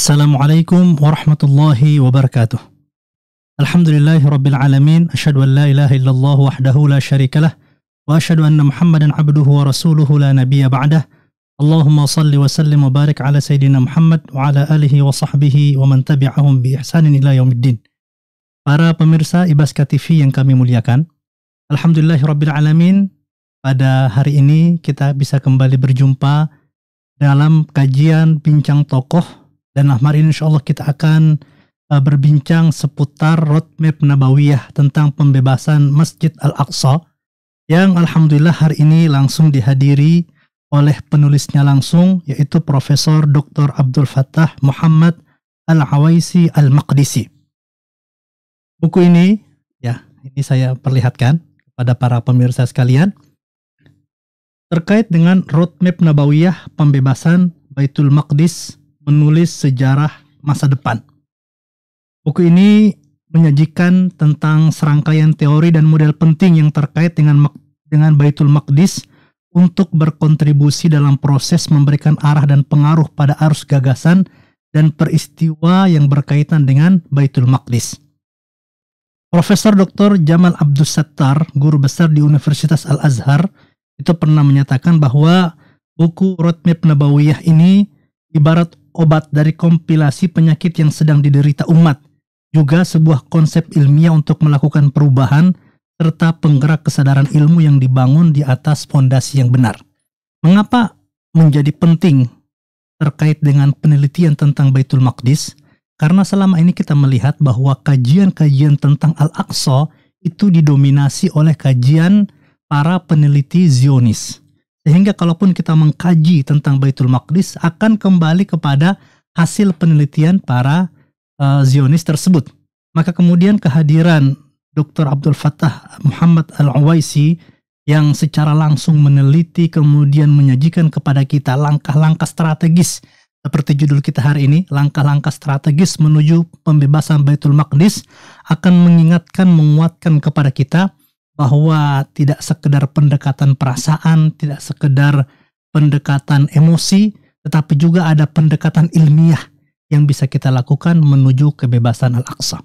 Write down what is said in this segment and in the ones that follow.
Assalamualaikum warahmatullahi wabarakatuh. Alhamdulillahi rabbil alamin. Ashadu an la ilaha illallah wahdahu la syarikalah. Wa ashadu anna muhammadan abduhu wa rasuluhu la nabiya ba'dah. Allahumma salli wa sallim wa barik ala Sayyidina Muhammad wa ala alihi wa sahbihi wa man tabi'ahum bi ihsanin ila yaumiddin. Para pemirsa Ibaska TV yang kami muliakan, Alhamdulillahi Rabbil Alamin, pada hari ini kita bisa kembali berjumpa dalam kajian Bincang Tokoh dan hari ini insya Allah kita akan uh, berbincang seputar roadmap Nabawiyah tentang pembebasan Masjid Al-Aqsa yang Alhamdulillah hari ini langsung dihadiri oleh penulisnya langsung yaitu Profesor Dr. Abdul Fattah Muhammad Al-Awaisi Al-Maqdisi. Buku ini ya, ini saya perlihatkan kepada para pemirsa sekalian terkait dengan roadmap Nabawiyah pembebasan Baitul Maqdis menulis sejarah masa depan. Buku ini menyajikan tentang serangkaian teori dan model penting yang terkait dengan dengan Baitul Maqdis untuk berkontribusi dalam proses memberikan arah dan pengaruh pada arus gagasan dan peristiwa yang berkaitan dengan Baitul Maqdis. Profesor Dr. Jamal Abdus Sattar, guru besar di Universitas Al-Azhar, itu pernah menyatakan bahwa buku Roadmap Nabawiyah ini ibarat obat dari kompilasi penyakit yang sedang diderita umat, juga sebuah konsep ilmiah untuk melakukan perubahan serta penggerak kesadaran ilmu yang dibangun di atas fondasi yang benar. Mengapa menjadi penting terkait dengan penelitian tentang Baitul Maqdis? Karena selama ini kita melihat bahwa kajian-kajian tentang Al-Aqsa itu didominasi oleh kajian para peneliti Zionis. Sehingga kalaupun kita mengkaji tentang Baitul Maqdis akan kembali kepada hasil penelitian para uh, Zionis tersebut. Maka kemudian kehadiran Dr. Abdul Fattah Muhammad al uwaisi yang secara langsung meneliti kemudian menyajikan kepada kita langkah-langkah strategis seperti judul kita hari ini, langkah-langkah strategis menuju pembebasan Baitul Maqdis akan mengingatkan, menguatkan kepada kita bahwa tidak sekedar pendekatan perasaan, tidak sekedar pendekatan emosi, tetapi juga ada pendekatan ilmiah yang bisa kita lakukan menuju kebebasan Al-Aqsa.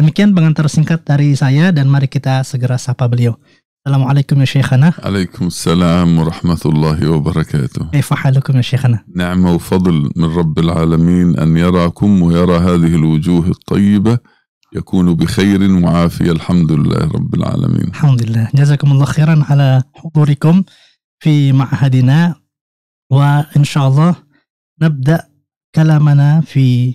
Demikian pengantar singkat dari saya dan mari kita segera sapa beliau. Assalamualaikum ya Syekhana. Waalaikumsalam warahmatullahi wabarakatuh. Ya Ni'ma wa fadl min Rabbil Alamin an yarakum wa yara hadhihi al wujuh at-tayyibah يكون بخير وعافية الحمد لله رب العالمين الحمد لله جزاكم الله خيرا على حضوركم في معهدنا وإن شاء الله نبدأ كلامنا في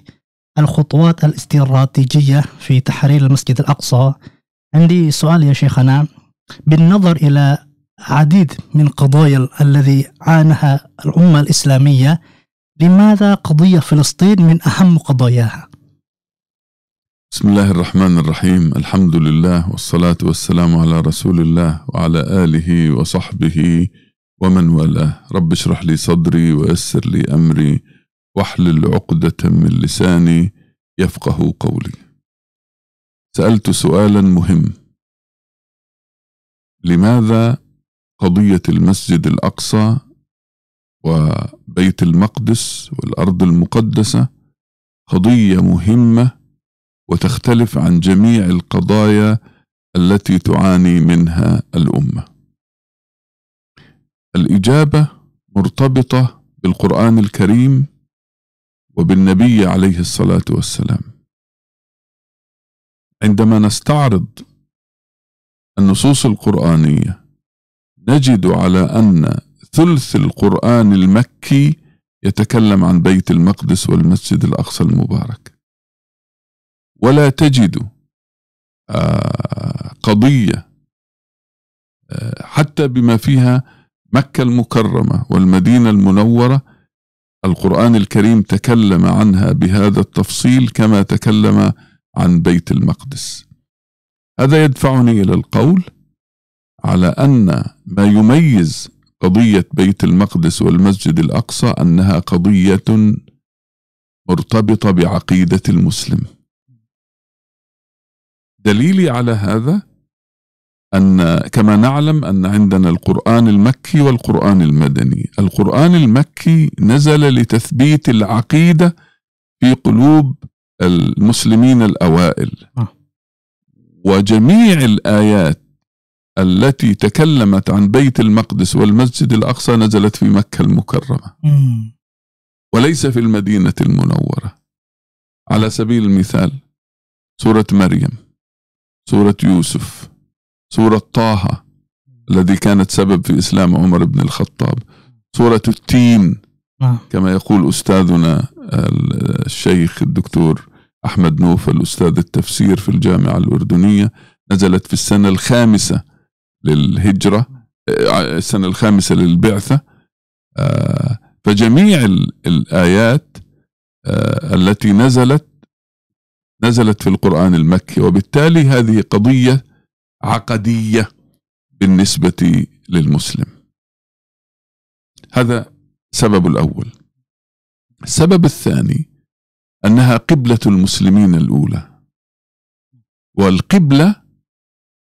الخطوات الاستراتيجية في تحرير المسجد الأقصى عندي سؤال يا شيخنا بالنظر إلى عديد من قضايا الذي عانها الأمة الإسلامية لماذا قضية فلسطين من أهم قضاياها؟ بسم الله الرحمن الرحيم الحمد لله والصلاة والسلام على رسول الله وعلى آله وصحبه ومن والاه رب اشرح لي صدري ويسر لي أمري واحلل عقدة من لساني يفقه قولي سألت سؤالا مهم لماذا قضية المسجد الأقصى وبيت المقدس والأرض المقدسة قضية مهمة وتختلف عن جميع القضايا التي تعاني منها الامه الاجابه مرتبطه بالقران الكريم وبالنبي عليه الصلاه والسلام عندما نستعرض النصوص القرانيه نجد على ان ثلث القران المكي يتكلم عن بيت المقدس والمسجد الاقصى المبارك ولا تجد آه، قضية آه، حتى بما فيها مكة المكرمة والمدينة المنورة القرآن الكريم تكلم عنها بهذا التفصيل كما تكلم عن بيت المقدس هذا يدفعني إلى القول على أن ما يميز قضية بيت المقدس والمسجد الأقصى أنها قضية مرتبطة بعقيدة المسلم دليلي على هذا أن كما نعلم أن عندنا القرآن المكي والقرآن المدني القرآن المكي نزل لتثبيت العقيدة في قلوب المسلمين الأوائل آه. وجميع الآيات التي تكلمت عن بيت المقدس والمسجد الأقصى نزلت في مكة المكرمة وليس في المدينة المنورة على سبيل المثال سورة مريم سورة يوسف سورة طه الذي كانت سبب في إسلام عمر بن الخطاب سورة التين نعم. كما يقول أستاذنا الشيخ الدكتور أحمد نوفل أستاذ التفسير في الجامعة الأردنية نزلت في السنة الخامسة للهجرة آه، السنة الخامسة للبعثة آه، فجميع الآيات آه، التي نزلت نزلت في القرآن المكي وبالتالي هذه قضية عقدية بالنسبة للمسلم هذا سبب الأول السبب الثاني أنها قبلة المسلمين الأولى والقبلة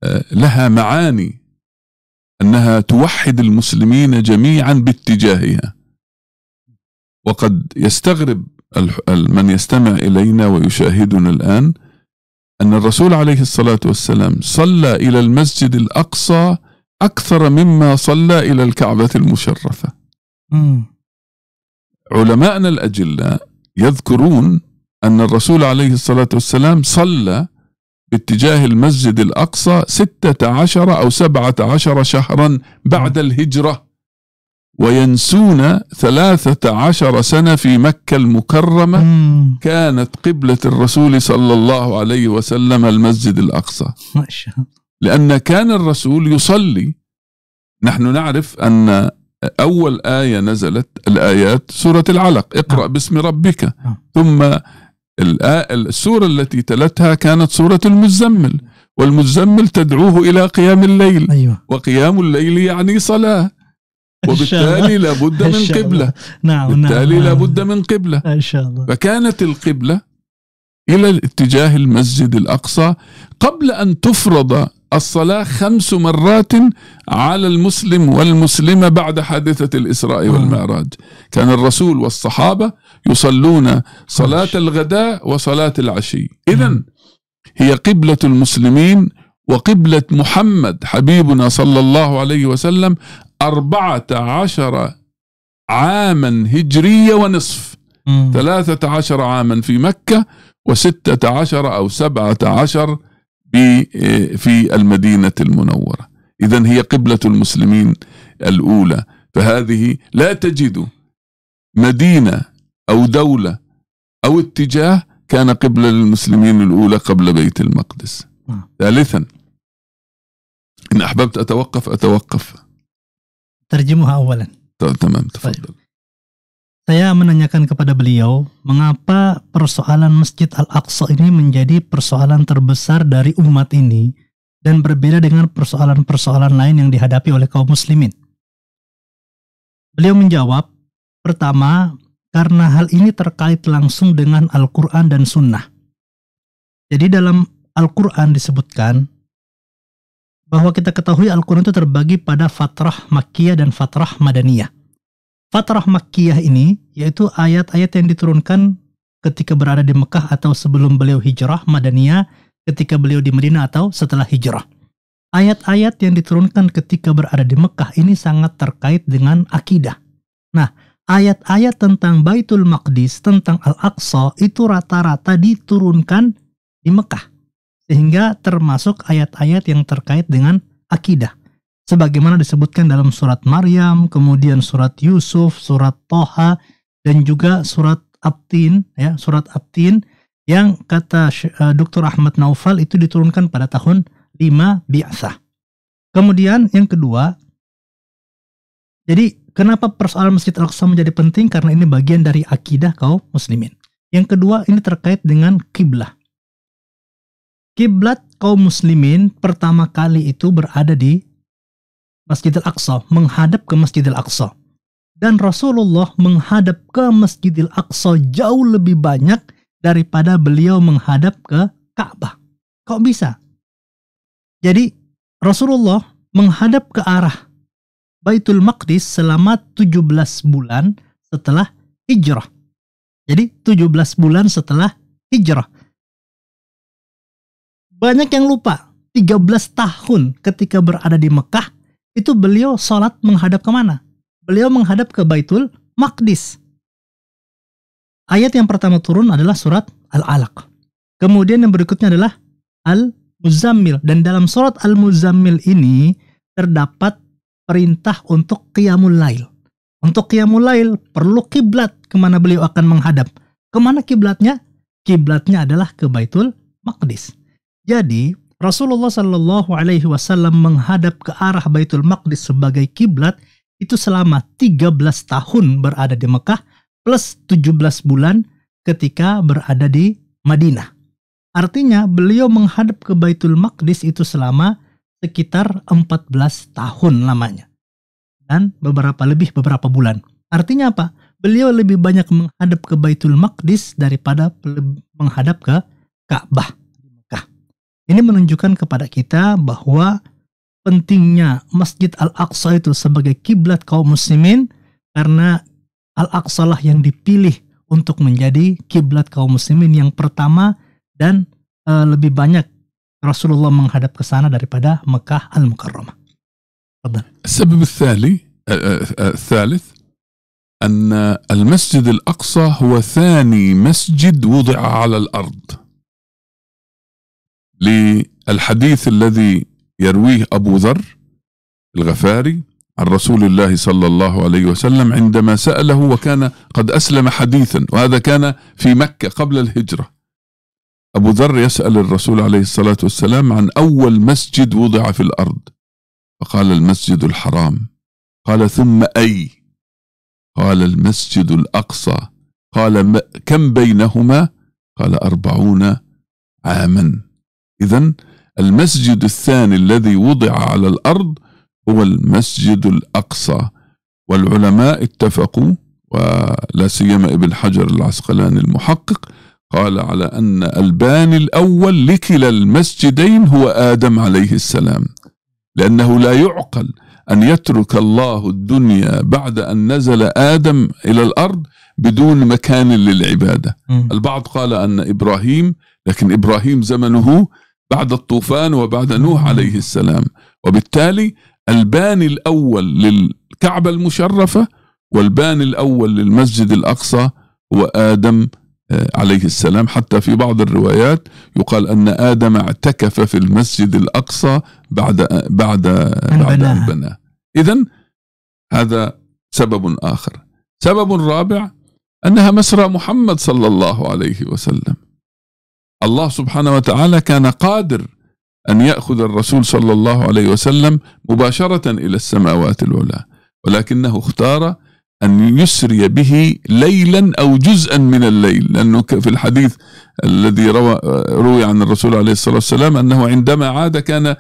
آه، لها معاني أنها توحد المسلمين جميعا باتجاهها وقد يستغرب من يستمع الينا ويشاهدنا الان ان الرسول عليه الصلاه والسلام صلى الى المسجد الاقصى اكثر مما صلى الى الكعبه المشرفه. م. علماءنا الاجلاء يذكرون ان الرسول عليه الصلاه والسلام صلى باتجاه المسجد الأقصى ستة عشر أو سبعة عشر شهرا بعد الهجرة وينسون ثلاثة عشر سنة في مكة المكرمة كانت قبلة الرسول صلى الله عليه وسلم المسجد الأقصى ما شاء الله لأن كان الرسول يصلي نحن نعرف أن أول آية نزلت الآيات سورة العلق اقرأ نعم. باسم ربك نعم. ثم السورة التي تلتها كانت سورة المزمل والمزمل تدعوه إلى قيام الليل أيوة. وقيام الليل يعني صلاة وبالتالي لابد من قبلة نعم, نعم، بالتالي نعم. لابد من قبلة إن شاء الله فكانت القبلة إلى اتجاه المسجد الأقصى قبل أن تفرض الصلاة خمس مرات على المسلم والمسلمة بعد حادثة الإسراء آه. والمعراج كان الرسول والصحابة يصلون صلاة الغداء وصلاة العشي إذا نعم. هي قبلة المسلمين وقبلة محمد حبيبنا صلى الله عليه وسلم أربعة عشر عاما هجرية ونصف ثلاثة عشر عاما في مكة وستة عشر أو سبعة عشر في المدينة المنورة إذا هي قبلة المسلمين الأولى فهذه لا تجد مدينة أو دولة أو اتجاه كان قبلة للمسلمين الأولى قبل بيت المقدس نعم. ثالثا إن أحببت أتوقف أتوقف Terjemuh awalan. Tamam, tafadhal. Saya menanyakan kepada beliau, mengapa persoalan Masjid Al-Aqsa ini menjadi persoalan terbesar dari umat ini dan berbeda dengan persoalan-persoalan lain yang dihadapi oleh kaum muslimin? Beliau menjawab, pertama, karena hal ini terkait langsung dengan Al-Quran dan Sunnah. Jadi dalam Al-Quran disebutkan, bahwa kita ketahui Al-Quran itu terbagi pada fatrah makkiyah dan fatrah madaniyah. Fatrah makkiyah ini yaitu ayat-ayat yang diturunkan ketika berada di Mekah atau sebelum beliau hijrah, madaniyah ketika beliau di Medina atau setelah hijrah. Ayat-ayat yang diturunkan ketika berada di Mekah ini sangat terkait dengan akidah. Nah, ayat-ayat tentang Baitul Maqdis, tentang Al-Aqsa itu rata-rata diturunkan di Mekah sehingga termasuk ayat-ayat yang terkait dengan akidah. Sebagaimana disebutkan dalam surat Maryam, kemudian surat Yusuf, surat Toha, dan juga surat Abtin, ya, surat Abtin yang kata eh, Dr. Ahmad Naufal itu diturunkan pada tahun 5 biasa. Kemudian yang kedua, jadi kenapa persoalan Masjid Al-Aqsa menjadi penting? Karena ini bagian dari akidah kaum muslimin. Yang kedua, ini terkait dengan kiblah kiblat kaum muslimin pertama kali itu berada di Masjidil Aqsa, menghadap ke Masjidil Aqsa. Dan Rasulullah menghadap ke Masjidil Aqsa jauh lebih banyak daripada beliau menghadap ke Ka'bah. Kok bisa? Jadi Rasulullah menghadap ke arah Baitul Maqdis selama 17 bulan setelah hijrah. Jadi 17 bulan setelah hijrah. Banyak yang lupa, 13 tahun ketika berada di Mekah, itu beliau sholat menghadap kemana? Beliau menghadap ke Baitul Maqdis. Ayat yang pertama turun adalah surat Al-Alaq. Kemudian yang berikutnya adalah Al-Muzammil. Dan dalam surat Al-Muzammil ini terdapat perintah untuk Qiyamul Lail. Untuk Qiyamul Lail perlu kiblat kemana beliau akan menghadap. Kemana kiblatnya? Kiblatnya adalah ke Baitul Maqdis. Jadi Rasulullah Shallallahu Alaihi Wasallam menghadap ke arah Baitul Maqdis sebagai kiblat itu selama 13 tahun berada di Mekah plus 17 bulan ketika berada di Madinah. Artinya beliau menghadap ke Baitul Maqdis itu selama sekitar 14 tahun lamanya. Dan beberapa lebih beberapa bulan. Artinya apa? Beliau lebih banyak menghadap ke Baitul Maqdis daripada menghadap ke Ka'bah. Ini menunjukkan kepada kita bahwa pentingnya Masjid Al-Aqsa itu sebagai kiblat kaum muslimin karena Al-Aqsa lah yang dipilih untuk menjadi kiblat kaum muslimin yang pertama dan e, lebih banyak Rasulullah menghadap ke sana daripada Mekah Al-Mukarramah. السبب الثاني الثالث أن المسجد الأقصى هو ثاني مسجد وضع على الأرض للحديث الذي يرويه أبو ذر الغفاري عن رسول الله صلى الله عليه وسلم عندما سأله وكان قد أسلم حديثا وهذا كان في مكة قبل الهجرة أبو ذر يسأل الرسول عليه الصلاة والسلام عن أول مسجد وضع في الأرض فقال المسجد الحرام قال ثم أي قال المسجد الأقصى قال كم بينهما قال أربعون عاما إذا المسجد الثاني الذي وضع على الأرض هو المسجد الأقصى والعلماء اتفقوا ولا سيما ابن حجر العسقلاني المحقق قال على أن الباني الأول لكلا المسجدين هو آدم عليه السلام لأنه لا يعقل أن يترك الله الدنيا بعد أن نزل آدم إلى الأرض بدون مكان للعبادة م. البعض قال أن إبراهيم لكن إبراهيم زمنه بعد الطوفان وبعد نوح عليه السلام وبالتالي الباني الأول للكعبة المشرفة والباني الأول للمسجد الأقصى هو آدم آه، عليه السلام حتى في بعض الروايات يقال أن آدم اعتكف في المسجد الأقصى بعد بعد بعد أن إذا هذا سبب آخر سبب رابع أنها مسرى محمد صلى الله عليه وسلم الله سبحانه وتعالى كان قادر أن يأخذ الرسول صلى الله عليه وسلم مباشرة إلى السماوات العلى ولكنه اختار أن يسري به ليلا أو جزءا من الليل لأنه في الحديث الذي روى, روي عن الرسول عليه الصلاة والسلام أنه عندما عاد كان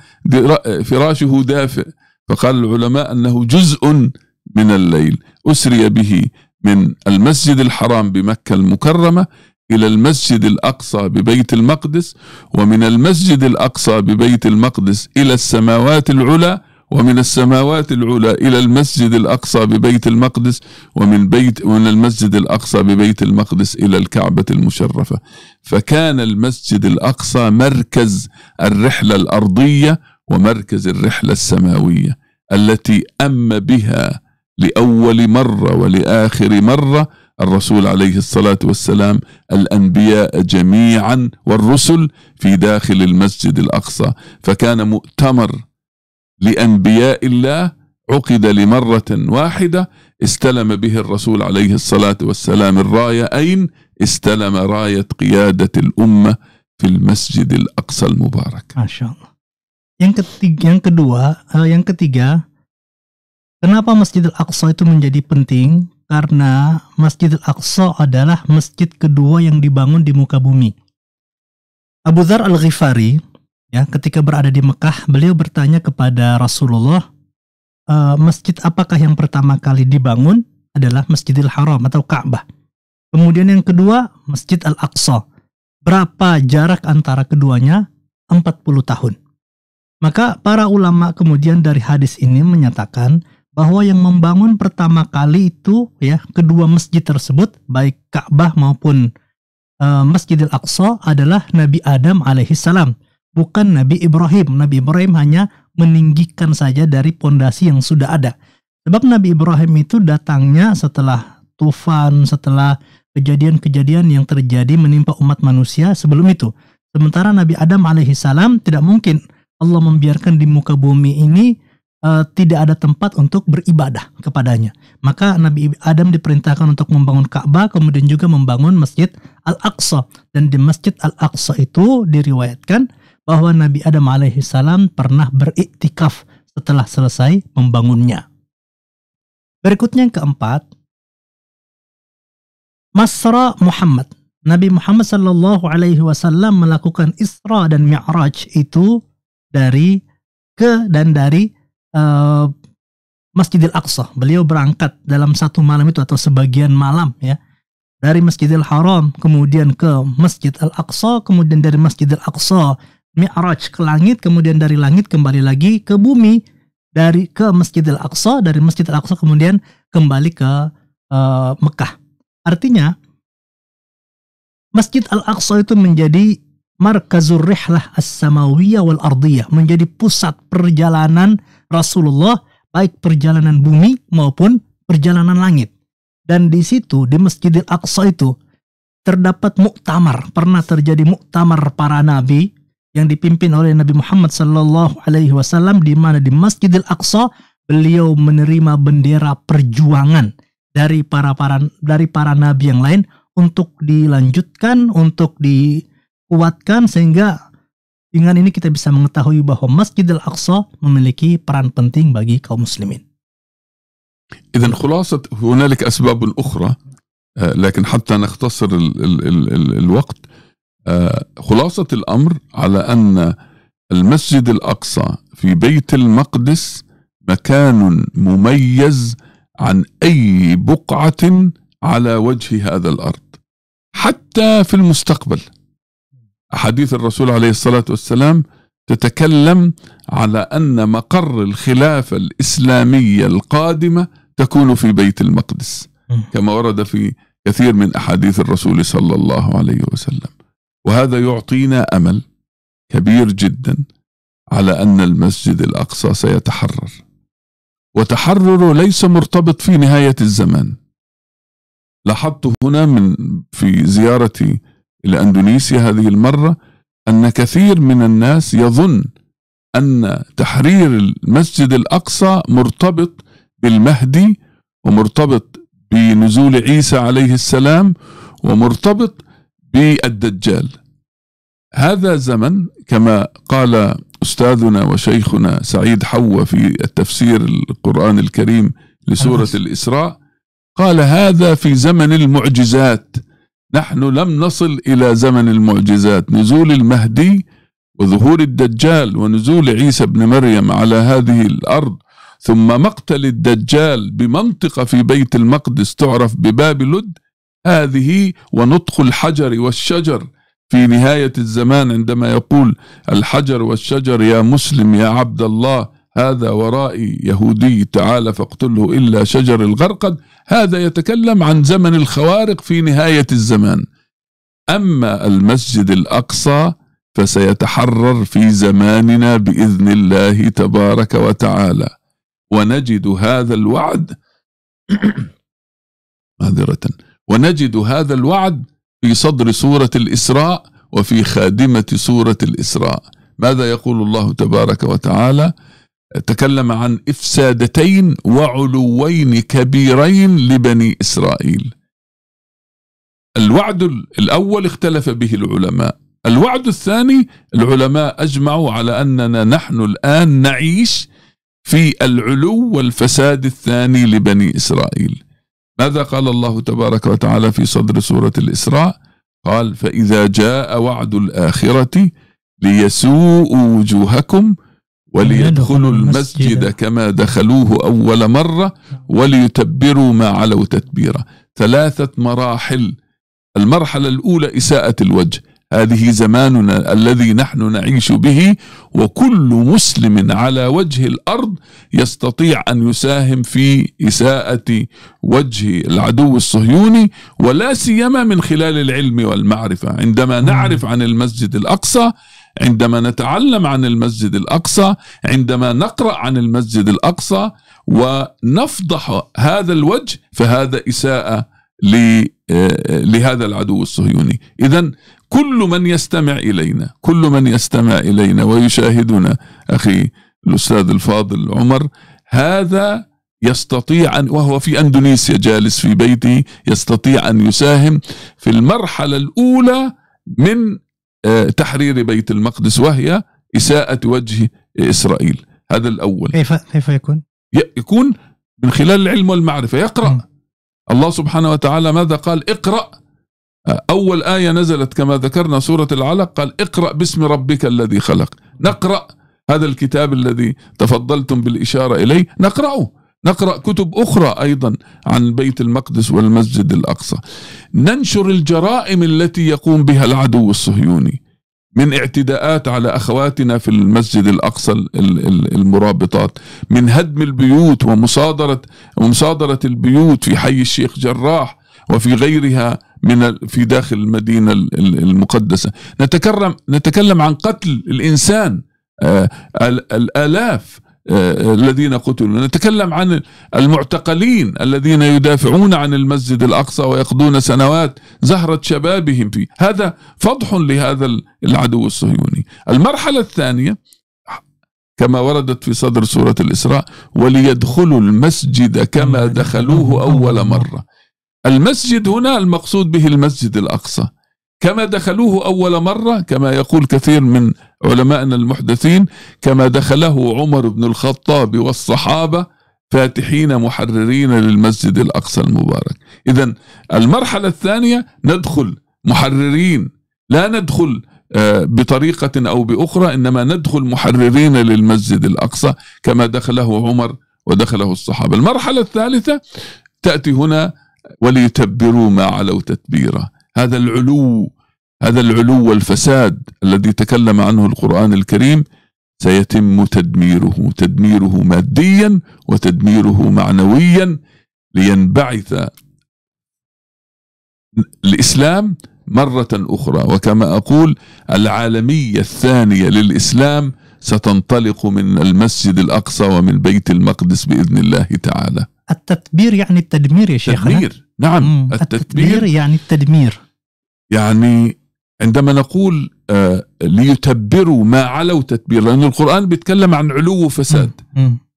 فراشه دافئ فقال العلماء أنه جزء من الليل أسري به من المسجد الحرام بمكة المكرمة إلى المسجد الأقصى ببيت المقدس ومن المسجد الأقصى ببيت المقدس إلى السماوات العلى ومن السماوات العلى إلى المسجد الأقصى ببيت المقدس ومن بيت ومن المسجد الأقصى ببيت المقدس إلى الكعبة المشرفة فكان المسجد الأقصى مركز الرحلة الأرضية ومركز الرحلة السماوية التي أم بها لأول مرة ولآخر مرة الرسول عليه الصلاة والسلام الأنبياء جميعا والرسل في داخل المسجد الأقصى فكان مؤتمر لأنبياء الله عقد لمرة واحدة استلم به الرسول عليه الصلاة والسلام الراية أين استلم راية قيادة الأمة في المسجد الأقصى المبارك. شاء الله Yang ketiga, yang kedua, uh, yang ketiga, kenapa Masjidil Aqsa itu menjadi penting? karena Masjidil Al-Aqsa adalah masjid kedua yang dibangun di muka bumi. Abu Dhar Al-Ghifari, ya, ketika berada di Mekah, beliau bertanya kepada Rasulullah, e, masjid apakah yang pertama kali dibangun adalah Masjidil Haram atau Ka'bah. Kemudian yang kedua, Masjid Al-Aqsa. Berapa jarak antara keduanya? 40 tahun. Maka para ulama kemudian dari hadis ini menyatakan bahwa yang membangun pertama kali itu ya kedua masjid tersebut baik Ka'bah maupun uh, Masjidil Aqsa adalah Nabi Adam alaihissalam bukan Nabi Ibrahim. Nabi Ibrahim hanya meninggikan saja dari pondasi yang sudah ada. Sebab Nabi Ibrahim itu datangnya setelah tufan, setelah kejadian-kejadian yang terjadi menimpa umat manusia sebelum itu. Sementara Nabi Adam alaihissalam tidak mungkin Allah membiarkan di muka bumi ini uh, tidak ada tempat untuk beribadah kepadanya. Maka Nabi Adam diperintahkan untuk membangun Ka'bah, kemudian juga membangun Masjid Al-Aqsa. Dan di Masjid Al-Aqsa itu diriwayatkan bahwa Nabi Adam alaihissalam pernah beriktikaf setelah selesai membangunnya. Berikutnya yang keempat, Masra Muhammad. Nabi Muhammad sallallahu Alaihi Wasallam melakukan Isra dan Mi'raj itu dari ke dan dari uh, Masjidil Aqsa. Beliau berangkat dalam satu malam itu atau sebagian malam ya. Dari Masjidil Haram kemudian ke Masjid Al-Aqsa, kemudian dari Masjidil Aqsa Mi'raj ke langit, kemudian dari langit kembali lagi ke bumi dari ke Masjidil Aqsa, dari Masjid Al-Aqsa kemudian kembali ke uh, Mekah. Artinya Masjid Al-Aqsa itu menjadi markazur rihlah as-samawiyah wal ardiyah, menjadi pusat perjalanan Rasulullah baik perjalanan bumi maupun perjalanan langit. Dan di situ di Masjidil Aqsa itu terdapat muktamar, pernah terjadi muktamar para nabi yang dipimpin oleh Nabi Muhammad Sallallahu Alaihi Wasallam di mana di Masjidil Aqsa beliau menerima bendera perjuangan dari para para dari para nabi yang lain untuk dilanjutkan untuk dikuatkan sehingga Dengan ini kita bisa mengetahui bahwa Masjid Al-Aqsa memiliki peran penting bagi kaum muslimin. إذا خلاصة هنالك أسباب أخرى آه، لكن حتى نختصر ال ال ال ال الوقت آه، خلاصة الأمر على أن المسجد الأقصى في بيت المقدس مكان مميز عن أي بقعة على وجه هذا الأرض حتى في المستقبل أحاديث الرسول عليه الصلاة والسلام تتكلم على أن مقر الخلافة الإسلامية القادمة تكون في بيت المقدس كما ورد في كثير من أحاديث الرسول صلى الله عليه وسلم وهذا يعطينا أمل كبير جدا على أن المسجد الأقصى سيتحرر وتحرره ليس مرتبط في نهاية الزمان لاحظت هنا من في زيارتي الى اندونيسيا هذه المرة أن كثير من الناس يظن أن تحرير المسجد الأقصى مرتبط بالمهدي ومرتبط بنزول عيسى عليه السلام ومرتبط بالدجال هذا زمن كما قال أستاذنا وشيخنا سعيد حوا في التفسير القرآن الكريم لسورة الإسراء قال هذا في زمن المعجزات نحن لم نصل إلى زمن المعجزات نزول المهدي وظهور الدجال ونزول عيسى ابن مريم على هذه الأرض ثم مقتل الدجال بمنطقة في بيت المقدس تعرف بباب لد هذه ونطق الحجر والشجر في نهاية الزمان عندما يقول الحجر والشجر يا مسلم يا عبد الله هذا ورائي يهودي تعال فاقتله إلا شجر الغرقد هذا يتكلم عن زمن الخوارق في نهاية الزمان أما المسجد الأقصى فسيتحرر في زماننا بإذن الله تبارك وتعالى ونجد هذا الوعد معذرة ونجد هذا الوعد في صدر سورة الإسراء وفي خادمة سورة الإسراء ماذا يقول الله تبارك وتعالى؟ تكلم عن إفسادتين وعلوين كبيرين لبني إسرائيل الوعد الأول اختلف به العلماء الوعد الثاني العلماء أجمعوا على أننا نحن الآن نعيش في العلو والفساد الثاني لبني إسرائيل ماذا قال الله تبارك وتعالى في صدر سورة الإسراء قال فإذا جاء وعد الآخرة ليسوء وجوهكم وليدخلوا المسجد كما دخلوه أول مرة وليتبروا ما علوا تتبيرا ثلاثة مراحل المرحلة الأولى إساءة الوجه هذه زماننا الذي نحن نعيش به وكل مسلم على وجه الارض يستطيع ان يساهم في اساءه وجه العدو الصهيوني ولا سيما من خلال العلم والمعرفه عندما نعرف نعم. عن المسجد الاقصى عندما نتعلم عن المسجد الاقصى عندما نقرا عن المسجد الاقصى ونفضح هذا الوجه فهذا اساءه آه، لهذا العدو الصهيوني اذا كل من يستمع الينا كل من يستمع الينا ويشاهدنا اخي الاستاذ الفاضل عمر هذا يستطيع أن وهو في أندونيسيا جالس في بيته يستطيع أن يساهم في المرحلة الأولى من آه، تحرير بيت المقدس وهي إساءة وجه إسرائيل هذا الأول كيف كيف يكون؟ يكون من خلال العلم والمعرفة يقرأ م. الله سبحانه وتعالى ماذا قال اقرأ آه، أول آية نزلت كما ذكرنا سورة العلق قال اقرأ باسم ربك الذي خلق نقرأ هذا الكتاب الذي تفضلتم بالإشارة إليه نقرأه نقرأ كتب أخرى أيضا عن بيت المقدس والمسجد الأقصى ننشر الجرائم التي يقوم بها العدو الصهيوني من اعتداءات على اخواتنا في المسجد الاقصى المرابطات من هدم البيوت ومصادره ومصادره البيوت في حي الشيخ جراح وفي غيرها من في داخل المدينه المقدسه نتكلم نتكلم عن قتل الانسان آه، الالاف الذين قتلوا نتكلم عن المعتقلين الذين يدافعون عن المسجد الأقصى ويقضون سنوات زهرة شبابهم فيه هذا فضح لهذا العدو الصهيوني المرحلة الثانية كما وردت في صدر سورة الإسراء وليدخلوا المسجد كما دخلوه أول مرة المسجد هنا المقصود به المسجد الأقصى كما دخلوه أول مرة كما يقول كثير من علمائنا المحدثين كما دخله عمر بن الخطاب والصحابة فاتحين محررين للمسجد الأقصى المبارك إذا المرحلة الثانية ندخل محررين لا ندخل آه، بطريقة أو بأخرى إنما ندخل محررين للمسجد الأقصى كما دخله عمر ودخله الصحابة المرحلة الثالثة تأتي هنا وليتبروا ما علوا تتبيرا هذا العلو هذا العلو والفساد الذي تكلم عنه القرآن الكريم سيتم تدميره تدميره ماديا وتدميره معنويا لينبعث الإسلام مرة أخرى وكما أقول العالمية الثانية للإسلام ستنطلق من المسجد الأقصى ومن بيت المقدس بإذن الله تعالى التتبير يعني التدمير يا شيخ التدمير نعم التدبير, التتبير يعني التدمير يعني عندما نقول آه، ليتبروا ما علوا تتبير لأن القرآن بيتكلم عن علو وفساد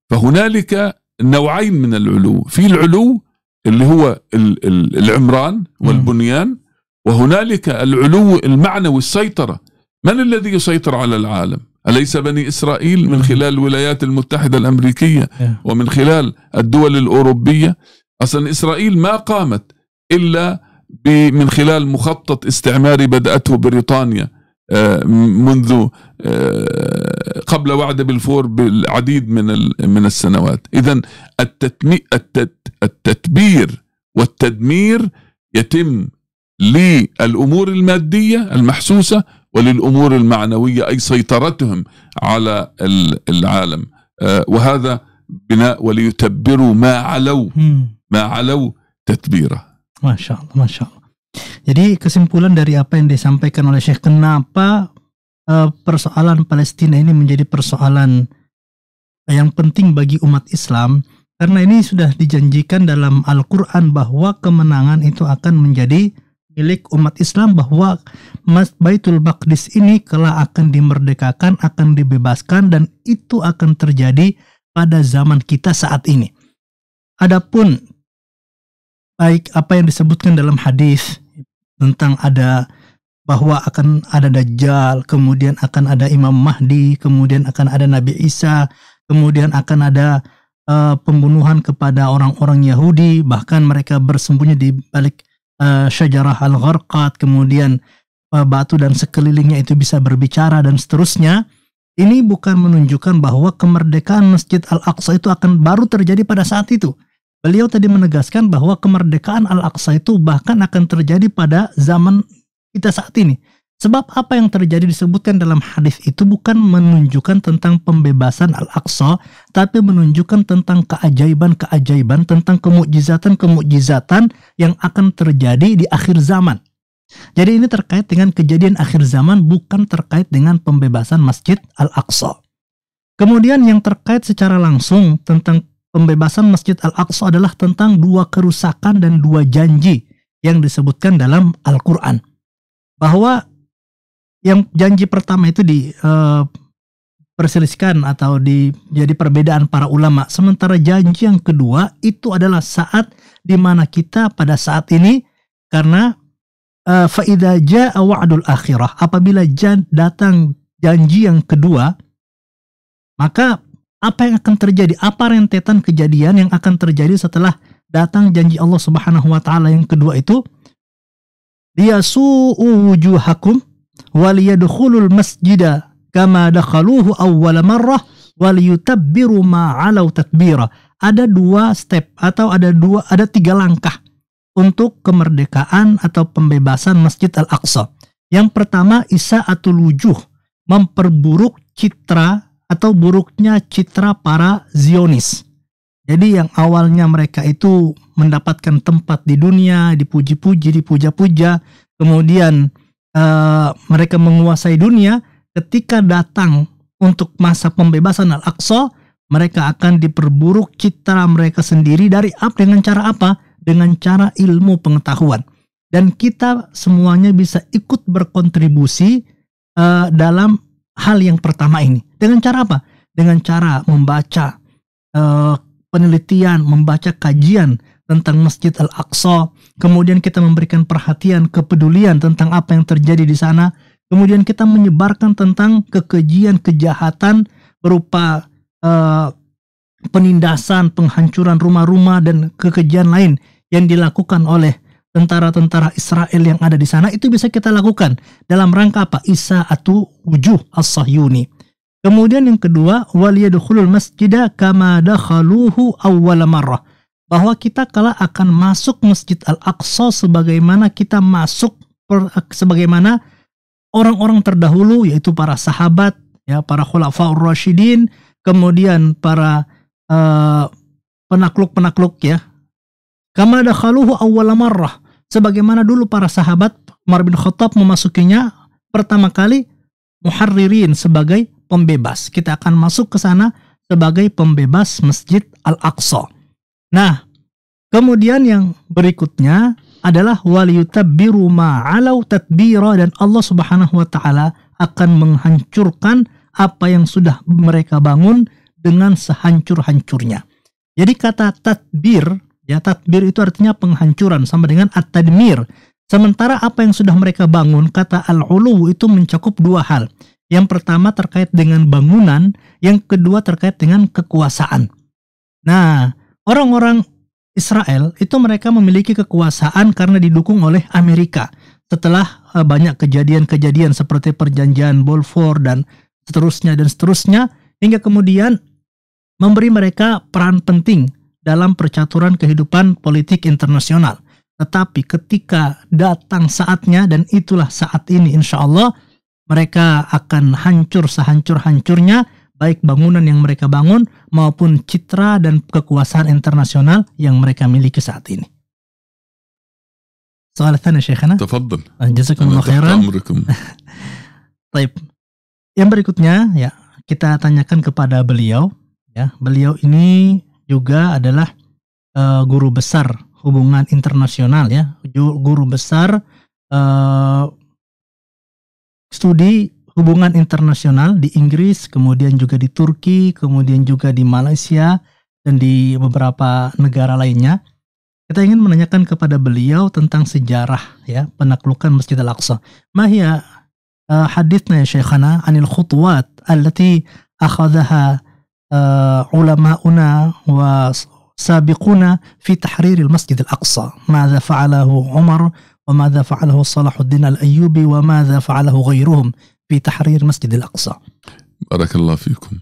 فهنالك نوعين من العلو في العلو اللي هو العمران والبنيان وهنالك العلو المعنوي السيطرة من الذي يسيطر على العالم أليس بني إسرائيل من خلال الولايات المتحدة الأمريكية ومن خلال الدول الأوروبية أصلا إسرائيل ما قامت إلا من خلال مخطط استعماري بدأته بريطانيا آه، منذ آه، قبل وعد بالفور بالعديد من من السنوات اذا التتبير والتدمير يتم للامور الماديه المحسوسه وللامور المعنويه اي سيطرتهم على العالم آه، وهذا بناء وليتبروا ما علوا ما علوا تتبيره Masya Allah, Masya Allah. Jadi kesimpulan dari apa yang disampaikan oleh Syekh, kenapa uh, persoalan Palestina ini menjadi persoalan yang penting bagi umat Islam? Karena ini sudah dijanjikan dalam Al-Quran bahwa kemenangan itu akan menjadi milik umat Islam bahwa Mas Baitul Baqdis ini kelak akan dimerdekakan, akan dibebaskan dan itu akan terjadi pada zaman kita saat ini. Adapun baik apa yang disebutkan dalam hadis tentang ada bahwa akan ada Dajjal, kemudian akan ada Imam Mahdi, kemudian akan ada Nabi Isa, kemudian akan ada uh, pembunuhan kepada orang-orang Yahudi, bahkan mereka bersembunyi di balik uh, syajarah al-gharqat, kemudian uh, batu dan sekelilingnya itu bisa berbicara dan seterusnya. Ini bukan menunjukkan bahwa kemerdekaan Masjid Al-Aqsa itu akan baru terjadi pada saat itu. Beliau tadi menegaskan bahwa kemerdekaan Al-Aqsa itu bahkan akan terjadi pada zaman kita saat ini. Sebab apa yang terjadi disebutkan dalam hadis itu bukan menunjukkan tentang pembebasan Al-Aqsa, tapi menunjukkan tentang keajaiban-keajaiban, tentang kemujizatan kemukjizatan yang akan terjadi di akhir zaman. Jadi ini terkait dengan kejadian akhir zaman, bukan terkait dengan pembebasan Masjid Al-Aqsa. Kemudian yang terkait secara langsung tentang pembebasan Masjid Al-Aqsa adalah tentang dua kerusakan dan dua janji yang disebutkan dalam Al-Quran. Bahwa yang janji pertama itu di uh, atau di jadi perbedaan para ulama. Sementara janji yang kedua itu adalah saat di mana kita pada saat ini karena uh, eh, faida jaa akhirah apabila jan, datang janji yang kedua maka apa yang akan terjadi, apa rentetan kejadian yang akan terjadi setelah datang janji Allah Subhanahu wa taala yang kedua itu su'u wujuhakum waliyadkhulul masjida kama dakhaluhu awwal marrah waliyutabbiru ma alau takbira. Ada dua step atau ada dua ada tiga langkah untuk kemerdekaan atau pembebasan Masjid Al-Aqsa. Yang pertama isa'atul wujuh, memperburuk citra atau buruknya citra para Zionis. Jadi yang awalnya mereka itu mendapatkan tempat di dunia, dipuji-puji, dipuja-puja, kemudian uh, mereka menguasai dunia, ketika datang untuk masa pembebasan Al-Aqsa, mereka akan diperburuk citra mereka sendiri dari apa dengan cara apa? Dengan cara ilmu pengetahuan. Dan kita semuanya bisa ikut berkontribusi uh, dalam hal yang pertama ini. Dengan cara apa? Dengan cara membaca uh, penelitian, membaca kajian tentang Masjid Al-Aqsa, kemudian kita memberikan perhatian, kepedulian tentang apa yang terjadi di sana, kemudian kita menyebarkan tentang kekejian, kejahatan berupa uh, penindasan, penghancuran rumah-rumah dan kekejian lain yang dilakukan oleh tentara-tentara Israel yang ada di sana itu bisa kita lakukan dalam rangka apa? Isa atau wujuh as-sahyuni. Kemudian yang kedua, waliyadkhulul masjidah kama dakhaluhu awwal Bahwa kita kala akan masuk Masjid Al-Aqsa sebagaimana kita masuk per, sebagaimana orang-orang terdahulu yaitu para sahabat, ya para khulafaur rasyidin, kemudian para eh, penakluk-penakluk uh, penakluk -penakluk, ya kama dakhaluhu awwal sebagaimana dulu para sahabat Umar bin Khattab memasukinya pertama kali muharririn sebagai pembebas. Kita akan masuk ke sana sebagai pembebas Masjid Al-Aqsa. Nah, kemudian yang berikutnya adalah waliyutabbiru ma'alau tatbira dan Allah Subhanahu wa taala akan menghancurkan apa yang sudah mereka bangun dengan sehancur-hancurnya. Jadi kata tatbir Ya, takbir itu artinya penghancuran sama dengan at-tadmir. Sementara apa yang sudah mereka bangun, kata al-ulu itu mencakup dua hal. Yang pertama terkait dengan bangunan, yang kedua terkait dengan kekuasaan. Nah, orang-orang Israel itu mereka memiliki kekuasaan karena didukung oleh Amerika. Setelah eh, banyak kejadian-kejadian seperti perjanjian Balfour dan seterusnya dan seterusnya hingga kemudian memberi mereka peran penting dalam percaturan kehidupan politik internasional. Tetapi ketika datang saatnya dan itulah saat ini insya Allah mereka akan hancur sehancur-hancurnya baik bangunan yang mereka bangun maupun citra dan kekuasaan internasional yang mereka miliki saat ini. سؤال ثاني شيخنا تفضل جزاكم الله خيرا yang berikutnya ya kita tanyakan kepada beliau ya beliau ini juga adalah uh, guru besar hubungan internasional ya, guru besar uh, studi hubungan internasional di Inggris, kemudian juga di Turki, kemudian juga di Malaysia dan di beberapa negara lainnya. Kita ingin menanyakan kepada beliau tentang sejarah ya penaklukan Masjid Al-Aqsa. Mahia eh, hadithna ya Syekhana anil khutwat allati akhadaha آه، علماؤنا وسابقونا في تحرير المسجد الأقصى ماذا فعله عمر وماذا فعله صلاح الدين الأيوبي وماذا فعله غيرهم في تحرير مسجد الأقصى بارك الله فيكم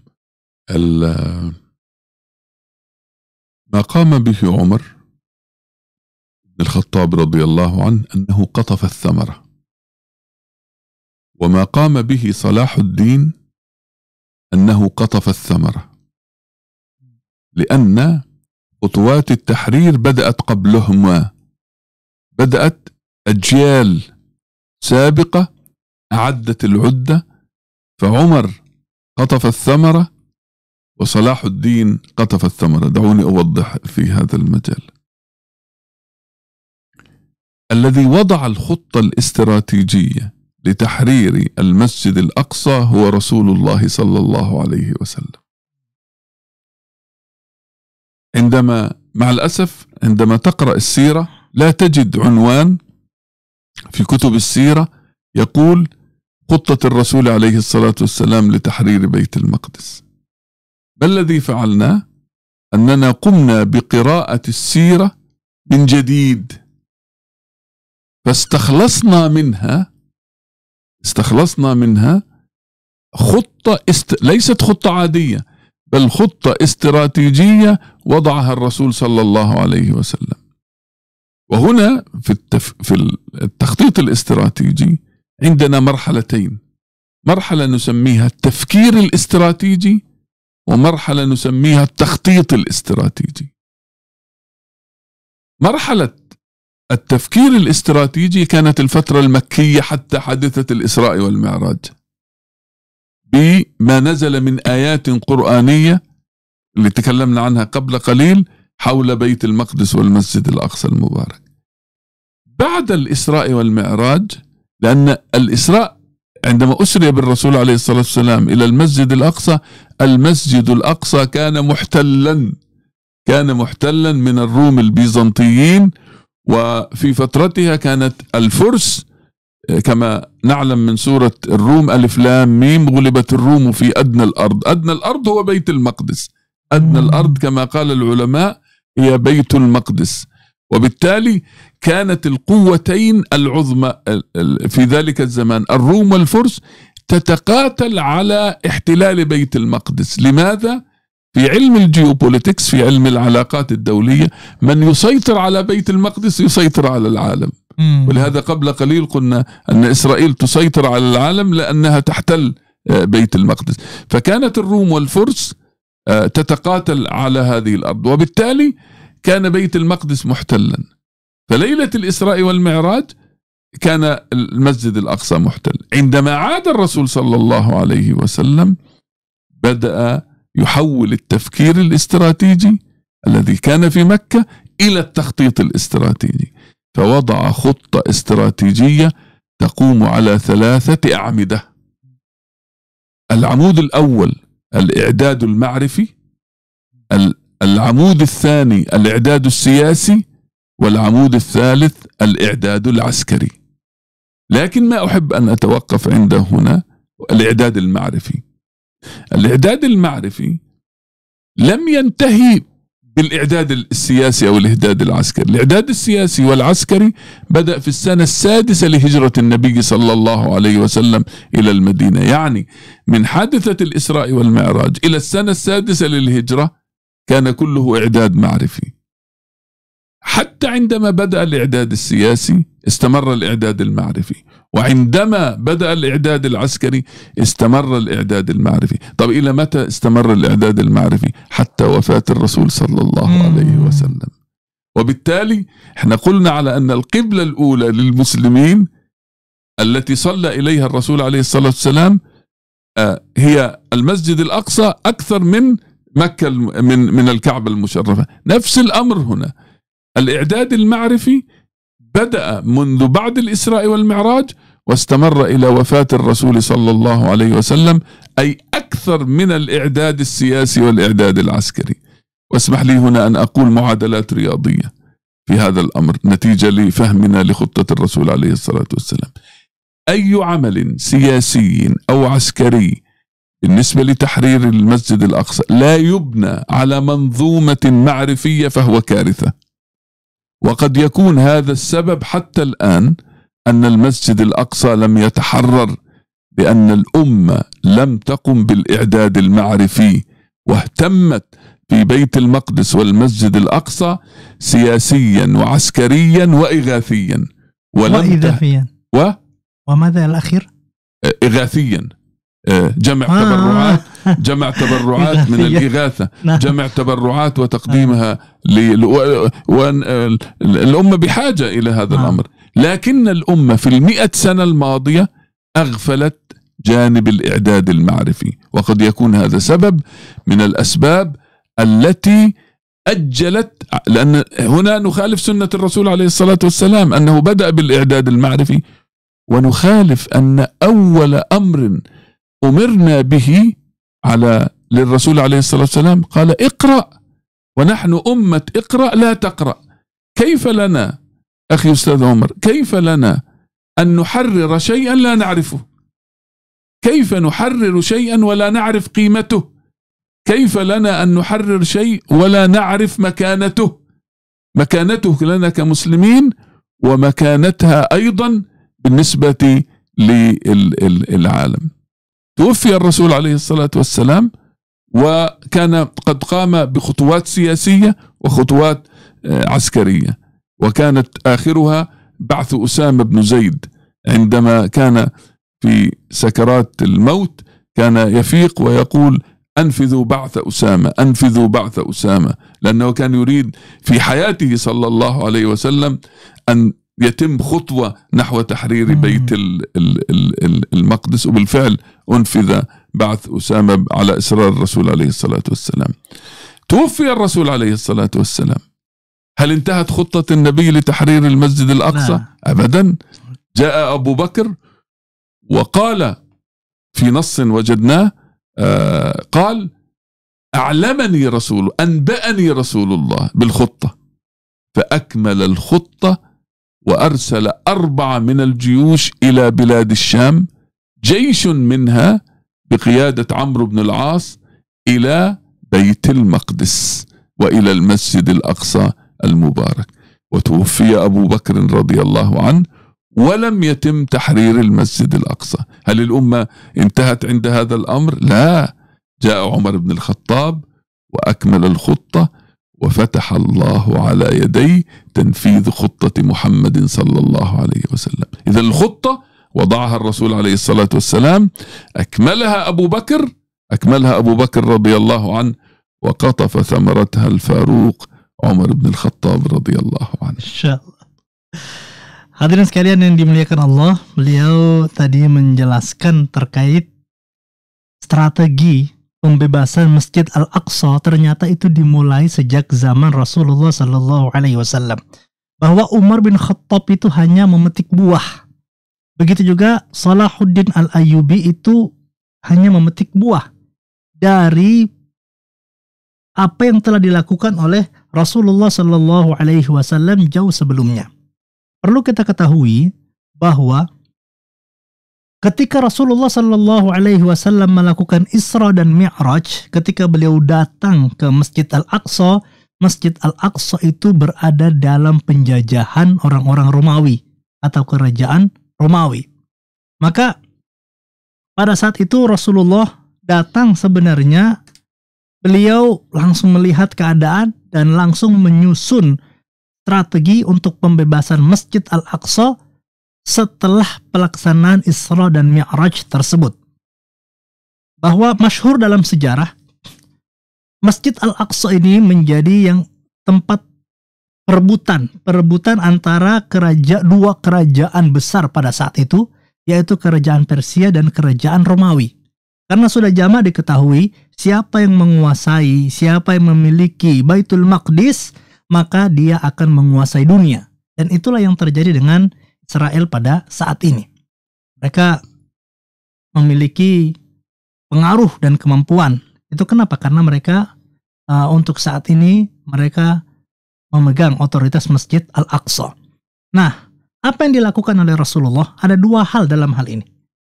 ما قام به عمر بن الخطاب رضي الله عنه أنه قطف الثمرة وما قام به صلاح الدين أنه قطف الثمرة لأن خطوات التحرير بدأت قبلهما بدأت أجيال سابقة أعدت العدة فعمر قطف الثمرة وصلاح الدين قطف الثمرة دعوني أوضح في هذا المجال الذي وضع الخطة الاستراتيجية لتحرير المسجد الأقصى هو رسول الله صلى الله عليه وسلم عندما مع الأسف عندما تقرأ السيرة لا تجد عنوان في كتب السيرة يقول خطة الرسول عليه الصلاة والسلام لتحرير بيت المقدس ما الذي فعلناه أننا قمنا بقراءة السيرة من جديد فاستخلصنا منها استخلصنا منها خطة است... ليست خطة عادية بل خطة استراتيجية وضعها الرسول صلى الله عليه وسلم وهنا في, التف... في التخطيط الاستراتيجي عندنا مرحلتين مرحلة نسميها التفكير الاستراتيجي ومرحلة نسميها التخطيط الاستراتيجي مرحلة التفكير الاستراتيجي كانت الفترة المكية حتى حادثة الإسراء والمعراج في ما نزل من آيات قرآنية اللي تكلمنا عنها قبل قليل حول بيت المقدس والمسجد الأقصى المبارك بعد الإسراء والمعراج لأن الإسراء عندما أسري بالرسول عليه الصلاة والسلام إلى المسجد الأقصى المسجد الأقصى كان محتلا كان محتلا من الروم البيزنطيين وفي فترتها كانت الفرس كما نعلم من سورة الروم ألف لام ميم غلبت الروم في أدنى الأرض أدنى الأرض هو بيت المقدس أدنى الأرض كما قال العلماء هي بيت المقدس وبالتالي كانت القوتين العظمى في ذلك الزمان الروم والفرس تتقاتل على احتلال بيت المقدس لماذا؟ في علم الجيوبوليتكس في علم العلاقات الدولية من يسيطر على بيت المقدس يسيطر على العالم ولهذا قبل قليل قلنا أن إسرائيل تسيطر على العالم لأنها تحتل آه، بيت المقدس فكانت الروم والفرس آه، تتقاتل على هذه الأرض وبالتالي كان بيت المقدس محتلا فليلة الإسراء والمعراج كان المسجد الأقصى محتل عندما عاد الرسول صلى الله عليه وسلم بدأ يحول التفكير الاستراتيجي الذي كان في مكة إلى التخطيط الاستراتيجي فوضع خطة استراتيجية تقوم على ثلاثة أعمدة العمود الأول الإعداد المعرفي العمود الثاني الإعداد السياسي والعمود الثالث الإعداد العسكري لكن ما أحب أن أتوقف عنده هنا الإعداد المعرفي الإعداد المعرفي لم ينتهي بالإعداد السياسي أو الإعداد العسكري الإعداد السياسي والعسكري بدأ في السنة السادسة لهجرة النبي صلى الله عليه وسلم إلى المدينة يعني من حادثة الإسراء والمعراج إلى السنة السادسة للهجرة كان كله إعداد معرفي حتى عندما بدأ الإعداد السياسي استمر الإعداد المعرفي وعندما بدأ الإعداد العسكري استمر الإعداد المعرفي طب إلى متى استمر الإعداد المعرفي حتى وفاة الرسول صلى الله عليه وسلم وبالتالي احنا قلنا على أن القبلة الأولى للمسلمين التي صلى إليها الرسول عليه الصلاة والسلام آه، هي المسجد الأقصى أكثر من مكة من من الكعبة المشرفة نفس الأمر هنا الإعداد المعرفي بدأ منذ بعد الإسراء والمعراج واستمر إلى وفاة الرسول صلى الله عليه وسلم أي أكثر من الإعداد السياسي والإعداد العسكري واسمح لي هنا أن أقول معادلات رياضية في هذا الأمر نتيجة لفهمنا لخطة الرسول عليه الصلاة والسلام أي عمل سياسي أو عسكري بالنسبة لتحرير المسجد الأقصى لا يبنى على منظومة معرفية فهو كارثة وقد يكون هذا السبب حتى الآن أن المسجد الأقصى لم يتحرر لأن الأمة لم تقم بالإعداد المعرفي واهتمت في بيت المقدس والمسجد الأقصى سياسيا وعسكريا وإغاثيا ولم وإغاثيا و وماذا الأخير؟ إغاثيا آه، جمع آه تبرعات جمع تبرعات من الإغاثة نعم. جمع تبرعات وتقديمها الأمة بحاجة إلى هذا نعم. الأمر لكن الأمة في المئة سنة الماضية أغفلت جانب الإعداد المعرفي وقد يكون هذا سبب من الأسباب التي أجلت لأن هنا نخالف سنة الرسول عليه الصلاة والسلام أنه بدأ بالإعداد المعرفي ونخالف أن أول أمر أمرنا به على للرسول عليه الصلاة والسلام قال اقرأ ونحن أمة اقرأ لا تقرأ كيف لنا أخي أستاذ عمر كيف لنا أن نحرر شيئا لا نعرفه كيف نحرر شيئا ولا نعرف قيمته كيف لنا أن نحرر شيء ولا نعرف مكانته مكانته لنا كمسلمين ومكانتها أيضا بالنسبة للعالم توفي الرسول عليه الصلاة والسلام وكان قد قام بخطوات سياسية وخطوات آه، عسكرية وكانت آخرها بعث أسامة بن زيد عندما كان في سكرات الموت كان يفيق ويقول أنفذوا بعث أسامة أنفذوا بعث أسامة لأنه كان يريد في حياته صلى الله عليه وسلم أن يتم خطوة نحو تحرير بيت المقدس وبالفعل أنفذ بعث أسامة على إصرار الرسول عليه الصلاة والسلام توفي الرسول عليه الصلاة والسلام هل انتهت خطة النبي لتحرير المسجد الأقصى؟ لا. أبدا جاء أبو بكر وقال في نص وجدناه آه قال أعلمني رسول أنبأني رسول الله بالخطة فأكمل الخطة وأرسل أربعة من الجيوش إلى بلاد الشام جيش منها بقيادة عمرو بن العاص إلى بيت المقدس وإلى المسجد الأقصى المبارك وتوفي أبو بكر رضي الله عنه ولم يتم تحرير المسجد الأقصى هل الأمة انتهت عند هذا الأمر؟ لا جاء عمر بن الخطاب وأكمل الخطة وفتح الله على يدي تنفيذ خطة محمد صلى الله عليه وسلم إذا الخطة وضعها الرسول عليه الصلاة والسلام أكملها أبو بكر أكملها أبو بكر رضي الله عنه وقطف ثمرتها الفاروق عمر بن Khattab radhiyallahu الله Insyaallah. Hadirin sekalian yang dimuliakan Allah, beliau tadi menjelaskan terkait strategi pembebasan Masjid Al-Aqsa ternyata itu dimulai sejak zaman Rasulullah Shallallahu Alaihi Wasallam. Bahwa Umar bin Khattab itu hanya memetik buah. Begitu juga Salahuddin al ayubi itu hanya memetik buah dari apa yang telah dilakukan oleh Rasulullah Shallallahu Alaihi Wasallam jauh sebelumnya. Perlu kita ketahui bahwa Ketika Rasulullah Shallallahu Alaihi Wasallam melakukan Isra dan Mi'raj, ketika beliau datang ke Masjid Al Aqsa, Masjid Al Aqsa itu berada dalam penjajahan orang-orang Romawi atau kerajaan Romawi. Maka pada saat itu Rasulullah datang sebenarnya beliau langsung melihat keadaan dan langsung menyusun strategi untuk pembebasan Masjid Al-Aqsa setelah pelaksanaan Isra dan Mi'raj tersebut. Bahwa masyhur dalam sejarah, Masjid Al-Aqsa ini menjadi yang tempat perebutan, perebutan antara kerajaan dua kerajaan besar pada saat itu, yaitu kerajaan Persia dan kerajaan Romawi. Karena sudah jamaah diketahui siapa yang menguasai, siapa yang memiliki Baitul Maqdis, maka dia akan menguasai dunia. Dan itulah yang terjadi dengan Israel pada saat ini. Mereka memiliki pengaruh dan kemampuan. Itu kenapa? Karena mereka uh, untuk saat ini mereka memegang otoritas Masjid Al-Aqsa. Nah, apa yang dilakukan oleh Rasulullah ada dua hal dalam hal ini.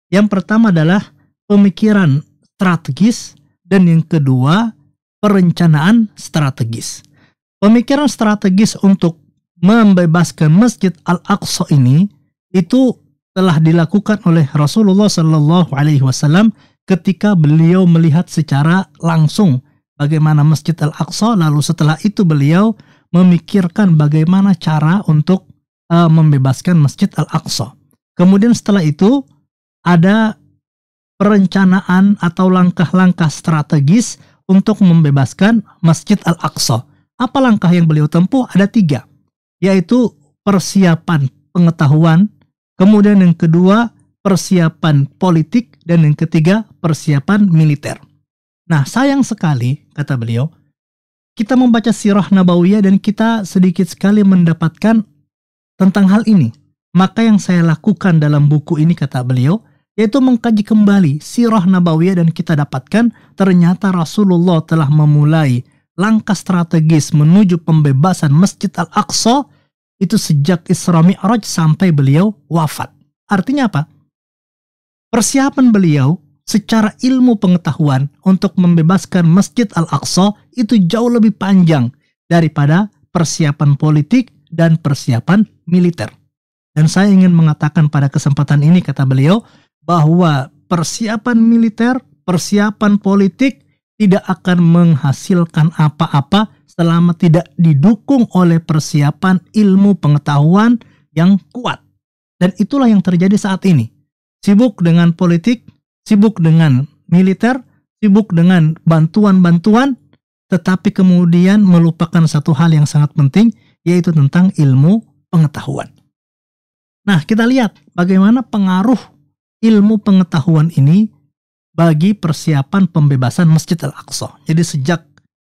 Yang pertama adalah pemikiran strategis dan yang kedua perencanaan strategis. Pemikiran strategis untuk membebaskan Masjid Al-Aqsa ini itu telah dilakukan oleh Rasulullah Shallallahu alaihi wasallam ketika beliau melihat secara langsung bagaimana Masjid Al-Aqsa lalu setelah itu beliau memikirkan bagaimana cara untuk uh, membebaskan Masjid Al-Aqsa. Kemudian setelah itu ada perencanaan atau langkah-langkah strategis untuk membebaskan Masjid Al-Aqsa. Apa langkah yang beliau tempuh? Ada tiga yaitu persiapan pengetahuan, kemudian yang kedua persiapan politik dan yang ketiga persiapan militer. Nah, sayang sekali kata beliau, kita membaca sirah Nabawiyah dan kita sedikit sekali mendapatkan tentang hal ini. Maka yang saya lakukan dalam buku ini kata beliau, yaitu mengkaji kembali sirah Nabawiyah dan kita dapatkan ternyata Rasulullah telah memulai langkah strategis menuju pembebasan Masjid Al-Aqsa itu sejak Isra Mi'raj sampai beliau wafat. Artinya apa? Persiapan beliau secara ilmu pengetahuan untuk membebaskan Masjid Al-Aqsa itu jauh lebih panjang daripada persiapan politik dan persiapan militer. Dan saya ingin mengatakan pada kesempatan ini kata beliau bahwa persiapan militer, persiapan politik tidak akan menghasilkan apa-apa selama tidak didukung oleh persiapan ilmu pengetahuan yang kuat. Dan itulah yang terjadi saat ini. Sibuk dengan politik, sibuk dengan militer, sibuk dengan bantuan-bantuan, tetapi kemudian melupakan satu hal yang sangat penting, yaitu tentang ilmu pengetahuan. Nah, kita lihat bagaimana pengaruh ilmu pengetahuan ini bagi persiapan pembebasan Masjid Al-Aqsa. Jadi sejak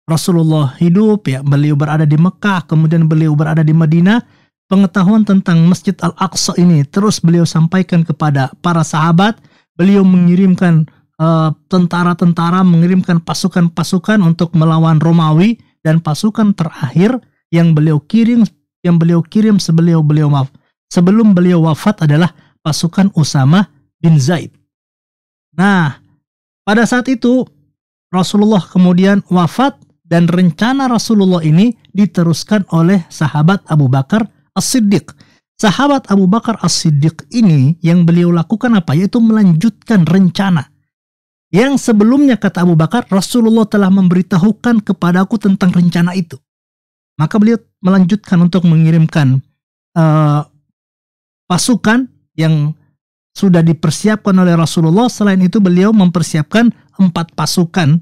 Rasulullah hidup ya beliau berada di Mekah kemudian beliau berada di Madinah pengetahuan tentang Masjid Al-Aqsa ini terus beliau sampaikan kepada para sahabat beliau mengirimkan eh, tentara-tentara uh, mengirimkan pasukan-pasukan untuk melawan Romawi dan pasukan terakhir yang beliau kirim yang beliau kirim sebelum beliau maaf sebelum beliau wafat adalah pasukan Usama bin Zaid. Nah, pada saat itu, Rasulullah kemudian wafat dan rencana Rasulullah ini diteruskan oleh sahabat Abu Bakar As-Siddiq. Sahabat Abu Bakar As-Siddiq ini yang beliau lakukan apa? Yaitu melanjutkan rencana. Yang sebelumnya kata Abu Bakar, Rasulullah telah memberitahukan kepadaku tentang rencana itu. Maka beliau melanjutkan untuk mengirimkan uh, pasukan yang sudah dipersiapkan oleh Rasulullah. Selain itu beliau mempersiapkan empat pasukan.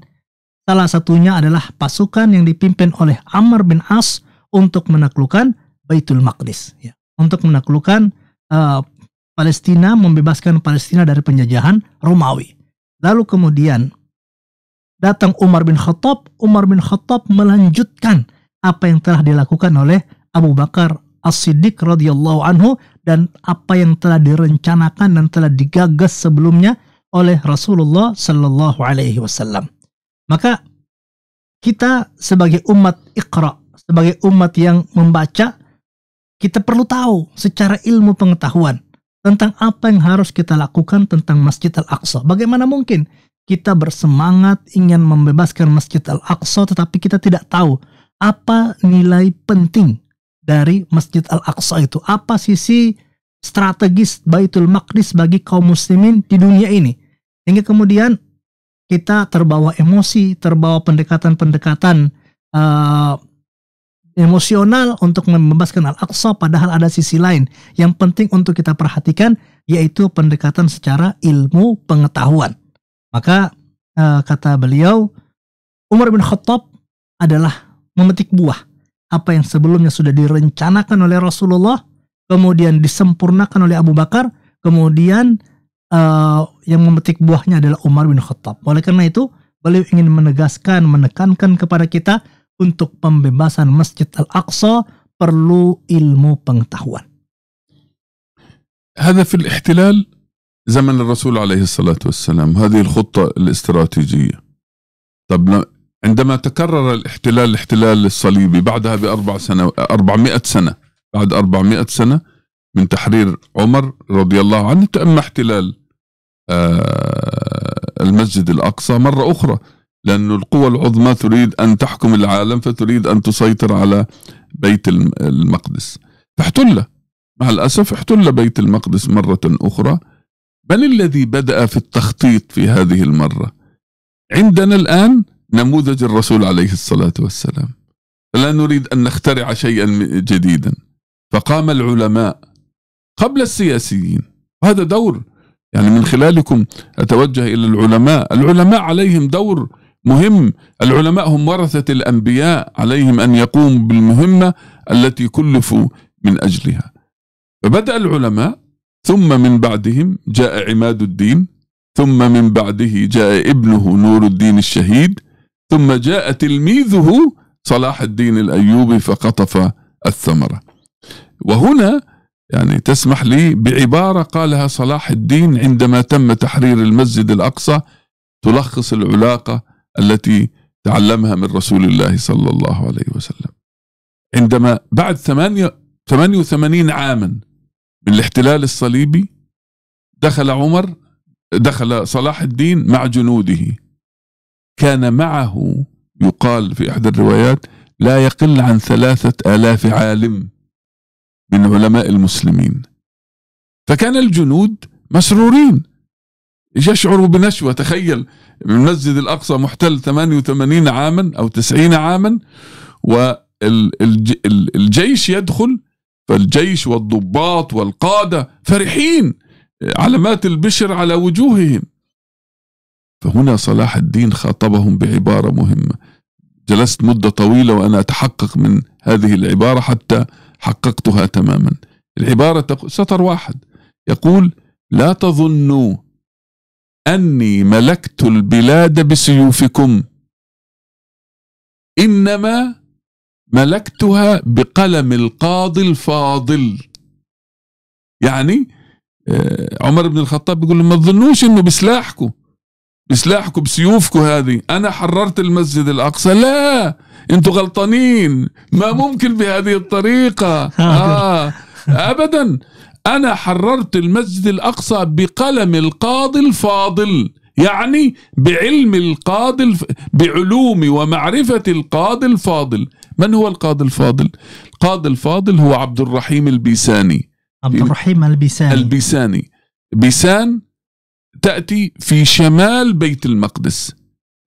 Salah satunya adalah pasukan yang dipimpin oleh Amr bin As untuk menaklukkan Baitul Maqdis. Ya. Untuk menaklukkan uh, Palestina, membebaskan Palestina dari penjajahan Romawi. Lalu kemudian datang Umar bin Khattab. Umar bin Khattab melanjutkan apa yang telah dilakukan oleh Abu Bakar As-Siddiq radhiyallahu anhu dan apa yang telah direncanakan dan telah digagas sebelumnya oleh Rasulullah Sallallahu Alaihi Wasallam. Maka kita sebagai umat Iqra, sebagai umat yang membaca, kita perlu tahu secara ilmu pengetahuan tentang apa yang harus kita lakukan tentang Masjid Al-Aqsa. Bagaimana mungkin kita bersemangat ingin membebaskan Masjid Al-Aqsa tetapi kita tidak tahu apa nilai penting dari Masjid Al-Aqsa itu? Apa sisi strategis Baitul Maqdis bagi kaum muslimin di dunia ini? Hingga kemudian kita terbawa emosi, terbawa pendekatan-pendekatan uh, emosional untuk membebaskan Al-Aqsa padahal ada sisi lain yang penting untuk kita perhatikan yaitu pendekatan secara ilmu pengetahuan. Maka uh, kata beliau Umar bin Khattab adalah memetik buah apa yang sebelumnya sudah direncanakan oleh Rasulullah, kemudian disempurnakan oleh Abu Bakar, kemudian uh, yang memetik buahnya adalah Umar bin Khattab. Oleh karena itu, beliau ingin menegaskan, menekankan kepada kita untuk pembebasan Masjid Al-Aqsa perlu ilmu pengetahuan. هذا في الاحتلال زمن الرسول عليه الصلاة والسلام هذه الخطة الاستراتيجية طب عندما تكرر الاحتلال الاحتلال الصليبي بعدها بأربع سنة 400 سنة بعد 400 سنة من تحرير عمر رضي الله عنه تم احتلال آه، المسجد الأقصى مرة أخرى لأن القوى العظمى تريد أن تحكم العالم فتريد أن تسيطر على بيت المقدس فاحتل مع الأسف احتل بيت المقدس مرة أخرى من الذي بدأ في التخطيط في هذه المرة عندنا الآن نموذج الرسول عليه الصلاة والسلام لا نريد أن نخترع شيئا جديدا فقام العلماء قبل السياسيين هذا دور يعني من خلالكم أتوجه إلى العلماء العلماء عليهم دور مهم العلماء هم ورثة الأنبياء عليهم أن يقوموا بالمهمة التي كلفوا من أجلها فبدأ العلماء ثم من بعدهم جاء عماد الدين ثم من بعده جاء ابنه نور الدين الشهيد ثم جاء تلميذه صلاح الدين الايوبي فقطف الثمره. وهنا يعني تسمح لي بعباره قالها صلاح الدين عندما تم تحرير المسجد الاقصى تلخص العلاقه التي تعلمها من رسول الله صلى الله عليه وسلم. عندما بعد 88 عاما من الاحتلال الصليبي دخل عمر دخل صلاح الدين مع جنوده كان معه يقال في إحدى الروايات لا يقل عن ثلاثة آلاف عالم من علماء المسلمين فكان الجنود مسرورين يشعروا بنشوة تخيل المسجد الأقصى محتل 88 عاما أو 90 عاما والجيش يدخل فالجيش والضباط والقادة فرحين علامات البشر على وجوههم فهنا صلاح الدين خاطبهم بعبارة مهمة جلست مدة طويلة وأنا أتحقق من هذه العبارة حتى حققتها تماما العبارة تقول سطر واحد يقول لا تظنوا أني ملكت البلاد بسيوفكم إنما ملكتها بقلم القاضي الفاضل يعني آه، عمر بن الخطاب بيقول ما تظنوش انه بسلاحكم بسلاحكم بسيوفكم هذه انا حررت المسجد الاقصى لا انتم غلطانين ما ممكن بهذه الطريقه آه. اه ابدا انا حررت المسجد الاقصى بقلم القاضي الفاضل يعني بعلم القاضي الف... بعلوم ومعرفة القاضي الفاضل من هو القاضي الفاضل؟ القاضي الفاضل هو عبد الرحيم البيساني عبد الرحيم البيساني البيساني بيسان تأتي في شمال بيت المقدس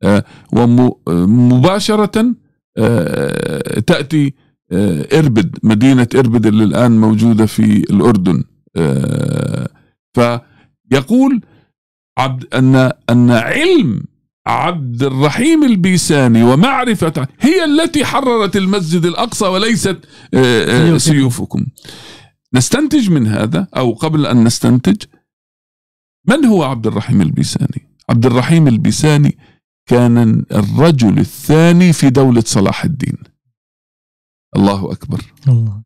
آه، ومباشرة آه، تأتي آه، إربد مدينة إربد اللي الآن موجودة في الأردن فيقول عبد أن أن علم عبد الرحيم البيساني ومعرفة هي التي حررت المسجد الأقصى وليست سيوفكم نستنتج من هذا أو قبل أن نستنتج من هو عبد الرحيم البيساني عبد الرحيم البيساني كان الرجل الثاني في دولة صلاح الدين الله أكبر الله.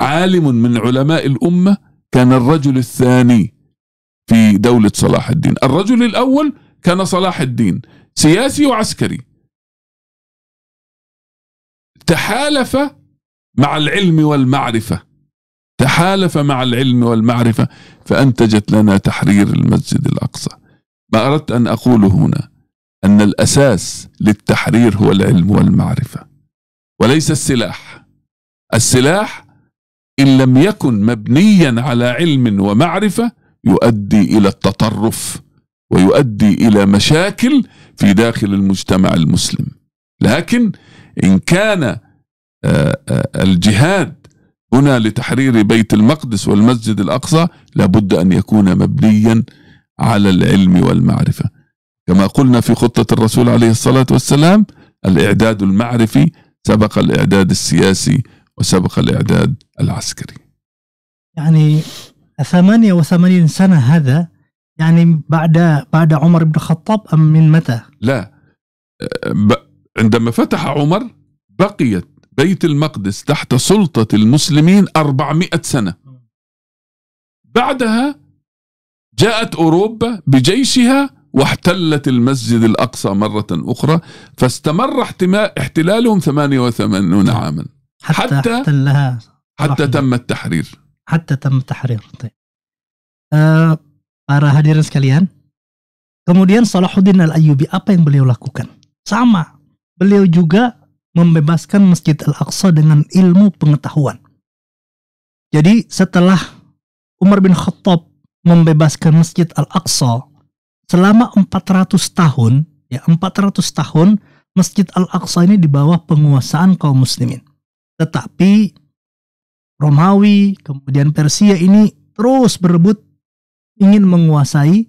عالم من علماء الأمة كان الرجل الثاني في دولة صلاح الدين الرجل الأول كان صلاح الدين سياسي وعسكري تحالف مع العلم والمعرفة تحالف مع العلم والمعرفة فأنتجت لنا تحرير المسجد الأقصى ما أردت أن أقوله هنا أن الأساس للتحرير هو العلم والمعرفة وليس السلاح السلاح إن لم يكن مبنيا على علم ومعرفة يؤدي إلى التطرف ويؤدي إلى مشاكل في داخل المجتمع المسلم لكن إن كان آه، آه، الجهاد هنا لتحرير بيت المقدس والمسجد الأقصى لابد أن يكون مبنيا على العلم والمعرفة كما قلنا في خطة الرسول عليه الصلاة والسلام الإعداد المعرفي سبق الإعداد السياسي وسبق الإعداد العسكري يعني 88 سنة هذا يعني بعد بعد عمر بن الخطاب أم من متى؟ لا أه، عندما فتح عمر بقيت بيت المقدس تحت سلطة المسلمين أربعمائة سنة بعدها جاءت أوروبا بجيشها واحتلت المسجد الأقصى مرة أخرى فاستمر احتلالهم ثمانية وثمانون نعم. عاما حتى حتى, احتلها حتى تم التحرير حتى تم التحرير طيب. uh, para hadirin sekalian kemudian Salahuddin Al Ayyubi apa yang beliau lakukan sama beliau juga membebaskan Masjid Al-Aqsa dengan ilmu pengetahuan. Jadi setelah Umar bin Khattab membebaskan Masjid Al-Aqsa selama 400 tahun, ya 400 tahun Masjid Al-Aqsa ini di bawah penguasaan kaum muslimin. Tetapi Romawi, kemudian Persia ini terus berebut ingin menguasai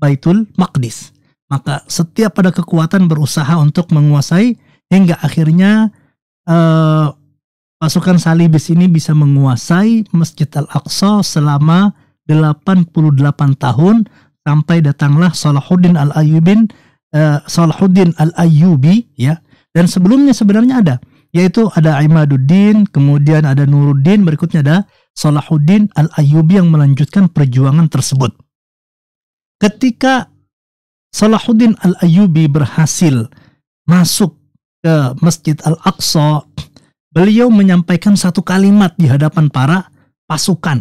Baitul Maqdis. Maka setiap pada kekuatan berusaha untuk menguasai hingga akhirnya uh, pasukan Salibis ini bisa menguasai Masjid Al-Aqsa selama 88 tahun sampai datanglah Salahuddin Al-Ayyubin uh, Salahuddin Al-Ayyubi ya. Dan sebelumnya sebenarnya ada yaitu ada Imaduddin kemudian ada Nuruddin, berikutnya ada Salahuddin Al-Ayyubi yang melanjutkan perjuangan tersebut. Ketika Salahuddin Al-Ayyubi berhasil masuk ke Masjid Al-Aqsa, beliau menyampaikan satu kalimat di hadapan para pasukan.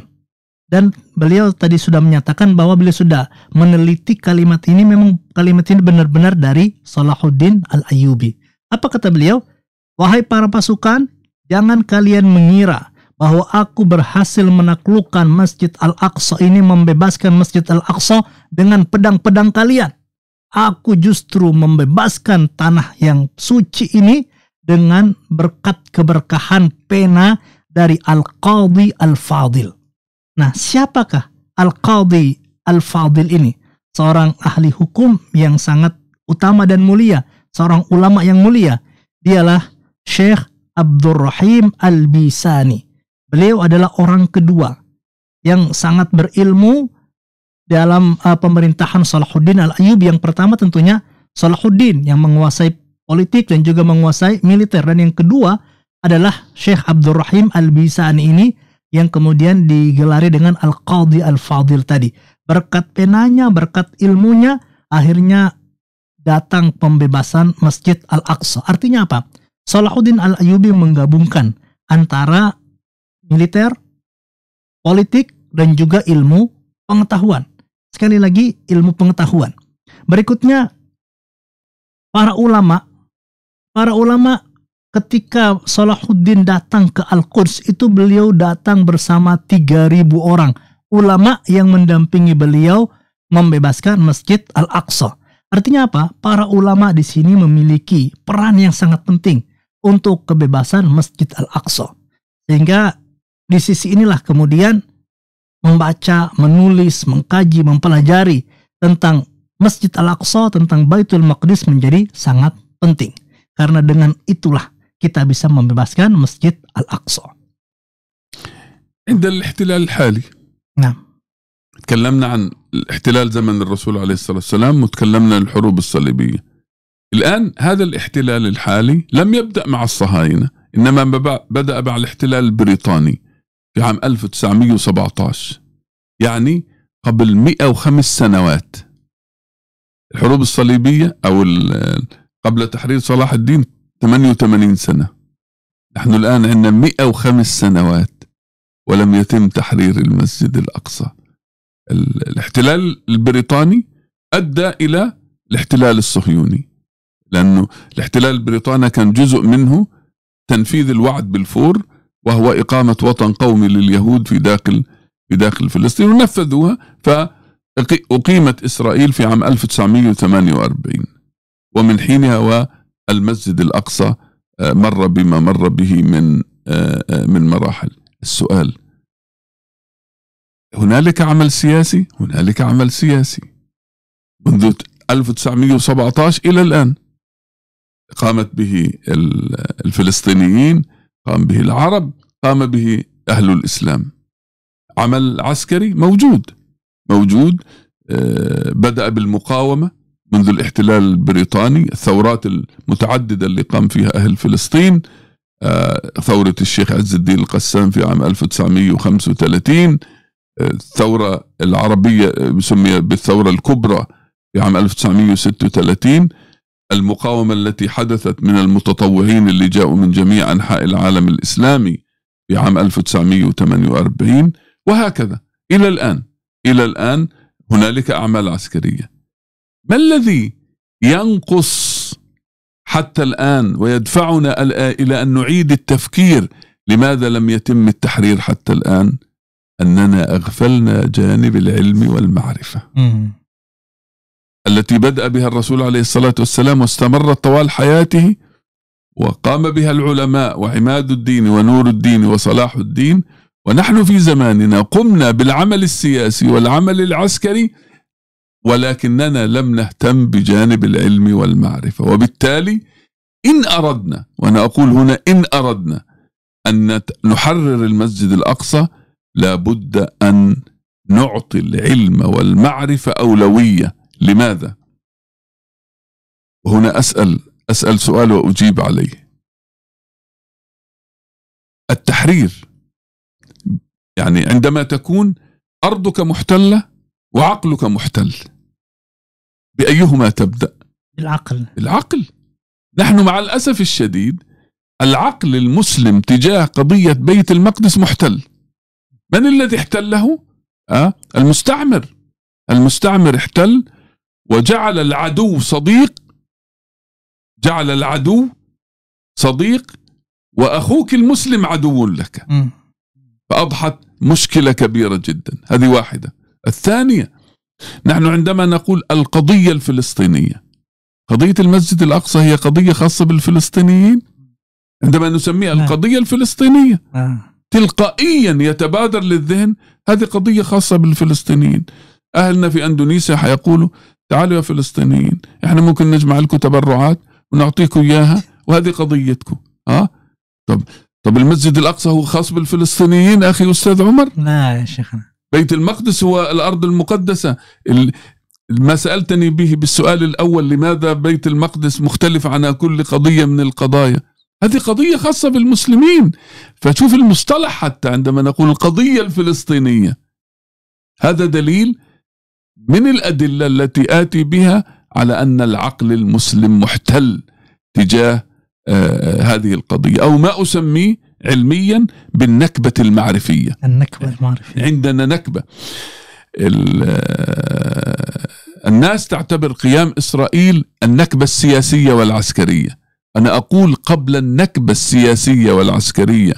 Dan beliau tadi sudah menyatakan bahwa beliau sudah meneliti kalimat ini memang kalimat ini benar-benar dari Salahuddin Al-Ayyubi. Apa kata beliau? Wahai para pasukan, jangan kalian mengira bahwa aku berhasil menaklukkan Masjid Al-Aqsa ini membebaskan Masjid Al-Aqsa dengan pedang-pedang kalian. Aku justru membebaskan tanah yang suci ini dengan berkat keberkahan pena dari Al-Qadhi Al-Fadil. Nah, siapakah Al-Qadhi Al-Fadil ini? Seorang ahli hukum yang sangat utama dan mulia, seorang ulama yang mulia. Dialah Syekh Abdurrahim Al-Bisani. Beliau adalah orang kedua yang sangat berilmu dalam uh, pemerintahan Salahuddin Al-Ayyubi yang pertama tentunya Salahuddin yang menguasai politik dan juga menguasai militer dan yang kedua adalah Syekh Abdurrahim Al-Bisani ini yang kemudian digelari dengan Al-Qadhi Al-Fadil tadi. Berkat penanya, berkat ilmunya akhirnya datang pembebasan Masjid Al-Aqsa. Artinya apa? Salahuddin Al-Ayyubi menggabungkan antara militer, politik dan juga ilmu pengetahuan. Sekali lagi ilmu pengetahuan. Berikutnya para ulama para ulama ketika Salahuddin datang ke Al-Quds itu beliau datang bersama 3000 orang ulama yang mendampingi beliau membebaskan Masjid Al-Aqsa. Artinya apa? Para ulama di sini memiliki peran yang sangat penting untuk kebebasan Masjid Al-Aqsa. Sehingga di sisi inilah kemudian membaca, menulis, mengkaji, mempelajari tentang Masjid Al-Aqsa, tentang Baitul Maqdis menjadi sangat penting. Karena dengan itulah kita bisa membebaskan Masjid Al-Aqsa. Indah al-ihtilal hali Nah. تكلمنا عن احتلال زمن الرسول عليه الصلاة والسلام وتكلمنا عن الحروب الصليبية الآن هذا الاحتلال الحالي لم يبدأ مع الصهاينة إنما بدأ مع الاحتلال البريطاني في عام 1917 يعني قبل 105 سنوات الحروب الصليبية أو قبل تحرير صلاح الدين 88 سنة نحن الآن عندنا 105 سنوات ولم يتم تحرير المسجد الأقصى الاحتلال البريطاني أدى إلى الاحتلال الصهيوني لأنه الاحتلال البريطاني كان جزء منه تنفيذ الوعد بالفور وهو إقامة وطن قومي لليهود في داخل في داخل فلسطين ونفذوها فأقيمت إسرائيل في عام 1948 ومن حينها والمسجد الأقصى آه، مر بما مر به من آه، آه، من مراحل السؤال هنالك عمل سياسي هنالك عمل سياسي منذ 1917 إلى الآن قامت به الفلسطينيين قام به العرب قام به أهل الإسلام عمل عسكري موجود موجود آه، بدأ بالمقاومة منذ الاحتلال البريطاني الثورات المتعددة اللي قام فيها أهل فلسطين آه، ثورة الشيخ عز الدين القسام في عام 1935 آه، الثورة العربية سميت بالثورة الكبرى في عام 1936 المقاومة التي حدثت من المتطوعين اللي جاءوا من جميع أنحاء العالم الإسلامي في عام 1948 وهكذا إلى الآن إلى الآن هنالك أعمال عسكرية ما الذي ينقص حتى الآن ويدفعنا إلى أن نعيد التفكير لماذا لم يتم التحرير حتى الآن أننا أغفلنا جانب العلم والمعرفة التي بدأ بها الرسول عليه الصلاة والسلام واستمرت طوال حياته وقام بها العلماء وعماد الدين ونور الدين وصلاح الدين ونحن في زماننا قمنا بالعمل السياسي والعمل العسكري ولكننا لم نهتم بجانب العلم والمعرفة وبالتالي إن أردنا وأنا أقول هنا إن أردنا أن نحرر المسجد الأقصى لابد أن نعطي العلم والمعرفة أولوية لماذا هنا أسأل أسأل سؤال وأجيب عليه التحرير يعني عندما تكون أرضك محتلة وعقلك محتل بأيهما تبدأ العقل العقل نحن مع الأسف الشديد العقل المسلم تجاه قضية بيت المقدس محتل من الذي احتله أه؟ المستعمر المستعمر احتل وجعل العدو صديق جعل العدو صديق واخوك المسلم عدو لك فاضحت مشكله كبيره جدا هذه واحده الثانيه نحن عندما نقول القضيه الفلسطينيه قضيه المسجد الاقصى هي قضيه خاصه بالفلسطينيين عندما نسميها نعم. القضيه الفلسطينيه آه. تلقائيا يتبادر للذهن هذه قضيه خاصه بالفلسطينيين اهلنا في اندونيسيا حيقولوا تعالوا يا فلسطينيين احنا ممكن نجمع لكم تبرعات ونعطيكم اياها وهذه قضيتكم ها طب طب المسجد الاقصى هو خاص بالفلسطينيين اخي استاذ عمر لا يا شيخنا بيت المقدس هو الارض المقدسه ما سالتني به بالسؤال الاول لماذا بيت المقدس مختلف عن كل قضيه من القضايا هذه قضيه خاصه بالمسلمين فشوف المصطلح حتى عندما نقول القضيه الفلسطينيه هذا دليل من الأدلة التي آتي بها على أن العقل المسلم محتل تجاه آه هذه القضية أو ما أسميه علميا بالنكبة المعرفية النكبة المعرفية عندنا نكبة آه، الناس تعتبر قيام إسرائيل النكبة السياسية والعسكرية أنا أقول قبل النكبة السياسية والعسكرية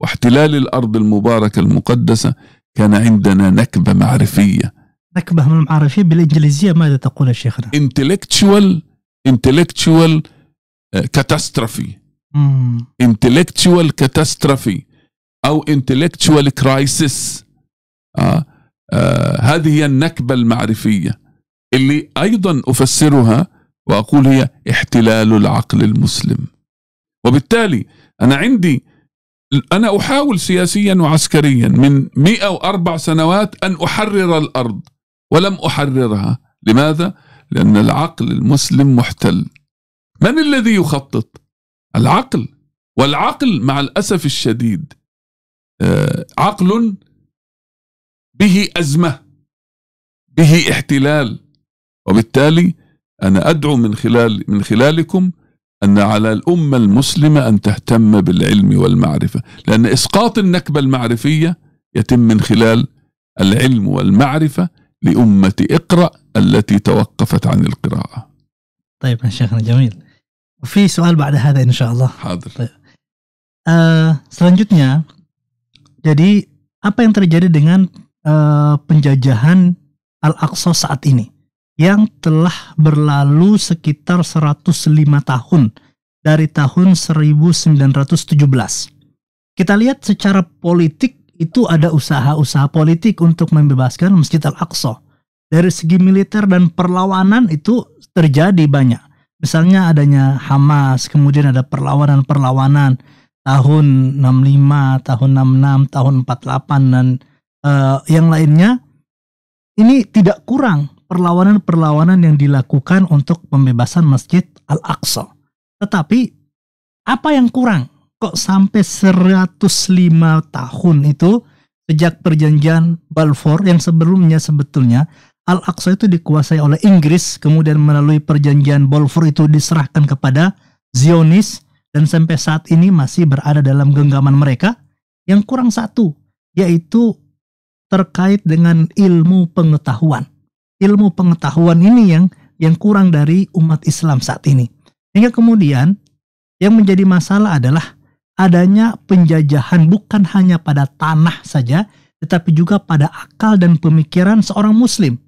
واحتلال الأرض المباركة المقدسة كان عندنا نكبة معرفية نكبة من المعارفين بالإنجليزية ماذا تقول شيخنا؟ intellectual intellectual آه، catastrophe مم. intellectual catastrophe أو intellectual crisis آه. آه. هذه هي النكبة المعرفية اللي أيضا أفسرها وأقول هي احتلال العقل المسلم وبالتالي أنا عندي أنا أحاول سياسيا وعسكريا من 104 سنوات أن أحرر الأرض ولم احررها لماذا لان العقل المسلم محتل من الذي يخطط العقل والعقل مع الاسف الشديد آه، عقل به ازمه به احتلال وبالتالي انا ادعو من خلال من خلالكم ان على الامه المسلمه ان تهتم بالعلم والمعرفه لان اسقاط النكبه المعرفيه يتم من خلال العلم والمعرفه لأمة اقرأ التي توقفت عن القراءة طيب يا شيخنا جميل وفي سؤال بعد هذا إن شاء الله حاضر طيب. uh, selanjutnya jadi apa yang terjadi dengan uh, penjajahan Al-Aqsa saat ini yang telah berlalu sekitar 105 tahun dari tahun 1917. Kita lihat secara politik itu ada usaha-usaha politik untuk membebaskan Masjid Al-Aqsa. Dari segi militer dan perlawanan itu terjadi banyak. Misalnya adanya Hamas, kemudian ada perlawanan-perlawanan tahun 65, tahun 66, tahun 48 dan uh, yang lainnya. Ini tidak kurang perlawanan-perlawanan yang dilakukan untuk pembebasan Masjid Al-Aqsa. Tetapi apa yang kurang? kok sampai 105 tahun itu sejak perjanjian Balfour yang sebelumnya sebetulnya Al-Aqsa itu dikuasai oleh Inggris kemudian melalui perjanjian Balfour itu diserahkan kepada Zionis dan sampai saat ini masih berada dalam genggaman mereka yang kurang satu yaitu terkait dengan ilmu pengetahuan. Ilmu pengetahuan ini yang yang kurang dari umat Islam saat ini. sehingga kemudian yang menjadi masalah adalah adanya penjajahan bukan hanya pada tanah saja, tetapi juga pada akal dan pemikiran seorang Muslim.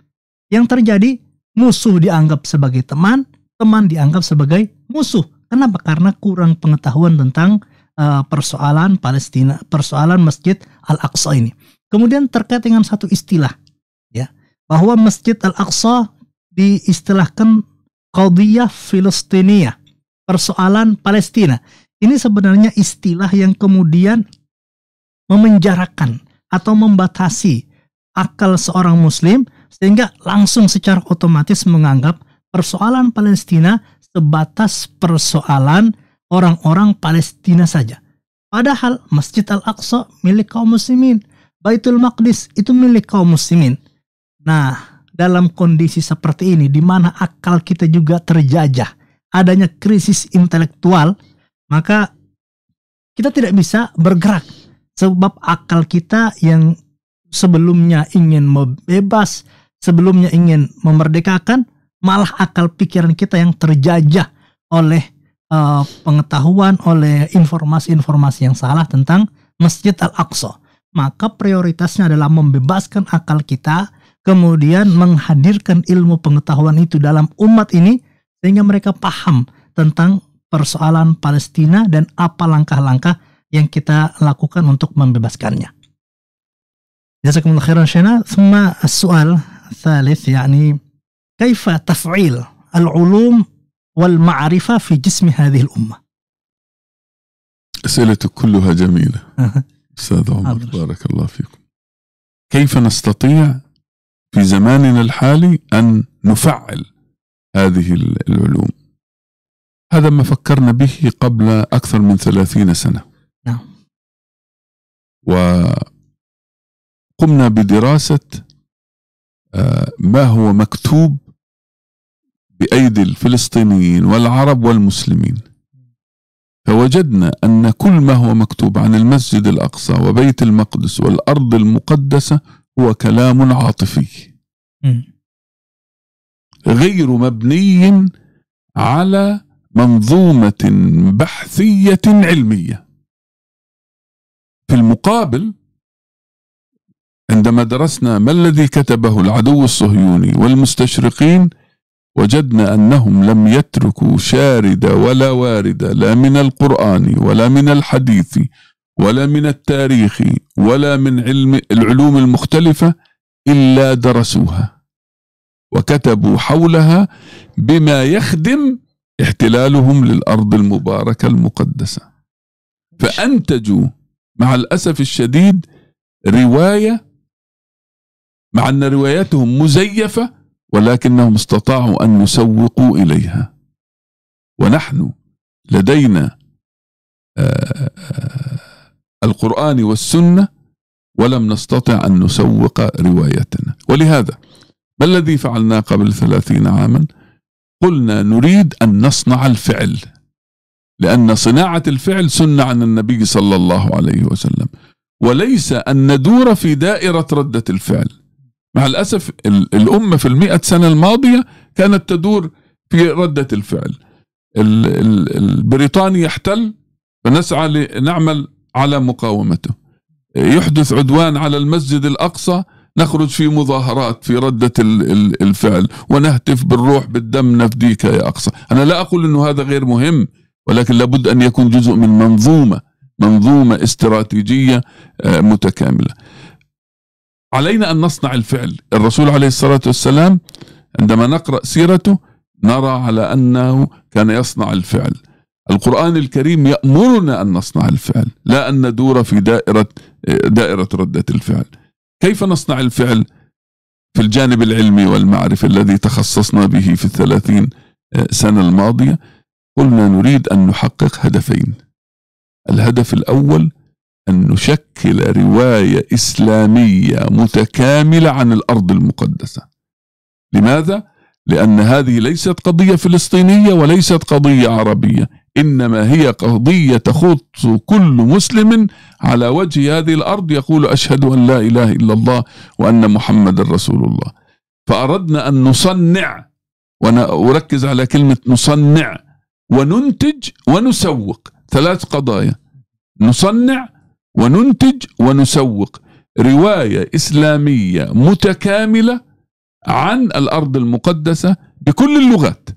Yang terjadi, musuh dianggap sebagai teman, teman dianggap sebagai musuh. Kenapa? Karena kurang pengetahuan tentang uh, persoalan Palestina, persoalan Masjid Al-Aqsa ini. Kemudian terkait dengan satu istilah, ya, bahwa Masjid Al-Aqsa diistilahkan Qadiyah Filistinia persoalan Palestina. Ini sebenarnya istilah yang kemudian memenjarakan atau membatasi akal seorang muslim sehingga langsung secara otomatis menganggap persoalan Palestina sebatas persoalan orang-orang Palestina saja. Padahal Masjid Al-Aqsa milik kaum muslimin, Baitul Maqdis itu milik kaum muslimin. Nah, dalam kondisi seperti ini di mana akal kita juga terjajah, adanya krisis intelektual, maka kita tidak bisa bergerak sebab akal kita yang sebelumnya ingin bebas, sebelumnya ingin memerdekakan, malah akal pikiran kita yang terjajah oleh uh, pengetahuan, oleh informasi-informasi yang salah tentang Masjid Al-Aqsa. Maka prioritasnya adalah membebaskan akal kita, kemudian menghadirkan ilmu pengetahuan itu dalam umat ini sehingga mereka paham tentang persoalan Palestina dan apa langkah-langkah yang kita lakukan untuk membebaskannya. جزاكم الله خيرا شينا ثم السؤال الثالث يعني كيف تفعيل العلوم والمعرفة في جسم هذه الأمة أسئلتك كلها جميلة أستاذ عمر عبر. بارك الله فيكم كيف نستطيع في زماننا الحالي أن نفعل هذه العلوم هذا ما فكرنا به قبل أكثر من ثلاثين سنة نعم وقمنا بدراسة آه، ما هو مكتوب بأيدي الفلسطينيين والعرب والمسلمين فوجدنا أن كل ما هو مكتوب عن المسجد الأقصى وبيت المقدس والأرض المقدسة هو كلام عاطفي غير مبني على منظومة بحثية علمية في المقابل عندما درسنا ما الذي كتبه العدو الصهيوني والمستشرقين وجدنا انهم لم يتركوا شارده ولا وارده لا من القران ولا من الحديث ولا من التاريخ ولا من علم العلوم المختلفه الا درسوها وكتبوا حولها بما يخدم احتلالهم للارض المباركه المقدسه فانتجوا مع الاسف الشديد روايه مع ان رواياتهم مزيفه ولكنهم استطاعوا ان يسوقوا اليها ونحن لدينا آه، آه، القران والسنه ولم نستطع ان نسوق روايتنا ولهذا ما الذي فعلناه قبل ثلاثين عاما قلنا نريد أن نصنع الفعل لأن صناعة الفعل سنة عن النبي صلى الله عليه وسلم وليس أن ندور في دائرة ردة الفعل مع الأسف الأمة في المئة سنة الماضية كانت تدور في ردة الفعل البريطاني يحتل فنسعى لنعمل على مقاومته يحدث عدوان على المسجد الأقصى نخرج في مظاهرات في ردة الفعل ونهتف بالروح بالدم نفديك يا أقصى أنا لا أقول أنه هذا غير مهم ولكن لابد أن يكون جزء من منظومة منظومة استراتيجية آه، متكاملة علينا أن نصنع الفعل الرسول عليه الصلاة والسلام عندما نقرأ سيرته نرى على أنه كان يصنع الفعل القرآن الكريم يأمرنا أن نصنع الفعل لا أن ندور في دائرة آه، دائرة ردة الفعل كيف نصنع الفعل في الجانب العلمي والمعرفي الذي تخصصنا به في الثلاثين سنة الماضية قلنا نريد أن نحقق هدفين الهدف الأول أن نشكل رواية إسلامية متكاملة عن الأرض المقدسة لماذا؟ لأن هذه ليست قضية فلسطينية وليست قضية عربية إنما هي قضية تخص كل مسلم على وجه هذه الأرض يقول أشهد أن لا إله إلا الله وأن محمد رسول الله فأردنا أن نصنع وأنا أركز على كلمة نصنع وننتج ونسوق ثلاث قضايا نصنع وننتج ونسوق رواية إسلامية متكاملة عن الأرض المقدسة بكل اللغات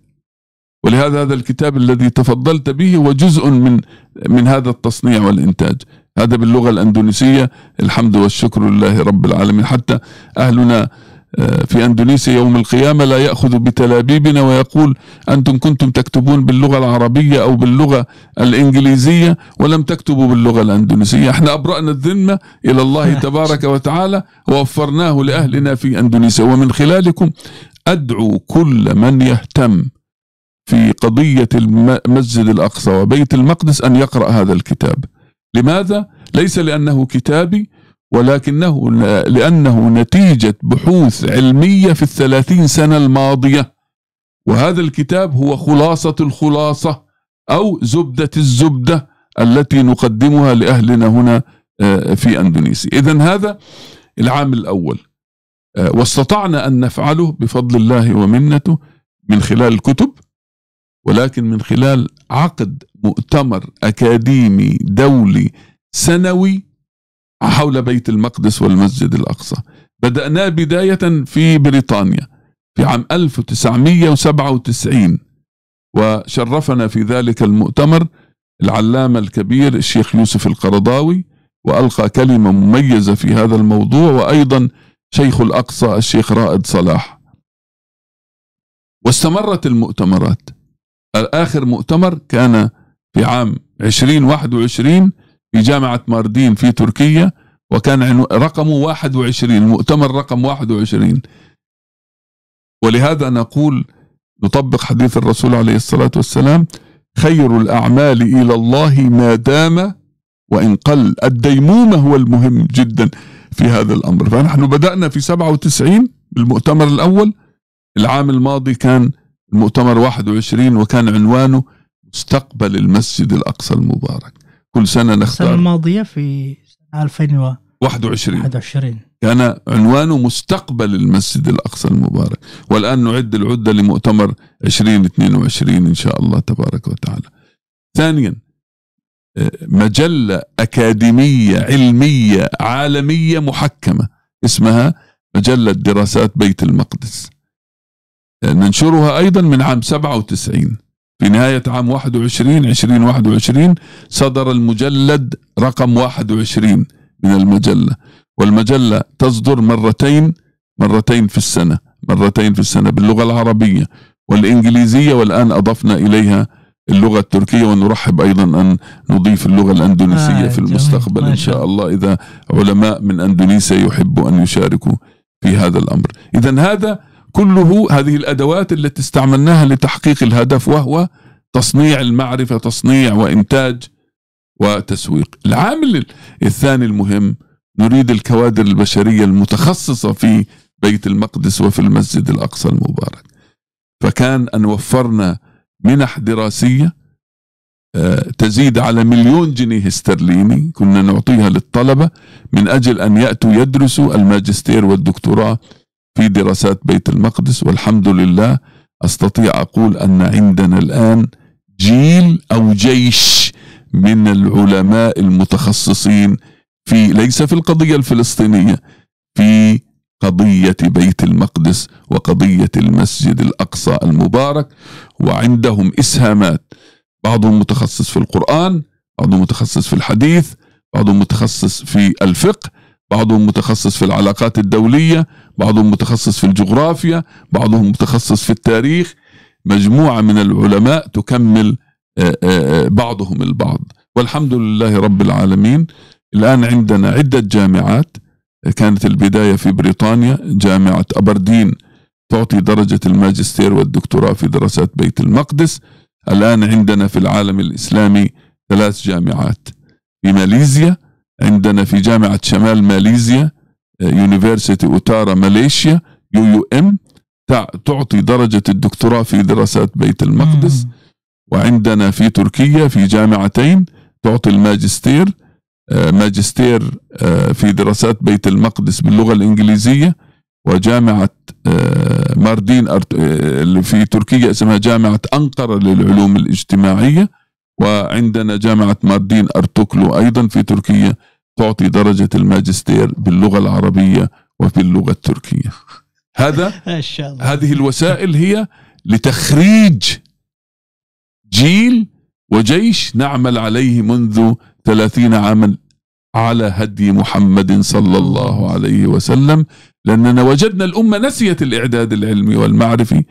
ولهذا هذا الكتاب الذي تفضلت به هو جزء من من هذا التصنيع والانتاج هذا باللغه الاندونيسيه الحمد والشكر لله رب العالمين حتى اهلنا آه، في اندونيسيا يوم القيامه لا ياخذ بتلابيبنا ويقول انتم كنتم تكتبون باللغه العربيه او باللغه الانجليزيه ولم تكتبوا باللغه الاندونيسيه، احنا ابرانا الذمه الى الله تبارك وتعالى ووفرناه لاهلنا في اندونيسيا ومن خلالكم ادعو كل من يهتم في قضية المسجد الأقصى وبيت المقدس أن يقرأ هذا الكتاب لماذا؟ ليس لأنه كتابي ولكنه لأنه نتيجة بحوث علمية في الثلاثين سنة الماضية وهذا الكتاب هو خلاصة الخلاصة أو زبدة الزبدة التي نقدمها لأهلنا هنا آه، في أندونيسيا إذا هذا العام الأول آه، واستطعنا أن نفعله بفضل الله ومنته من خلال الكتب ولكن من خلال عقد مؤتمر اكاديمي دولي سنوي حول بيت المقدس والمسجد الاقصى بدأناه بداية في بريطانيا في عام 1997 وشرفنا في ذلك المؤتمر العلامة الكبير الشيخ يوسف القرضاوي وألقى كلمة مميزة في هذا الموضوع وأيضا شيخ الأقصى الشيخ رائد صلاح واستمرت المؤتمرات آخر مؤتمر كان في عام 2021 في جامعة ماردين في تركيا وكان رقمه 21 المؤتمر رقم 21 ولهذا نقول نطبق حديث الرسول عليه الصلاة والسلام خير الأعمال إلى الله ما دام وإن قل الديمومة هو المهم جدا في هذا الأمر فنحن بدأنا في 97 بالمؤتمر الأول العام الماضي كان المؤتمر 21 وكان عنوانه مستقبل المسجد الأقصى المبارك كل سنة نختار السنة الماضية في 2021 21 كان عنوانه مستقبل المسجد الأقصى المبارك والآن نعد العدة لمؤتمر 2022 إن شاء الله تبارك وتعالى ثانيا مجلة أكاديمية علمية عالمية محكمة اسمها مجلة دراسات بيت المقدس ننشرها أيضا من عام 97 في نهاية عام 21 2021 صدر المجلد رقم 21 من المجلة والمجلة تصدر مرتين مرتين في السنة مرتين في السنة باللغة العربية والإنجليزية والآن أضفنا إليها اللغة التركية ونرحب أيضا أن نضيف اللغة الأندونيسية آه في المستقبل إن شاء الله إذا علماء من أندونيسيا يحبوا أن يشاركوا في هذا الأمر إذا هذا كله هذه الادوات التي استعملناها لتحقيق الهدف وهو تصنيع المعرفه تصنيع وانتاج وتسويق العامل الثاني المهم نريد الكوادر البشريه المتخصصه في بيت المقدس وفي المسجد الاقصى المبارك فكان ان وفرنا منح دراسيه آه، تزيد على مليون جنيه استرليني كنا نعطيها للطلبه من اجل ان ياتوا يدرسوا الماجستير والدكتوراه في دراسات بيت المقدس والحمد لله استطيع اقول ان عندنا الان جيل او جيش من العلماء المتخصصين في ليس في القضيه الفلسطينيه في قضيه بيت المقدس وقضيه المسجد الاقصى المبارك وعندهم اسهامات بعضهم متخصص في القران بعضهم متخصص في الحديث بعضهم متخصص في الفقه بعضهم متخصص في العلاقات الدولية بعضهم متخصص في الجغرافيا بعضهم متخصص في التاريخ مجموعة من العلماء تكمل آه، آه، آه، بعضهم البعض والحمد لله رب العالمين الآن عندنا عدة جامعات كانت البداية في بريطانيا جامعة أبردين تعطي درجة الماجستير والدكتوراه في دراسات بيت المقدس الآن عندنا في العالم الإسلامي ثلاث جامعات في ماليزيا عندنا في جامعة شمال ماليزيا يونيفرسيتي أوتارا ماليشيا يو يو ام تعطي درجة الدكتوراه في دراسات بيت المقدس وعندنا في تركيا في جامعتين تعطي الماجستير آه، ماجستير آه، في دراسات بيت المقدس باللغة الإنجليزية وجامعة آه، ماردين في تركيا اسمها جامعة أنقرة للعلوم الاجتماعية وعندنا جامعة ماردين أرتوكلو أيضا في تركيا تعطي درجة الماجستير باللغة العربية وفي اللغة التركية هذا هذه الوسائل هي لتخريج جيل وجيش نعمل عليه منذ ثلاثين عاما على هدي محمد صلى الله عليه وسلم لأننا وجدنا الأمة نسيت الإعداد العلمي والمعرفي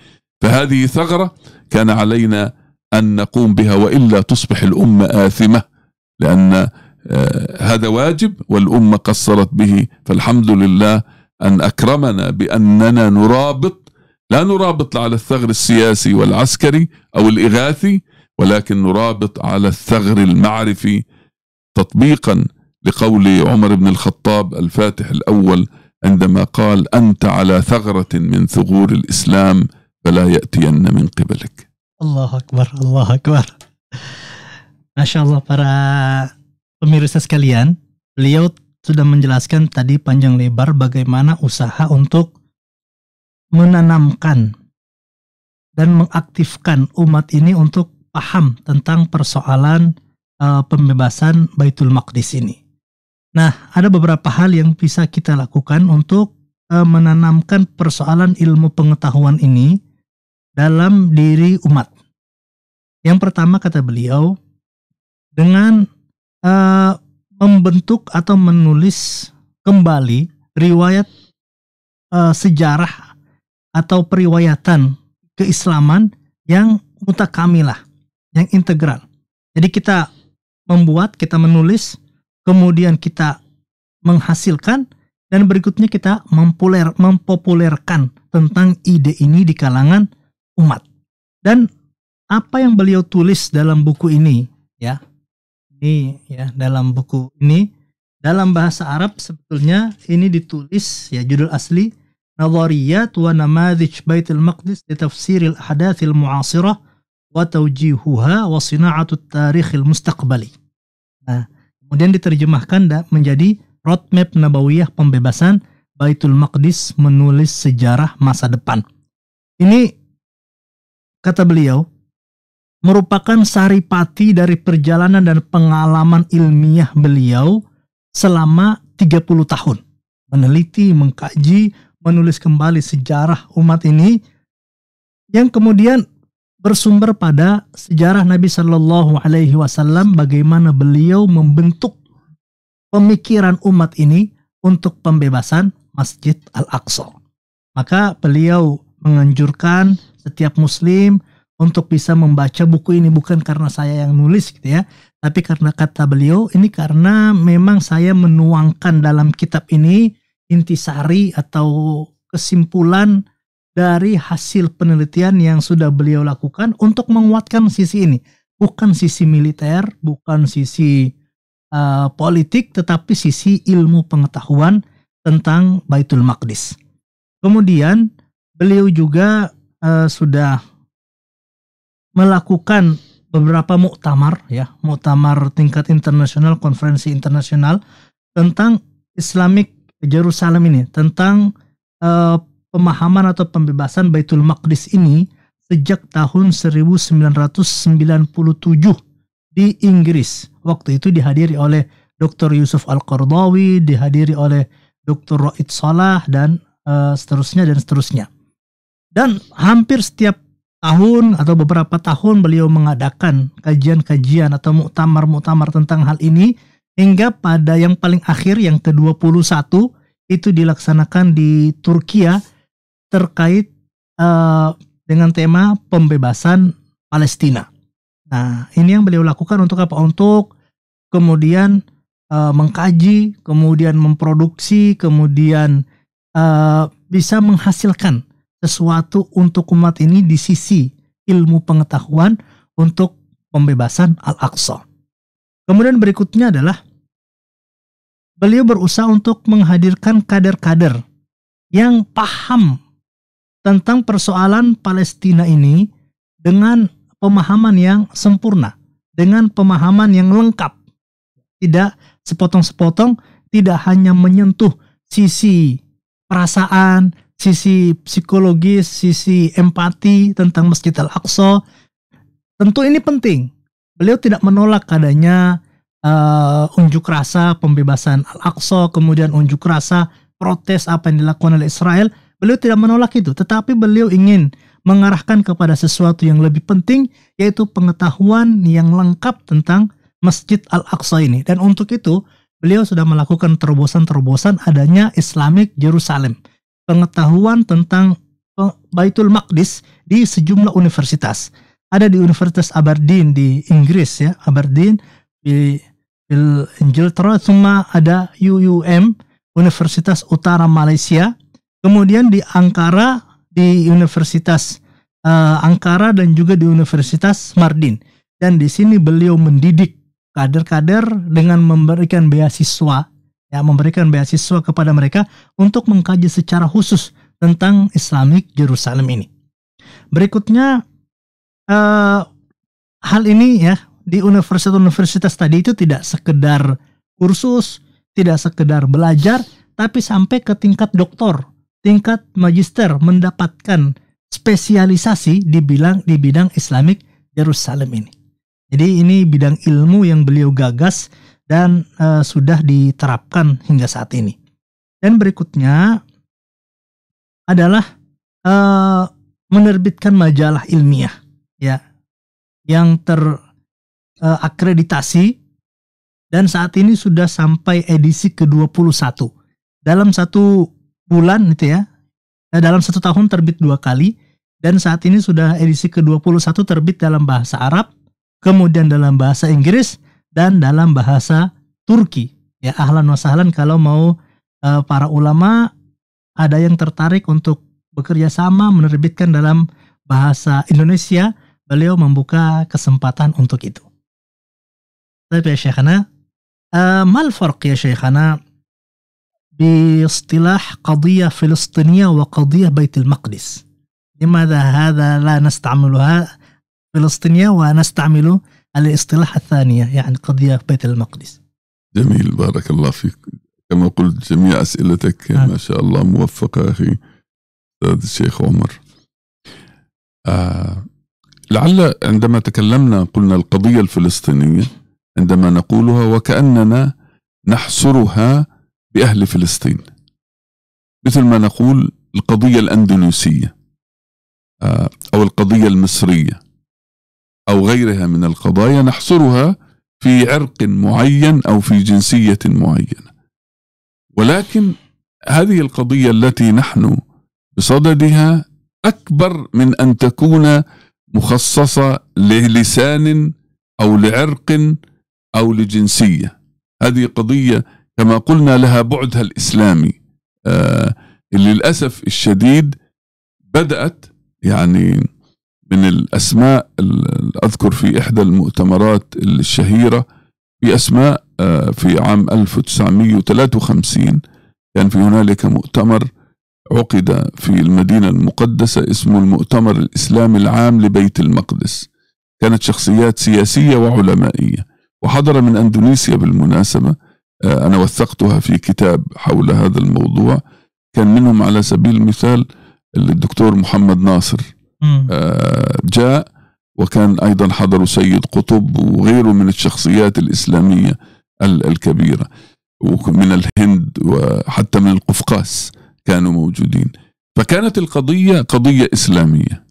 فهذه ثغرة كان علينا أن نقوم بها وإلا تصبح الأمة آثمة لأن آه، هذا واجب والأمة قصرت به فالحمد لله أن أكرمنا بأننا نرابط لا نرابط على الثغر السياسي والعسكري أو الإغاثي ولكن نرابط على الثغر المعرفي تطبيقا لقول عمر بن الخطاب الفاتح الأول عندما قال أنت على ثغرة من ثغور الإسلام فلا يأتين من قبلك Allah Akbar, Allah Akbar. Masya Allah para pemirsa sekalian, beliau sudah menjelaskan tadi panjang lebar bagaimana usaha untuk menanamkan dan mengaktifkan umat ini untuk paham tentang persoalan uh, pembebasan Baitul Maqdis ini. Nah, ada beberapa hal yang bisa kita lakukan untuk uh, menanamkan persoalan ilmu pengetahuan ini dalam diri umat. Yang pertama kata beliau dengan uh, membentuk atau menulis kembali riwayat uh, sejarah atau periwayatan keislaman yang mutakamilah, yang integral. Jadi kita membuat, kita menulis, kemudian kita menghasilkan dan berikutnya kita mempopulerkan tentang ide ini di kalangan umat. Dan apa yang beliau tulis dalam buku ini, ya, ini ya dalam buku ini dalam bahasa Arab sebetulnya ini ditulis ya judul asli Nawariyat wa Namadij Baitul Maqdis di tafsiril ahadathil mu'asirah wa tawjihuha wa sina'atu tarikhil mustaqbali. Nah, kemudian diterjemahkan menjadi roadmap nabawiyah pembebasan Baitul Maqdis menulis sejarah masa depan. Ini kata beliau, merupakan saripati dari perjalanan dan pengalaman ilmiah beliau selama 30 tahun. Meneliti, mengkaji, menulis kembali sejarah umat ini yang kemudian bersumber pada sejarah Nabi Shallallahu Alaihi Wasallam bagaimana beliau membentuk pemikiran umat ini untuk pembebasan Masjid Al Aqsa. Maka beliau menganjurkan setiap muslim untuk bisa membaca buku ini bukan karena saya yang nulis gitu ya, tapi karena kata beliau ini karena memang saya menuangkan dalam kitab ini intisari atau kesimpulan dari hasil penelitian yang sudah beliau lakukan untuk menguatkan sisi ini, bukan sisi militer, bukan sisi uh, politik, tetapi sisi ilmu pengetahuan tentang Baitul Maqdis. Kemudian beliau juga uh, sudah melakukan beberapa muktamar ya, muktamar tingkat internasional, konferensi internasional tentang Islamic Jerusalem ini, tentang uh, pemahaman atau pembebasan Baitul Maqdis ini sejak tahun 1997 di Inggris. Waktu itu dihadiri oleh Dr. Yusuf Al-Qardawi, dihadiri oleh Dr. Roid Salah dan uh, seterusnya dan seterusnya. Dan hampir setiap tahun atau beberapa tahun beliau mengadakan kajian-kajian atau muktamar-muktamar tentang hal ini hingga pada yang paling akhir yang ke-21 itu dilaksanakan di Turkiya terkait uh, dengan tema pembebasan Palestina. Nah, ini yang beliau lakukan untuk apa? Untuk kemudian uh, mengkaji, kemudian memproduksi, kemudian uh, bisa menghasilkan sesuatu untuk umat ini di sisi ilmu pengetahuan untuk pembebasan Al-Aqsa. Kemudian berikutnya adalah beliau berusaha untuk menghadirkan kader-kader yang paham tentang persoalan Palestina ini dengan pemahaman yang sempurna, dengan pemahaman yang lengkap. Tidak sepotong-sepotong, tidak hanya menyentuh sisi perasaan, sisi psikologis, sisi empati tentang Masjid Al-Aqsa. Tentu ini penting. Beliau tidak menolak adanya uh, unjuk rasa pembebasan Al-Aqsa, kemudian unjuk rasa protes apa yang dilakukan oleh Israel. Beliau tidak menolak itu, tetapi beliau ingin mengarahkan kepada sesuatu yang lebih penting, yaitu pengetahuan yang lengkap tentang Masjid Al-Aqsa ini. Dan untuk itu, beliau sudah melakukan terobosan-terobosan adanya Islamic Jerusalem pengetahuan tentang Baitul Maqdis di sejumlah universitas. Ada di Universitas Aberdeen di Inggris ya, Aberdeen di Ingilterra, cuma ada UUM, Universitas Utara Malaysia. Kemudian di Ankara di Universitas uh, Ankara dan juga di Universitas Mardin. Dan di sini beliau mendidik kader-kader dengan memberikan beasiswa ya memberikan beasiswa kepada mereka untuk mengkaji secara khusus tentang Islamik Jerusalem ini. Berikutnya uh, hal ini ya di universitas-universitas tadi itu tidak sekedar kursus, tidak sekedar belajar, tapi sampai ke tingkat doktor, tingkat magister mendapatkan spesialisasi di bidang di bidang Islamic Jerusalem ini. Jadi ini bidang ilmu yang beliau gagas dan e, sudah diterapkan hingga saat ini. Dan berikutnya adalah e, menerbitkan majalah ilmiah ya yang terakreditasi eh, e, dan saat ini sudah sampai edisi ke-21. Dalam satu bulan itu ya. Dalam satu tahun terbit dua kali dan saat ini sudah edisi ke-21 terbit dalam bahasa Arab, kemudian dalam bahasa Inggris dan dalam bahasa Turki. Ya ahlan wa sahlan kalau mau e, para ulama ada yang tertarik untuk bekerja sama menerbitkan dalam bahasa Indonesia, beliau membuka kesempatan untuk itu. Tapi ya Syekhana, e, mal farq ya Syekhana Filistinia wa qadiyah Baitul maqdis المقدس لماذا la nasta'miluha Filistinia wa nasta'milu. الاصطلاح الثانية يعني قضية بيت المقدس جميل بارك الله فيك كما قلت جميع أسئلتك آه. ما شاء الله موفقة أخي أستاذ الشيخ عمر آه لعل عندما تكلمنا قلنا القضية الفلسطينية عندما نقولها وكأننا نحصرها بأهل فلسطين مثل ما نقول القضية الأندونيسية آه، أو القضية المصرية أو غيرها من القضايا نحصرها في عرق معين أو في جنسية معينة ولكن هذه القضية التي نحن بصددها أكبر من أن تكون مخصصة للسان أو لعرق أو لجنسية هذه قضية كما قلنا لها بعدها الإسلامي آه للأسف الشديد بدأت يعني من الاسماء اذكر في احدى المؤتمرات الشهيره في اسماء آه، في عام 1953 كان في هنالك مؤتمر عقد في المدينه المقدسه اسمه المؤتمر الاسلامي العام لبيت المقدس كانت شخصيات سياسيه وعلمائيه وحضر من اندونيسيا بالمناسبه آه، انا وثقتها في كتاب حول هذا الموضوع كان منهم على سبيل المثال الدكتور محمد ناصر آه، جاء وكان أيضا حضر سيد قطب وغيره من الشخصيات الإسلامية الكبيرة ومن الهند وحتى من القفقاس كانوا موجودين فكانت القضية قضية إسلامية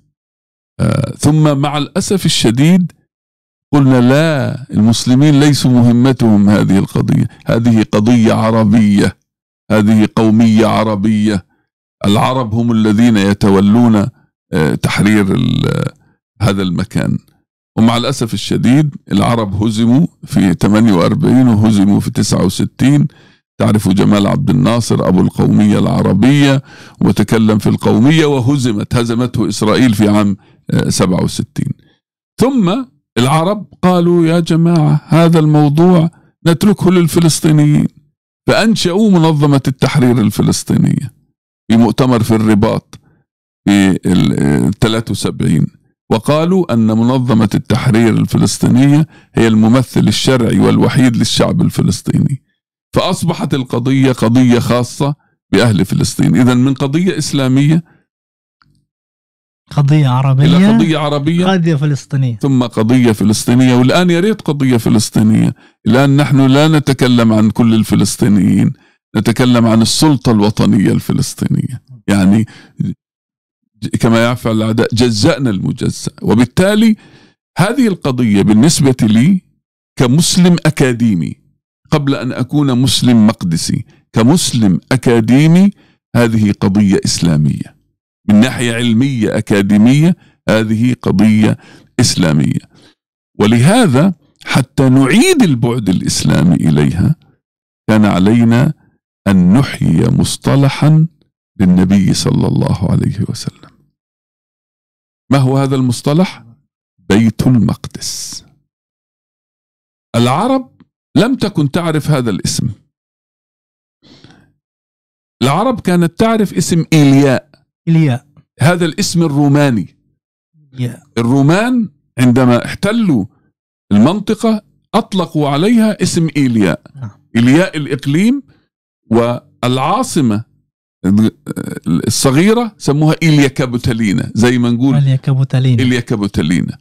آه، ثم مع الأسف الشديد قلنا لا المسلمين ليسوا مهمتهم هذه القضية هذه قضية عربية هذه قومية عربية العرب هم الذين يتولون آه، تحرير هذا المكان ومع الأسف الشديد العرب هزموا في 48 وهزموا في 69 تعرفوا جمال عبد الناصر أبو القومية العربية وتكلم في القومية وهزمت هزمته إسرائيل في عام 67 آه، ثم العرب قالوا يا جماعة هذا الموضوع نتركه للفلسطينيين فأنشأوا منظمة التحرير الفلسطينية في مؤتمر في الرباط في ال 73 وقالوا أن منظمة التحرير الفلسطينية هي الممثل الشرعي والوحيد للشعب الفلسطيني فأصبحت القضية قضية خاصة بأهل فلسطين إذا من قضية إسلامية قضية عربية إلى قضية عربية قضية فلسطينية ثم قضية فلسطينية والآن يا ريت قضية فلسطينية الآن نحن لا نتكلم عن كل الفلسطينيين نتكلم عن السلطة الوطنية الفلسطينية يعني كما يفعل الأعداء جزأنا المجزأ وبالتالي هذه القضية بالنسبة لي كمسلم أكاديمي قبل أن أكون مسلم مقدسي كمسلم أكاديمي هذه قضية إسلامية من ناحية علمية أكاديمية هذه قضية إسلامية ولهذا حتى نعيد البعد الإسلامي إليها كان علينا أن نحيي مصطلحا للنبي صلى الله عليه وسلم ما هو هذا المصطلح بيت المقدس العرب لم تكن تعرف هذا الاسم العرب كانت تعرف اسم إيلياء إيلياء هذا الاسم الروماني إيلياء. الرومان عندما احتلوا المنطقة أطلقوا عليها اسم إيلياء نعم. إيلياء الإقليم والعاصمة آه، الصغيرة سموها إليا كابوتالينا زي ما نقول إليا كابوتالينا إليا كابوتالينا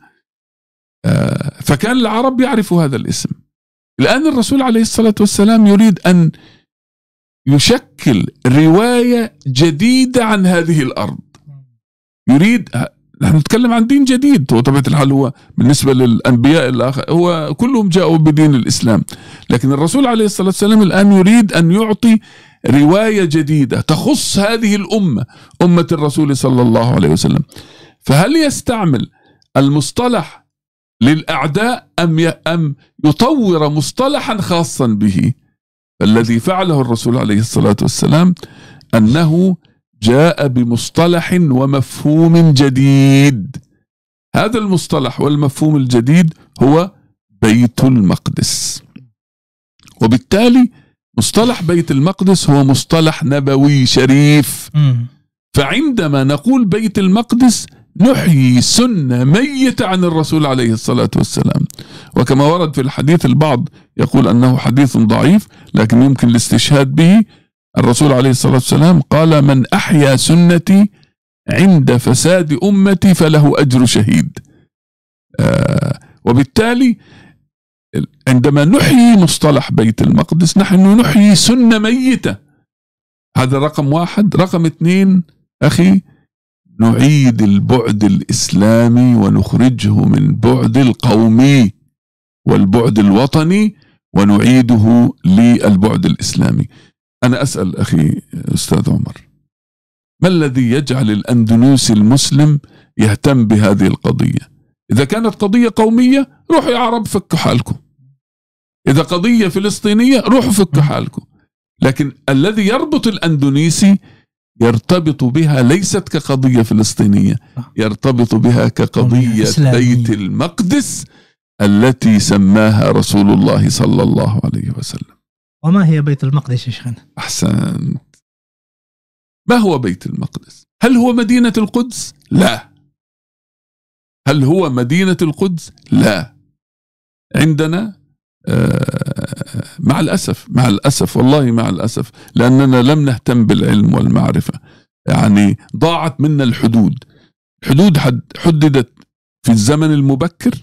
آه، فكان العرب يعرفوا هذا الاسم الآن الرسول عليه الصلاة والسلام يريد أن يشكل رواية جديدة عن هذه الأرض يريد آه، نحن نتكلم عن دين جديد وطبيعة الحال هو بالنسبة للأنبياء الآخر هو كلهم جاءوا بدين الإسلام لكن الرسول عليه الصلاة والسلام الآن يريد أن يعطي روايه جديده تخص هذه الامه امه الرسول صلى الله عليه وسلم فهل يستعمل المصطلح للاعداء ام ام يطور مصطلحا خاصا به الذي فعله الرسول عليه الصلاه والسلام انه جاء بمصطلح ومفهوم جديد هذا المصطلح والمفهوم الجديد هو بيت المقدس وبالتالي مصطلح بيت المقدس هو مصطلح نبوي شريف فعندما نقول بيت المقدس نحيي سنة ميتة عن الرسول عليه الصلاة والسلام وكما ورد في الحديث البعض يقول أنه حديث ضعيف لكن يمكن الاستشهاد به الرسول عليه الصلاة والسلام قال من أحيا سنتي عند فساد أمتي فله أجر شهيد آه وبالتالي عندما نحيي مصطلح بيت المقدس نحن نحيي سنة ميتة هذا رقم واحد رقم اثنين أخي نعيد البعد الإسلامي ونخرجه من بعد القومي والبعد الوطني ونعيده للبعد الإسلامي أنا أسأل أخي أستاذ عمر ما الذي يجعل الأندلوسي المسلم يهتم بهذه القضية إذا كانت قضية قومية روحوا يا عرب فكوا حالكم إذا قضية فلسطينية روحوا فكوا حالكم لكن الذي يربط الأندونيسي يرتبط بها ليست كقضية فلسطينية يرتبط بها كقضية بيت المقدس التي سماها رسول الله صلى الله عليه وسلم وما هي بيت المقدس يا شيخنا؟ أحسنت ما هو بيت المقدس؟ هل هو مدينة القدس؟ لا هل هو مدينة القدس؟ لا عندنا آه، مع الأسف مع الأسف والله مع الأسف لأننا لم نهتم بالعلم والمعرفة يعني ضاعت منا الحدود حدود حددت في الزمن المبكر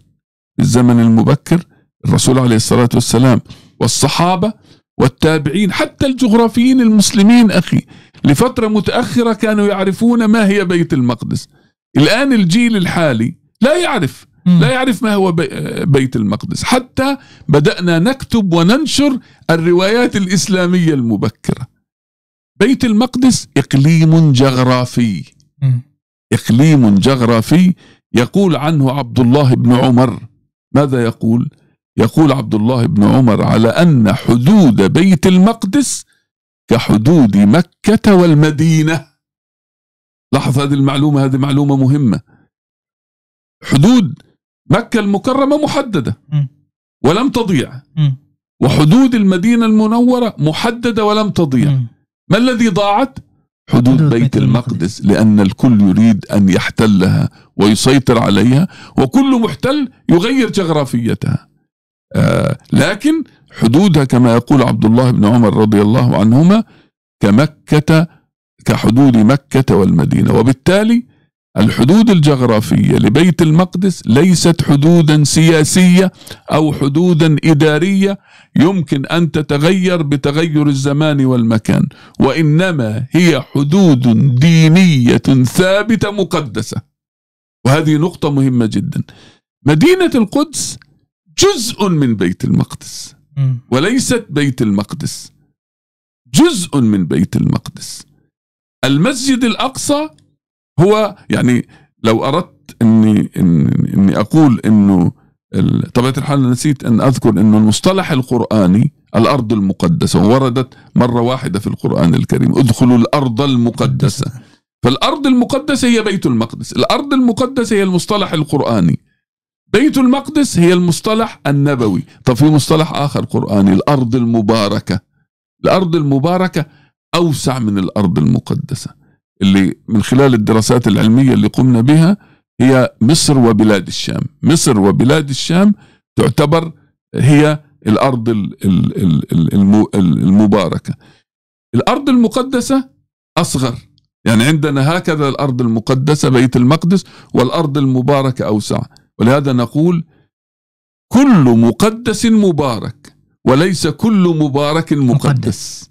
في الزمن المبكر الرسول عليه الصلاة والسلام والصحابة والتابعين حتى الجغرافيين المسلمين أخي لفترة متأخرة كانوا يعرفون ما هي بيت المقدس الآن الجيل الحالي لا يعرف لا يعرف ما هو بيت المقدس حتى بدأنا نكتب وننشر الروايات الإسلامية المبكرة بيت المقدس إقليم جغرافي إقليم جغرافي يقول عنه عبد الله بن عمر ماذا يقول؟ يقول عبد الله بن عمر على أن حدود بيت المقدس كحدود مكة والمدينة لاحظ هذه المعلومة هذه معلومة مهمة حدود مكة المكرمة محددة ولم تضيع وحدود المدينة المنورة محددة ولم تضيع ما الذي ضاعت؟ حدود بيت المقدس لأن الكل يريد أن يحتلها ويسيطر عليها وكل محتل يغير جغرافيتها آه لكن حدودها كما يقول عبد الله بن عمر رضي الله عنهما كمكة كحدود مكة والمدينة وبالتالي الحدود الجغرافيه لبيت المقدس ليست حدودا سياسيه او حدودا اداريه يمكن ان تتغير بتغير الزمان والمكان وانما هي حدود دينيه ثابته مقدسه وهذه نقطه مهمه جدا مدينه القدس جزء من بيت المقدس وليست بيت المقدس جزء من بيت المقدس المسجد الاقصى هو يعني لو اردت اني اني, إني اقول انه طبيعة الحال نسيت ان اذكر انه المصطلح القراني الارض المقدسه وردت مره واحده في القران الكريم ادخلوا الارض المقدسه فالارض المقدسه هي بيت المقدس الارض المقدسه هي المصطلح القراني بيت المقدس هي المصطلح النبوي طب في مصطلح آخر قرآني الأرض المباركة الأرض المباركة أوسع من الأرض المقدسة اللي من خلال الدراسات العلمية اللي قمنا بها هي مصر وبلاد الشام مصر وبلاد الشام تعتبر هي الأرض المباركة الأرض المقدسة أصغر يعني عندنا هكذا الأرض المقدسة بيت المقدس والأرض المباركة أوسع ولهذا نقول كل مقدس مبارك وليس كل مبارك مقدس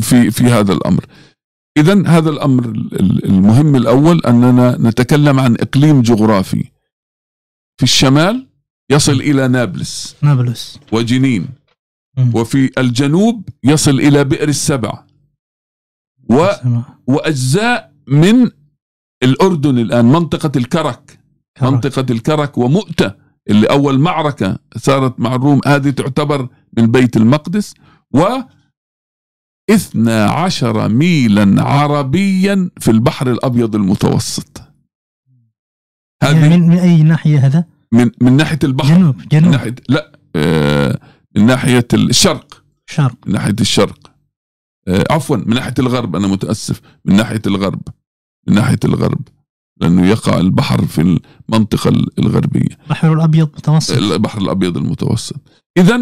في في هذا الأمر إذا هذا الأمر المهم الأول أننا نتكلم عن إقليم جغرافي في الشمال يصل إلى نابلس نابلس وجنين وفي الجنوب يصل إلى بئر السبع و... وأجزاء من الأردن الآن منطقة الكرك منطقة الكرك ومؤتة اللي أول معركة صارت مع الروم هذه تعتبر من بيت المقدس و اثنا عشر ميلا عربيا في البحر الأبيض المتوسط هذه يعني من, من أي ناحية هذا؟ من من ناحية البحر جنوب جنوب من ناحية لا آه من ناحية الشرق شرق من ناحية الشرق آه عفوا من ناحية الغرب أنا متأسف من ناحية الغرب من ناحية الغرب لأنه يقع البحر في المنطقة الغربية البحر الأبيض المتوسط البحر الأبيض المتوسط إذا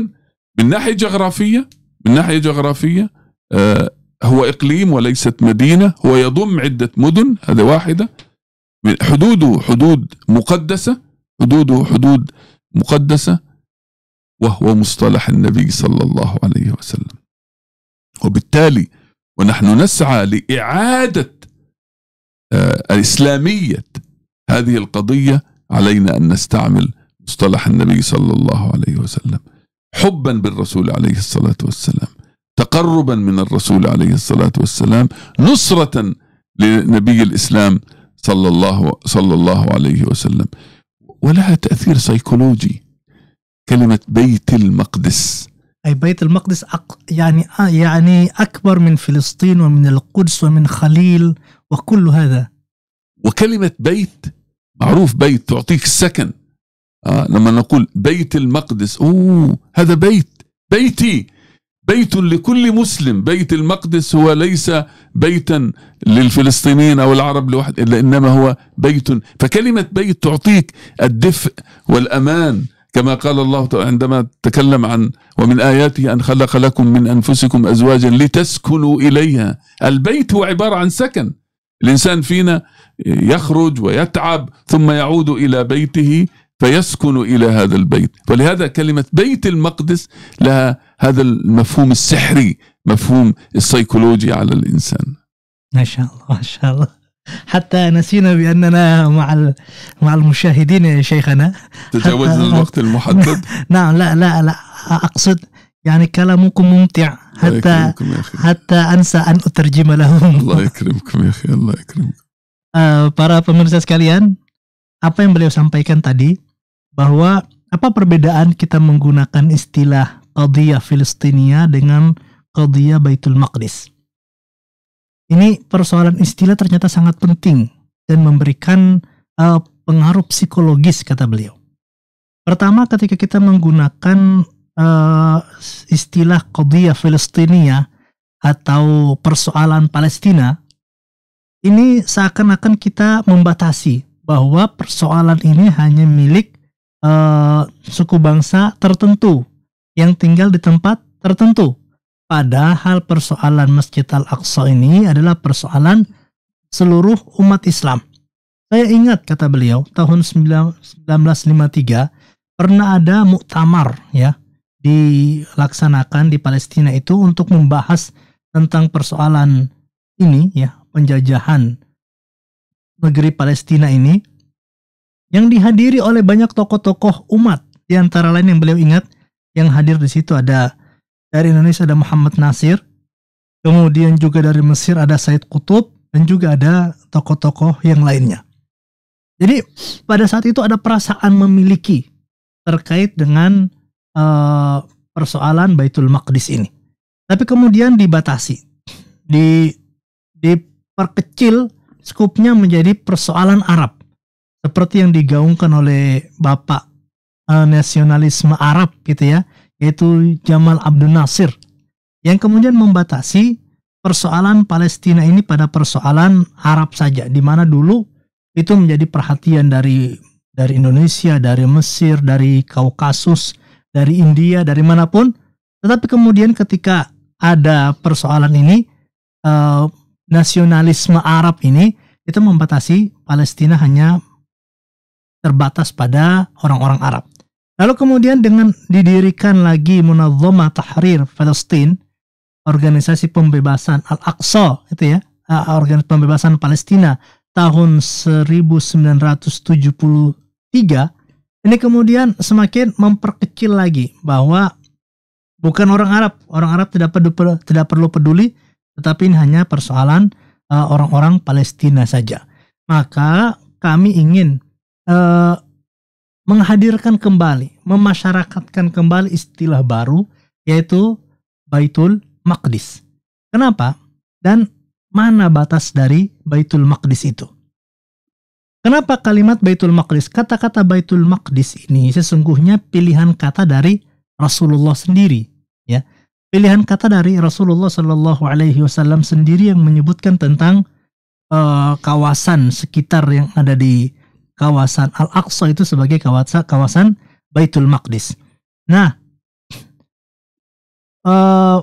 من ناحية جغرافية من ناحية جغرافية آه، هو إقليم وليست مدينة هو يضم عدة مدن هذا واحدة حدوده حدود مقدسة حدوده حدود مقدسة وهو مصطلح النبي صلى الله عليه وسلم وبالتالي ونحن نسعى لإعادة آه، الإسلامية هذه القضية علينا أن نستعمل مصطلح النبي صلى الله عليه وسلم حبا بالرسول عليه الصلاة والسلام تقربا من الرسول عليه الصلاة والسلام نصرة لنبي الإسلام صلى الله, صلى الله عليه وسلم ولها تأثير سيكولوجي كلمة بيت المقدس أي بيت المقدس يعني آه، يعني أكبر من فلسطين ومن القدس ومن خليل وكل هذا وكلمة بيت معروف بيت تعطيك السكن آه لما نقول بيت المقدس أوه هذا بيت بيتي بيت لكل مسلم بيت المقدس هو ليس بيتا للفلسطينيين أو العرب لوحد إلا إنما هو بيت فكلمة بيت تعطيك الدفء والأمان كما قال الله عندما تكلم عن ومن آياته أن خلق لكم من أنفسكم أزواجا لتسكنوا إليها البيت هو عبارة عن سكن الإنسان فينا يخرج ويتعب ثم يعود إلى بيته فيسكن إلى هذا البيت ولهذا كلمة بيت المقدس لها هذا المفهوم السحري مفهوم السيكولوجي على الإنسان ما شاء الله ما شاء الله حتى نسينا باننا مع مع المشاهدين يا شيخنا تجاوزنا الوقت المحدد نعم لا لا لا اقصد يعني كلامكم ممتع حتى يا أخي. حتى انسى ان اترجم له الله يكرمكم يا اخي الله يكرمكم آه، para pemirsa sekalian apa yang beliau sampaikan tadi bahwa apa perbedaan kita menggunakan istilah Qadiyah Filistinia dengan Qadiyah Baitul Maqdis. Ini persoalan istilah ternyata sangat penting dan memberikan uh, pengaruh psikologis kata beliau. Pertama ketika kita menggunakan uh, istilah Qadiyah Filistinia atau persoalan Palestina, ini seakan-akan kita membatasi bahwa persoalan ini hanya milik Eh, suku bangsa tertentu yang tinggal di tempat tertentu. Padahal persoalan Masjid Al-Aqsa ini adalah persoalan seluruh umat Islam. Saya ingat kata beliau tahun 1953 pernah ada muktamar ya dilaksanakan di Palestina itu untuk membahas tentang persoalan ini ya penjajahan negeri Palestina ini yang dihadiri oleh banyak tokoh-tokoh umat. Di antara lain yang beliau ingat yang hadir di situ ada dari Indonesia ada Muhammad Nasir, kemudian juga dari Mesir ada Said Qutb dan juga ada tokoh-tokoh yang lainnya. Jadi pada saat itu ada perasaan memiliki terkait dengan uh, persoalan Baitul Maqdis ini. Tapi kemudian dibatasi. Di diperkecil skupnya menjadi persoalan Arab seperti yang digaungkan oleh Bapak uh, nasionalisme Arab gitu ya, yaitu Jamal Abdul Nasir yang kemudian membatasi persoalan Palestina ini pada persoalan Arab saja di mana dulu itu menjadi perhatian dari dari Indonesia, dari Mesir, dari Kaukasus, dari India, dari manapun. Tetapi kemudian ketika ada persoalan ini uh, nasionalisme Arab ini itu membatasi Palestina hanya terbatas pada orang-orang Arab. Lalu kemudian dengan didirikan lagi Munazzama Tahrir Palestina, organisasi pembebasan Al-Aqsa itu ya, organisasi pembebasan Palestina tahun 1973 ini kemudian semakin memperkecil lagi bahwa bukan orang Arab, orang Arab tidak perlu tidak perlu peduli, tetapi ini hanya persoalan orang -orang Palestina saja. Maka kami ingin uh, menghadirkan kembali, memasyarakatkan kembali istilah baru yaitu Baitul Maqdis. Kenapa? Dan mana batas dari Baitul Maqdis itu? Kenapa kalimat Baitul Maqdis? Kata-kata Baitul Maqdis ini sesungguhnya pilihan kata dari Rasulullah sendiri, ya. Pilihan kata dari Rasulullah Shallallahu Alaihi Wasallam sendiri yang menyebutkan tentang uh, kawasan sekitar yang ada di kawasan Al-Aqsa itu sebagai kawasan kawasan Baitul Maqdis. Nah, uh,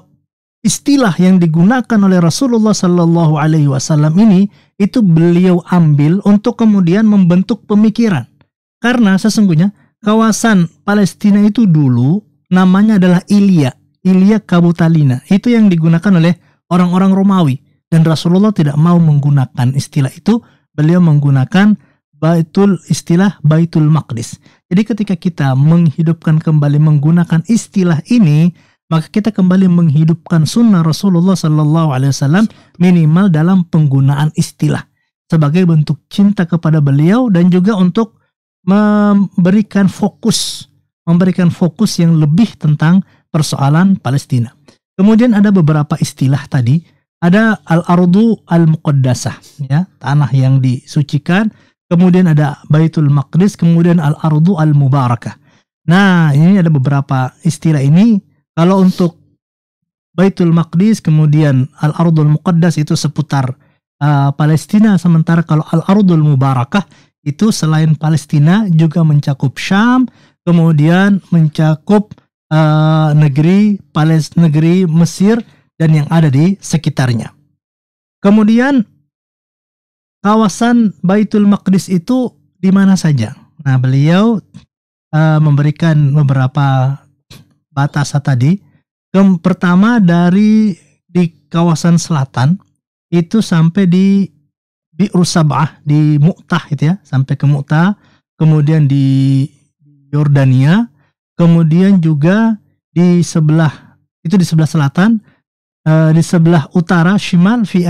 istilah yang digunakan oleh Rasulullah Shallallahu Alaihi Wasallam ini itu beliau ambil untuk kemudian membentuk pemikiran karena sesungguhnya kawasan Palestina itu dulu namanya adalah Ilia Ilia Kabutalina itu yang digunakan oleh orang-orang Romawi dan Rasulullah tidak mau menggunakan istilah itu beliau menggunakan Baitul istilah Baitul Maqdis. Jadi ketika kita menghidupkan kembali menggunakan istilah ini, maka kita kembali menghidupkan sunnah Rasulullah Sallallahu Alaihi Wasallam minimal dalam penggunaan istilah sebagai bentuk cinta kepada beliau dan juga untuk memberikan fokus, memberikan fokus yang lebih tentang persoalan Palestina. Kemudian ada beberapa istilah tadi, ada al-ardu al-muqaddasah, ya, tanah yang disucikan, kemudian ada Baitul Maqdis, kemudian Al-Ardu Al-Mubarakah. Nah, ini ada beberapa istilah ini. Kalau untuk Baitul Maqdis, kemudian Al-Ardul Muqaddas itu seputar uh, Palestina, sementara kalau Al-Ardul Mubarakah itu selain Palestina juga mencakup Syam, kemudian mencakup uh, negeri Palest, negeri Mesir dan yang ada di sekitarnya. Kemudian kawasan Baitul Maqdis itu di mana saja. Nah, beliau uh, memberikan beberapa batasan tadi. Yang pertama dari di kawasan selatan itu sampai di di Rusabah, di Mu'tah itu ya, sampai ke Mu'tah, kemudian di Yordania, kemudian juga di sebelah itu di sebelah selatan, uh, di sebelah utara Shimal fi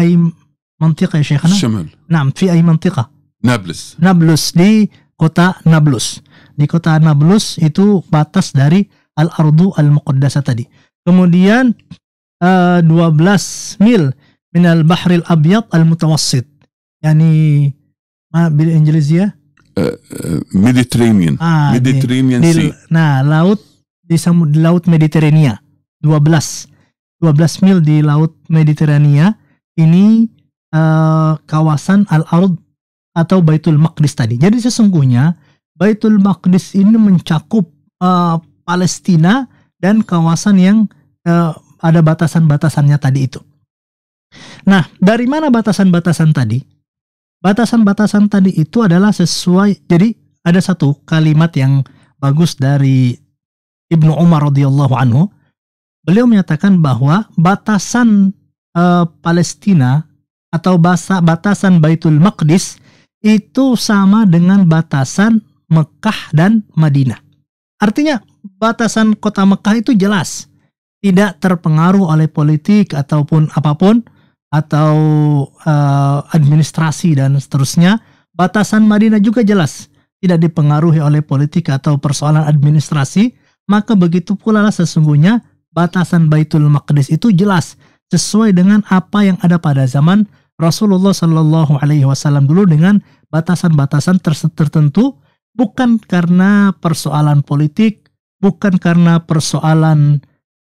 منطقة يا شيخنا الشمال نعم في أي منطقة نابلس نابلس di kota نابلس di kota نابلس itu batas dari al ardu al muqaddasah tadi kemudian uh, 12 mil من البحر الأبيض al يعني yani بالإنجليزية bil uh, uh, Mediterranean ah, Mediterranean di, Sea nah laut di samud laut Mediterania 12 12 mil di laut Mediterania ini uh, kawasan Al-Ard atau Baitul Maqdis tadi. Jadi sesungguhnya Baitul Maqdis ini mencakup uh, Palestina dan kawasan yang uh, ada batasan-batasannya tadi itu. Nah, dari mana batasan-batasan tadi? Batasan-batasan tadi itu adalah sesuai jadi ada satu kalimat yang bagus dari Ibnu Umar radhiyallahu anhu. Beliau menyatakan bahwa batasan uh, Palestina atau bahasa batasan Baitul Maqdis itu sama dengan batasan Mekah dan Madinah. Artinya batasan kota Mekah itu jelas, tidak terpengaruh oleh politik ataupun apapun atau uh, administrasi dan seterusnya. Batasan Madinah juga jelas, tidak dipengaruhi oleh politik atau persoalan administrasi, maka begitu pula lah sesungguhnya batasan Baitul Maqdis itu jelas sesuai dengan apa yang ada pada zaman Rasulullah Shallallahu Alaihi Wasallam dulu dengan batasan-batasan tertentu, bukan karena persoalan politik, bukan karena persoalan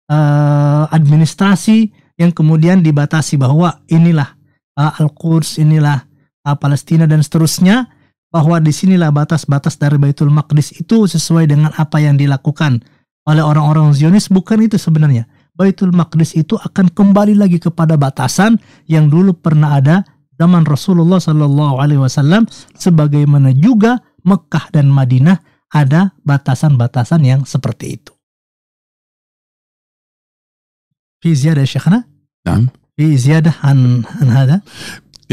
uh, administrasi yang kemudian dibatasi bahwa inilah uh, Al-Quds, inilah uh, Palestina dan seterusnya, bahwa disinilah batas-batas dari Baitul Maqdis itu sesuai dengan apa yang dilakukan oleh orang-orang Zionis, bukan itu sebenarnya. Baitul Maqdis itu akan kembali lagi kepada batasan yang dulu pernah ada zaman Rasulullah Shallallahu Alaihi Wasallam, sebagaimana juga Mekah dan Madinah ada batasan-batasan yang seperti itu. في زيادة يا شيخنا؟ an في زيادة عن عن هذا؟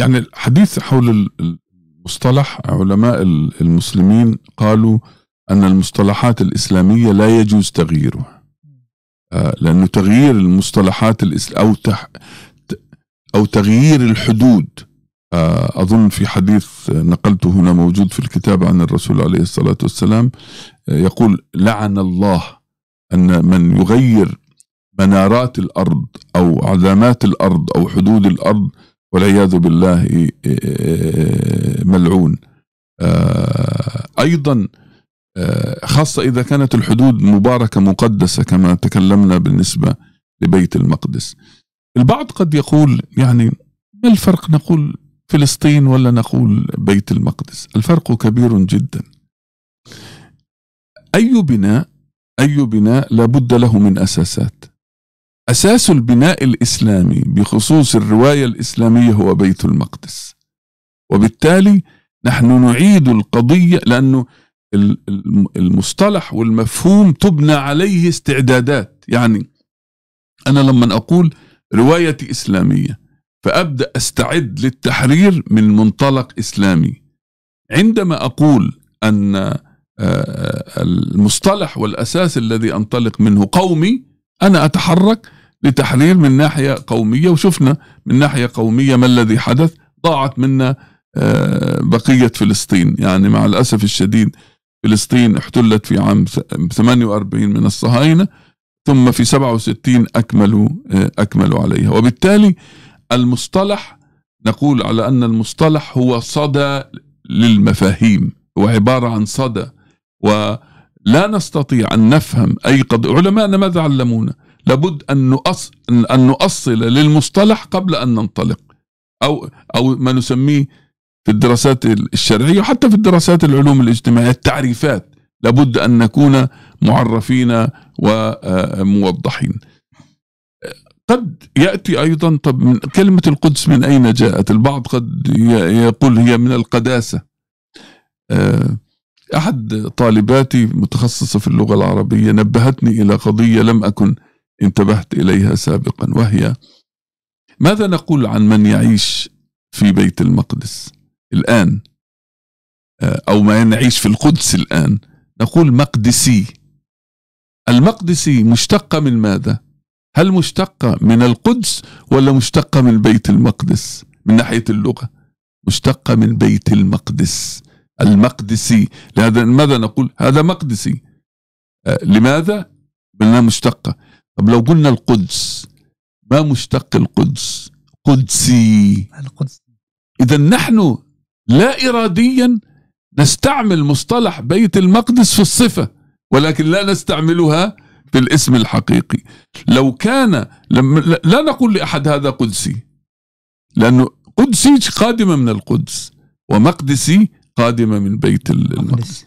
يعني الحديث حول المصطلح علماء المسلمين قالوا أن المصطلحات الإسلامية لا يجوز تغييرها آه، لانه تغيير المصطلحات او او تغيير الحدود آه، اظن في حديث نقلته هنا موجود في الكتاب عن الرسول عليه الصلاه والسلام آه، يقول لعن الله ان من يغير منارات الارض او علامات الارض او حدود الارض والعياذ بالله ملعون ايضا آه، خاصة إذا كانت الحدود مباركة مقدسة كما تكلمنا بالنسبة لبيت المقدس البعض قد يقول يعني ما الفرق نقول فلسطين ولا نقول بيت المقدس الفرق كبير جدا أي بناء أي بناء لابد له من أساسات أساس البناء الإسلامي بخصوص الرواية الإسلامية هو بيت المقدس وبالتالي نحن نعيد القضية لأنه المصطلح والمفهوم تبنى عليه استعدادات يعني أنا لما أقول روايتي إسلامية فأبدأ أستعد للتحرير من منطلق إسلامي عندما أقول أن آه، المصطلح والأساس الذي أنطلق منه قومي أنا أتحرك لتحرير من ناحية قومية وشفنا من ناحية قومية ما الذي حدث ضاعت منا آه، بقية فلسطين يعني مع الأسف الشديد فلسطين احتلت في عام 48 من الصهاينة ثم في 67 أكملوا آه، أكملوا عليها وبالتالي المصطلح نقول على أن المصطلح هو صدى للمفاهيم هو عبارة عن صدى ولا نستطيع أن نفهم أي قضية علماءنا ماذا علمونا لابد أن نؤصل, أن نؤصل للمصطلح قبل أن ننطلق أو, أو ما نسميه في الدراسات الشرعية وحتى في الدراسات العلوم الاجتماعية التعريفات لابد أن نكون معرفين وموضحين قد يأتي أيضا طب من كلمة القدس من أين جاءت البعض قد يقول هي من القداسة آه، أحد طالباتي متخصصة في اللغة العربية نبهتني إلى قضية لم أكن انتبهت إليها سابقا وهي ماذا نقول عن من يعيش في بيت المقدس الآن آه، أو ما نعيش في القدس الآن نقول مقدسي المقدسي مشتقة من ماذا هل مشتقة من القدس ولا مشتقة من بيت المقدس من ناحية اللغة مشتقة من بيت المقدس المقدسي لهذا ماذا نقول هذا مقدسي آه، لماذا لأنها مشتقة طب لو قلنا القدس ما مشتق القدس قدسي القدس إذا نحن لا إراديا نستعمل مصطلح بيت المقدس في الصفة ولكن لا نستعملها في الاسم الحقيقي لو كان لم لا نقول لأحد هذا قدسي لأنه قدسي قادمة من القدس ومقدسي قادمة من بيت المقدس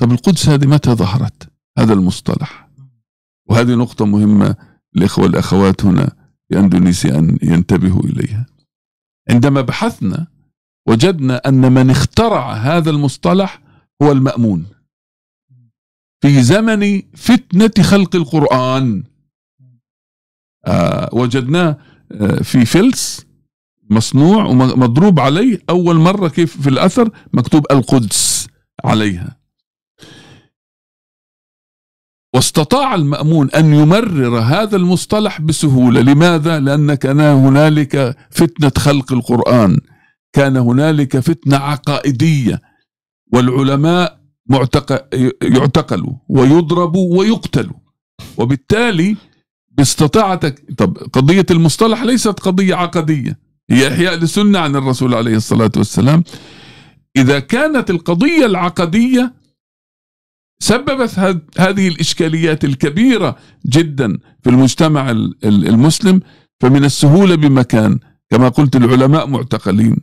طب القدس هذه متى ظهرت هذا المصطلح وهذه نقطة مهمة الإخوة والأخوات هنا في أندونيسيا أن ينتبهوا إليها عندما بحثنا وجدنا أن من اخترع هذا المصطلح هو المأمون في زمن فتنة خلق القرآن آه وجدناه آه، في فلس مصنوع ومضروب عليه أول مرة كيف في الأثر مكتوب القدس عليها واستطاع المأمون أن يمرر هذا المصطلح بسهولة لماذا؟ لأن كان هنالك فتنة خلق القرآن كان هنالك فتنة عقائدية والعلماء يعتقلوا ويضربوا ويقتلوا وبالتالي باستطاعتك طب قضية المصطلح ليست قضية عقدية هي إحياء للسنة عن الرسول عليه الصلاة والسلام إذا كانت القضية العقدية سببت هذه الإشكاليات الكبيرة جدا في المجتمع المسلم فمن السهولة بمكان كما قلت العلماء معتقلين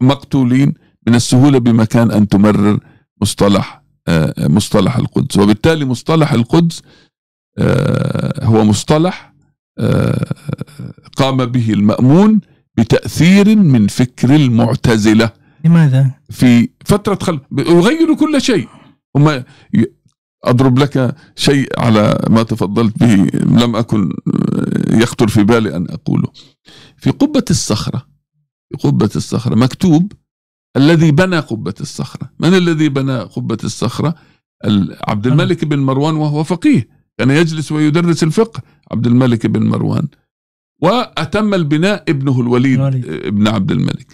مقتولين من السهولة بمكان أن تمرر مصطلح آه، آه، مصطلح القدس وبالتالي مصطلح القدس آه، هو مصطلح قام به المأمون بتأثير من فكر المعتزلة لماذا؟ في فترة خل... يغيروا كل شيء هم أضرب لك شيء على ما تفضلت به لم أكن يخطر في بالي أن أقوله في قبة الصخرة قبة الصخرة مكتوب الذي بنى قبة الصخرة من الذي بنى قبة الصخرة عبد الملك بن مروان وهو فقيه كان يجلس ويدرس الفقه عبد الملك بن مروان وأتم البناء ابنه الوليد ابن عبد الملك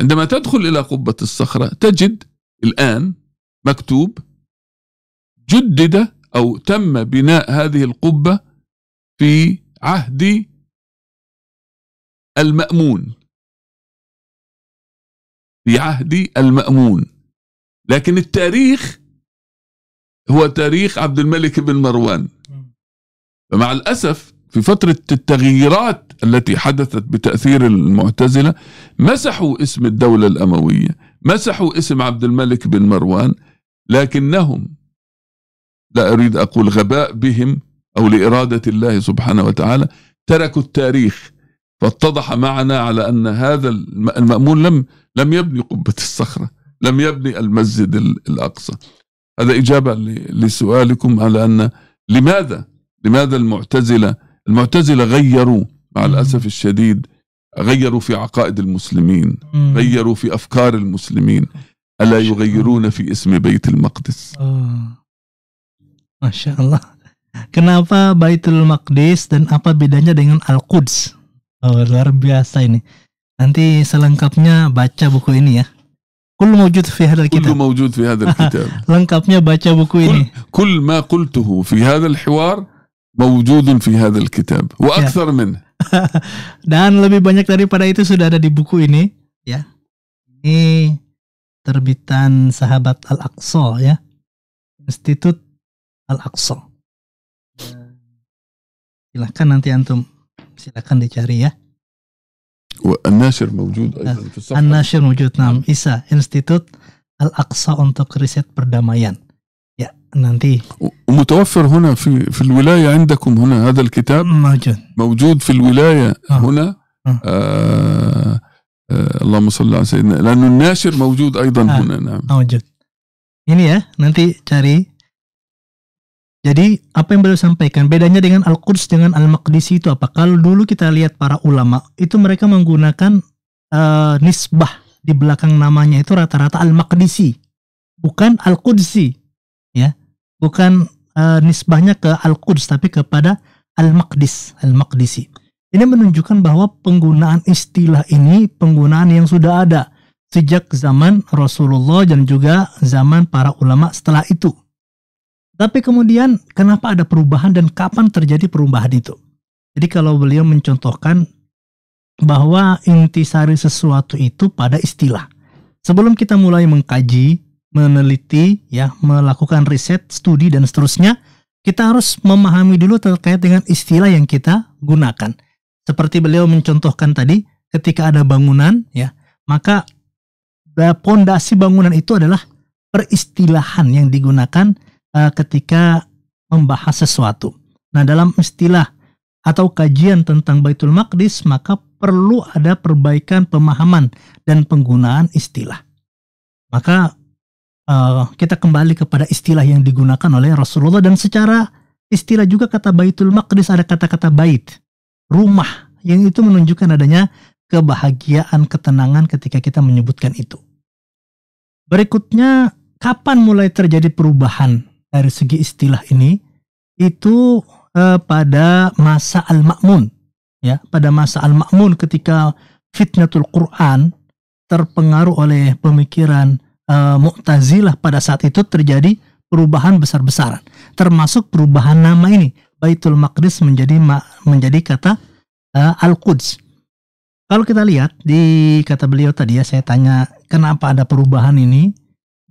عندما تدخل إلى قبة الصخرة تجد الآن مكتوب جدد أو تم بناء هذه القبة في عهد المأمون في عهد المأمون لكن التاريخ هو تاريخ عبد الملك بن مروان فمع الأسف في فترة التغييرات التي حدثت بتأثير المعتزلة مسحوا اسم الدولة الأموية مسحوا اسم عبد الملك بن مروان لكنهم لا أريد أقول غباء بهم أو لإرادة الله سبحانه وتعالى تركوا التاريخ فاتضح معنا على ان هذا المامون لم لم يبني قبه الصخره لم يبني المسجد الاقصى هذا اجابه لسؤالكم على ان لماذا لماذا المعتزله المعتزله غيروا مع الاسف الشديد غيروا في عقائد المسلمين غيروا في افكار المسلمين الا يغيرون في اسم بيت المقدس آه. ما شاء الله Kenapa Baitul Maqdis dan apa bedanya dengan Al-Quds? Oh, luar biasa ini. Nanti selengkapnya baca buku ini ya. Kul mawjud fi hadal kitab. Kul mawjud fi hadal kitab. Lengkapnya baca buku ini. Kul ma qultuhu fi hadal hiwar mawjudun fi hadal kitab. Wa ya. akthar min. Dan lebih banyak daripada itu sudah ada di buku ini ya. Ini terbitan sahabat Al-Aqsa ya. Institut Al-Aqsa. Silahkan nanti antum silakan dicari ya Al-Nashir موجود ايضا al آه، Al-Nashir موجود نعم ISA نعم. Institute Al-Aqsa untuk riset perdamaian ya nanti متوفر هنا في في الولايه عندكم هنا هذا الكتاب موجود موجود في الولايه آه. هنا آه. آه. آه. اللهم صل على سيدنا لانه الناشر موجود ايضا آه. هنا نعم موجود ini ya nanti cari Jadi apa yang beliau sampaikan bedanya dengan Al-Quds dengan Al-Maqdisi itu apa? Kalau dulu kita lihat para ulama itu mereka menggunakan uh, nisbah di belakang namanya itu rata-rata Al-Maqdisi bukan Al-Qudsi ya. Bukan uh, nisbahnya ke Al-Quds tapi kepada Al-Maqdis, Al-Maqdisi. Ini menunjukkan bahwa penggunaan istilah ini penggunaan yang sudah ada sejak zaman Rasulullah dan juga zaman para ulama setelah itu. Tapi kemudian kenapa ada perubahan dan kapan terjadi perubahan itu? Jadi kalau beliau mencontohkan bahwa intisari sesuatu itu pada istilah. Sebelum kita mulai mengkaji, meneliti, ya, melakukan riset, studi dan seterusnya, kita harus memahami dulu terkait dengan istilah yang kita gunakan. Seperti beliau mencontohkan tadi, ketika ada bangunan, ya, maka pondasi bangunan itu adalah peristilahan yang digunakan uh, ketika membahas sesuatu. Nah, dalam istilah atau kajian tentang Baitul Maqdis, maka perlu ada perbaikan pemahaman dan penggunaan istilah. Maka uh, kita kembali kepada istilah yang digunakan oleh Rasulullah dan secara istilah juga kata Baitul Maqdis ada kata-kata bait, rumah yang itu menunjukkan adanya kebahagiaan, ketenangan ketika kita menyebutkan itu. Berikutnya, kapan mulai terjadi perubahan dari segi istilah ini itu eh, pada masa al-ma'mun ya pada masa al-ma'mun ketika fitnatul Quran terpengaruh oleh pemikiran eh, Mu'tazilah pada saat itu terjadi perubahan besar-besaran termasuk perubahan nama ini Baitul Maqdis menjadi menjadi kata eh, Al-Quds kalau kita lihat di kata beliau tadi ya saya tanya kenapa ada perubahan ini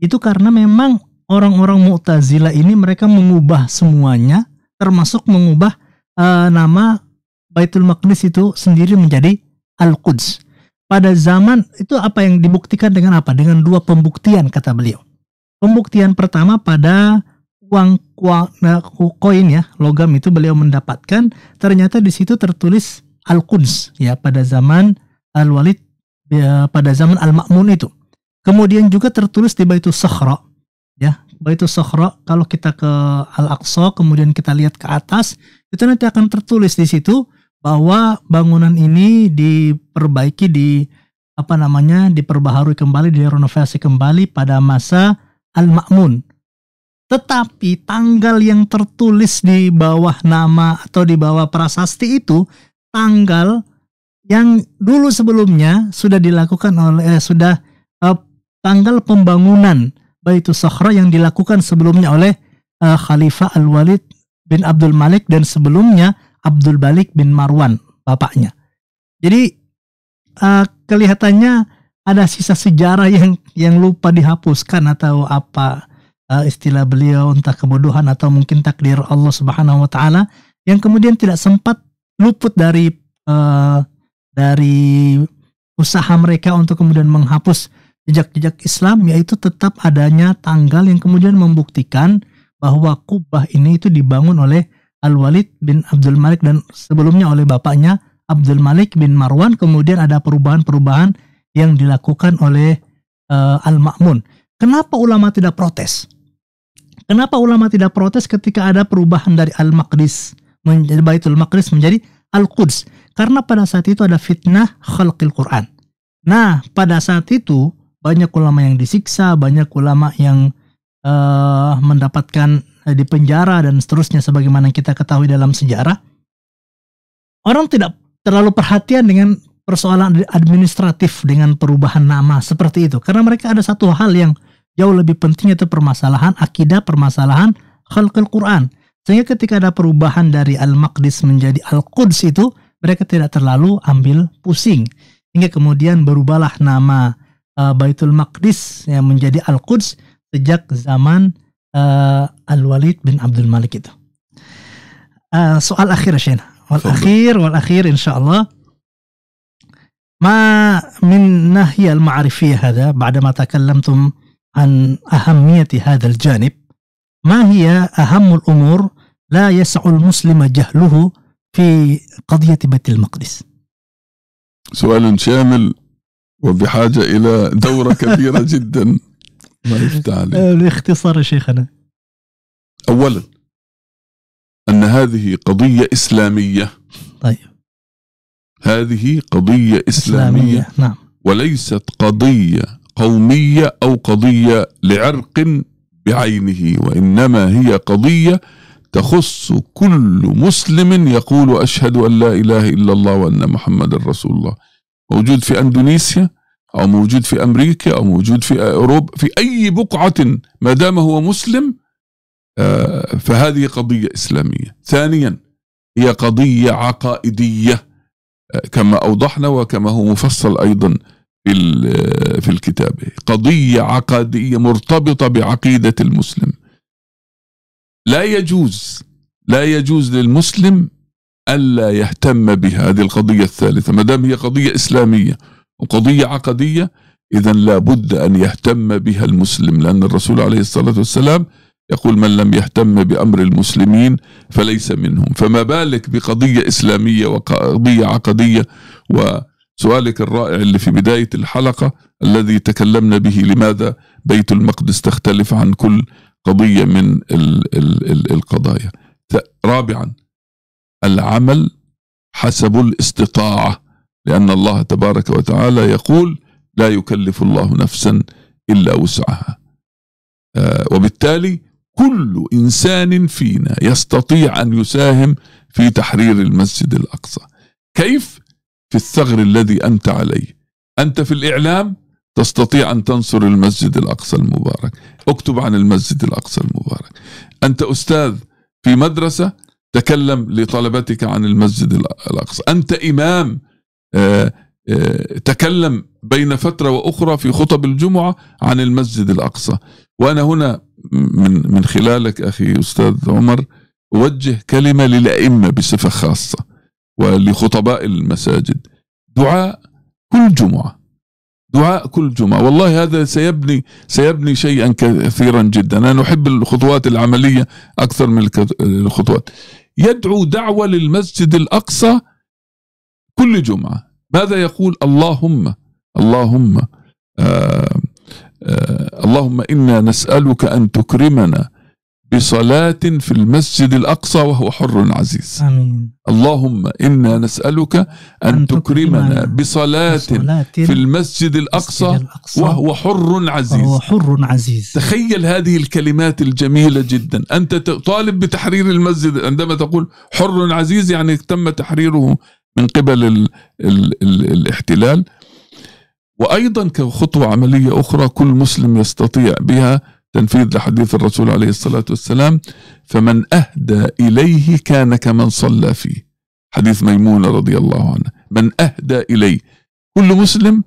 itu karena memang orang-orang Mu'tazila ini mereka mengubah semuanya termasuk mengubah uh, nama Baitul Maqdis itu sendiri menjadi Al-Quds. Pada zaman itu apa yang dibuktikan dengan apa? Dengan dua pembuktian kata beliau. Pembuktian pertama pada uang nah, koin ya, logam itu beliau mendapatkan ternyata di situ tertulis Al-Quds ya pada zaman Al-Walid ya, pada zaman Al-Ma'mun itu. Kemudian juga tertulis di Baitul Sakhra ya itu Sokhro kalau kita ke Al-Aqsa kemudian kita lihat ke atas itu nanti akan tertulis di situ bahwa bangunan ini diperbaiki di apa namanya diperbaharui kembali direnovasi kembali pada masa al makmun tetapi tanggal yang tertulis di bawah nama atau di bawah prasasti itu tanggal yang dulu sebelumnya sudah dilakukan oleh eh, sudah eh, tanggal pembangunan Baitu Sohra yang dilakukan sebelumnya oleh uh, Khalifah Al-Walid bin Abdul Malik dan sebelumnya Abdul Balik bin Marwan bapaknya. Jadi uh, kelihatannya ada sisa sejarah yang yang lupa dihapuskan atau apa uh, istilah beliau entah kebodohan atau mungkin takdir Allah Subhanahu wa taala yang kemudian tidak sempat luput dari uh, dari usaha mereka untuk kemudian menghapus jejak-jejak Islam yaitu tetap adanya tanggal yang kemudian membuktikan bahwa Kubah ini itu dibangun oleh Al-Walid bin Abdul Malik dan sebelumnya oleh bapaknya Abdul Malik bin Marwan kemudian ada perubahan-perubahan yang dilakukan oleh uh, Al-Ma'mun. Kenapa ulama tidak protes? Kenapa ulama tidak protes ketika ada perubahan dari Al-Maqdis menjadi Baitul Maqdis menjadi Al-Quds? Karena pada saat itu ada fitnah khalqil Quran. Nah, pada saat itu banyak ulama yang disiksa, banyak ulama yang uh, mendapatkan uh, di penjara dan seterusnya sebagaimana kita ketahui dalam sejarah. Orang tidak terlalu perhatian dengan persoalan administratif dengan perubahan nama seperti itu karena mereka ada satu hal yang jauh lebih penting yaitu permasalahan akidah, permasalahan khalqul Quran. Sehingga ketika ada perubahan dari Al-Maqdis menjadi Al-Quds itu mereka tidak terlalu ambil pusing. Hingga kemudian berubahlah nama uh, Baitul Maqdis yang menjadi Al-Quds sejak zaman uh, Al-Walid bin Abdul Malik itu. Uh, soal akhir Syekh. Wal akhir wal akhir insyaallah Ma min ما من ناحية المعرفية هذا بعدما تكلمتم عن أهمية janib Ma hiya هي أهم الأمور لا يسع المسلم جهله في قضية بيت المقدس سؤال شامل وبحاجه الى دوره كبيره جدا ما يفتح آه، باختصار شيخنا اولا ان هذه قضيه اسلاميه طيب هذه قضيه اسلاميه, إسلامية. نعم وليست قضيه قوميه او قضيه لعرق بعينه وانما هي قضيه تخص كل مسلم يقول اشهد ان لا اله الا الله وان محمد رسول الله موجود في اندونيسيا او موجود في امريكا او موجود في اوروبا في اي بقعه ما دام هو مسلم آه، فهذه قضيه اسلاميه. ثانيا هي قضيه عقائديه آه، كما اوضحنا وكما هو مفصل ايضا في آه، في الكتاب قضيه عقائديه مرتبطه بعقيده المسلم. لا يجوز لا يجوز للمسلم ألا يهتم بها هذه القضية الثالثة ما دام هي قضية إسلامية وقضية عقدية إذا لابد أن يهتم بها المسلم لأن الرسول عليه الصلاة والسلام يقول من لم يهتم بأمر المسلمين فليس منهم فما بالك بقضية إسلامية وقضية عقدية وسؤالك الرائع اللي في بداية الحلقة الذي تكلمنا به لماذا بيت المقدس تختلف عن كل قضية من القضايا رابعا العمل حسب الاستطاعه لان الله تبارك وتعالى يقول لا يكلف الله نفسا الا وسعها آه، وبالتالي كل انسان فينا يستطيع ان يساهم في تحرير المسجد الاقصى كيف في الثغر الذي انت عليه انت في الاعلام تستطيع ان تنصر المسجد الاقصى المبارك اكتب عن المسجد الاقصى المبارك انت استاذ في مدرسه تكلم لطلبتك عن المسجد الأقصى أنت إمام آه، آه، تكلم بين فترة وأخرى في خطب الجمعة عن المسجد الأقصى وأنا هنا من, من خلالك أخي أستاذ عمر أوجه كلمة للأئمة بصفة خاصة ولخطباء المساجد دعاء كل جمعة دعاء كل جمعة والله هذا سيبني سيبني شيئا كثيرا جدا أنا أحب الخطوات العملية أكثر من الخطوات يدعو دعوة للمسجد الأقصى كل جمعة ماذا يقول اللهم اللهم آآ آه، آآ آه، اللهم إنا نسألك أن تكرمنا بصلاة في المسجد الأقصى وهو حر عزيز آمين. اللهم إنا نسألك أن, أن تكرمنا بصلاة في المسجد الأقصى وهو حر عزيز وهو حر عزيز تخيل هذه الكلمات الجميلة جدا أنت طالب بتحرير المسجد عندما تقول حر عزيز يعني تم تحريره من قبل الـ الـ الـ الاحتلال وأيضا كخطوة عملية أخرى كل مسلم يستطيع بها تنفيذ لحديث الرسول عليه الصلاة والسلام فمن أهدى إليه كان كمن صلى فيه حديث ميمونة رضي الله عنها من أهدى إليه كل مسلم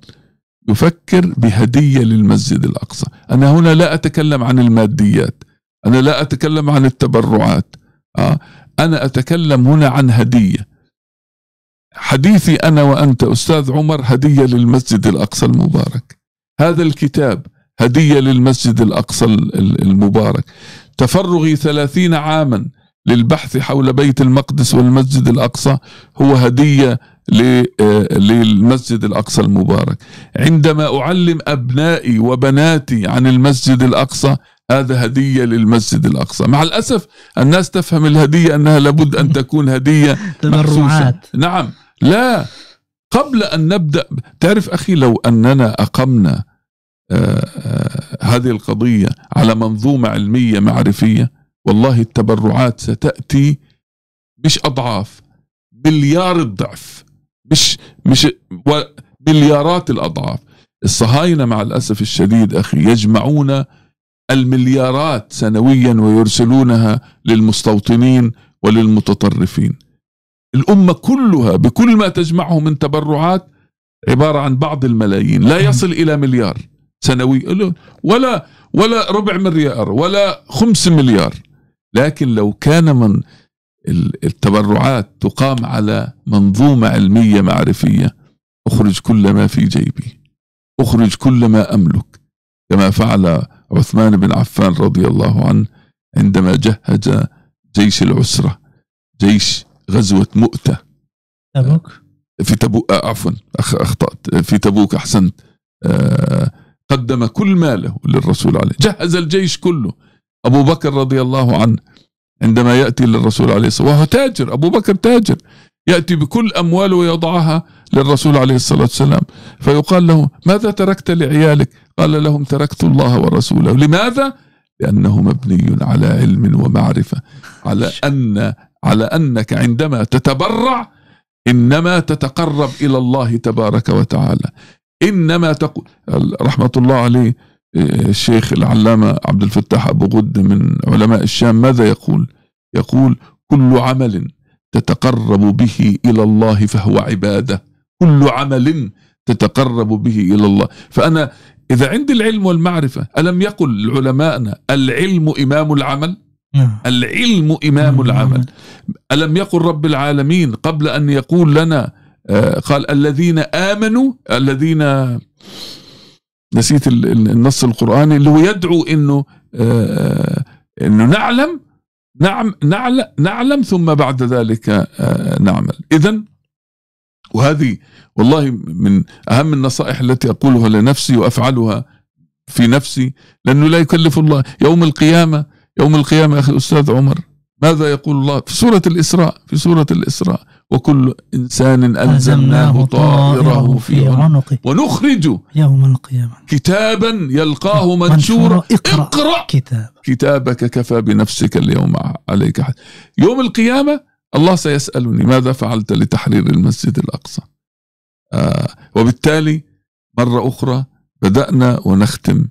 يفكر بهدية للمسجد الأقصى أنا هنا لا أتكلم عن الماديات أنا لا أتكلم عن التبرعات آه، أنا أتكلم هنا عن هدية حديثي أنا وأنت أستاذ عمر هدية للمسجد الأقصى المبارك هذا الكتاب هدية للمسجد الأقصى المبارك تفرغي ثلاثين عاما للبحث حول بيت المقدس والمسجد الأقصى هو هدية آه، للمسجد الأقصى المبارك عندما أعلم أبنائي وبناتي عن المسجد الأقصى هذا هدية للمسجد الأقصى مع الأسف الناس تفهم الهدية أنها لابد أن تكون هدية مخصوصة نعم لا قبل أن نبدأ تعرف أخي لو أننا أقمنا هذه القضية على منظومة علمية معرفية والله التبرعات ستأتي مش أضعاف مليار الضعف مش مش مليارات الأضعاف الصهاينة مع الأسف الشديد أخي يجمعون المليارات سنويا ويرسلونها للمستوطنين وللمتطرفين الأمة كلها بكل ما تجمعه من تبرعات عبارة عن بعض الملايين لا يصل إلى مليار سنوي ولا ولا ربع مليار ولا خمس مليار لكن لو كان من التبرعات تقام على منظومة علمية معرفية أخرج كل ما في جيبي أخرج كل ما أملك كما فعل عثمان بن عفان رضي الله عنه عندما جهز جيش العسرة جيش غزوة مؤتة تبوك في تبوك آه، عفوا أخطأت في تبوك أحسنت آه قدم كل ماله للرسول عليه جهز الجيش كله أبو بكر رضي الله عنه عندما يأتي للرسول عليه الصلاة وهو تاجر أبو بكر تاجر يأتي بكل أمواله ويضعها للرسول عليه الصلاة والسلام فيقال له ماذا تركت لعيالك قال لهم تركت الله ورسوله لماذا لأنه مبني على علم ومعرفة على أن على أنك عندما تتبرع إنما تتقرب إلى الله تبارك وتعالى انما تقول رحمه الله عليه الشيخ العلامه عبد الفتاح ابو غد من علماء الشام ماذا يقول؟ يقول كل عمل تتقرب به الى الله فهو عباده كل عمل تتقرب به الى الله فانا اذا عندي العلم والمعرفه الم يقل علماءنا العلم امام العمل نعم. العلم امام العمل الم يقل رب العالمين قبل ان يقول لنا آه، قال الذين آمنوا الذين نسيت النص القرآني اللي هو يدعو انه آه، انه نعلم نعم نعلم, نعلم ثم بعد ذلك آه، نعمل اذا وهذه والله من اهم النصائح التي اقولها لنفسي وافعلها في نفسي لانه لا يكلف الله يوم القيامه يوم القيامه يا اخي استاذ عمر ماذا يقول الله في سورة الإسراء في سورة الإسراء وكل إنسان ألزمناه طائره في عنقه ونخرج يوم القيامة كتابا يلقاه منشورا اقرأ, اقرأ كتاب كتابك كفى بنفسك اليوم عليك حد. يوم القيامة الله سيسألني ماذا فعلت لتحرير المسجد الأقصى آه وبالتالي مرة أخرى بدأنا ونختم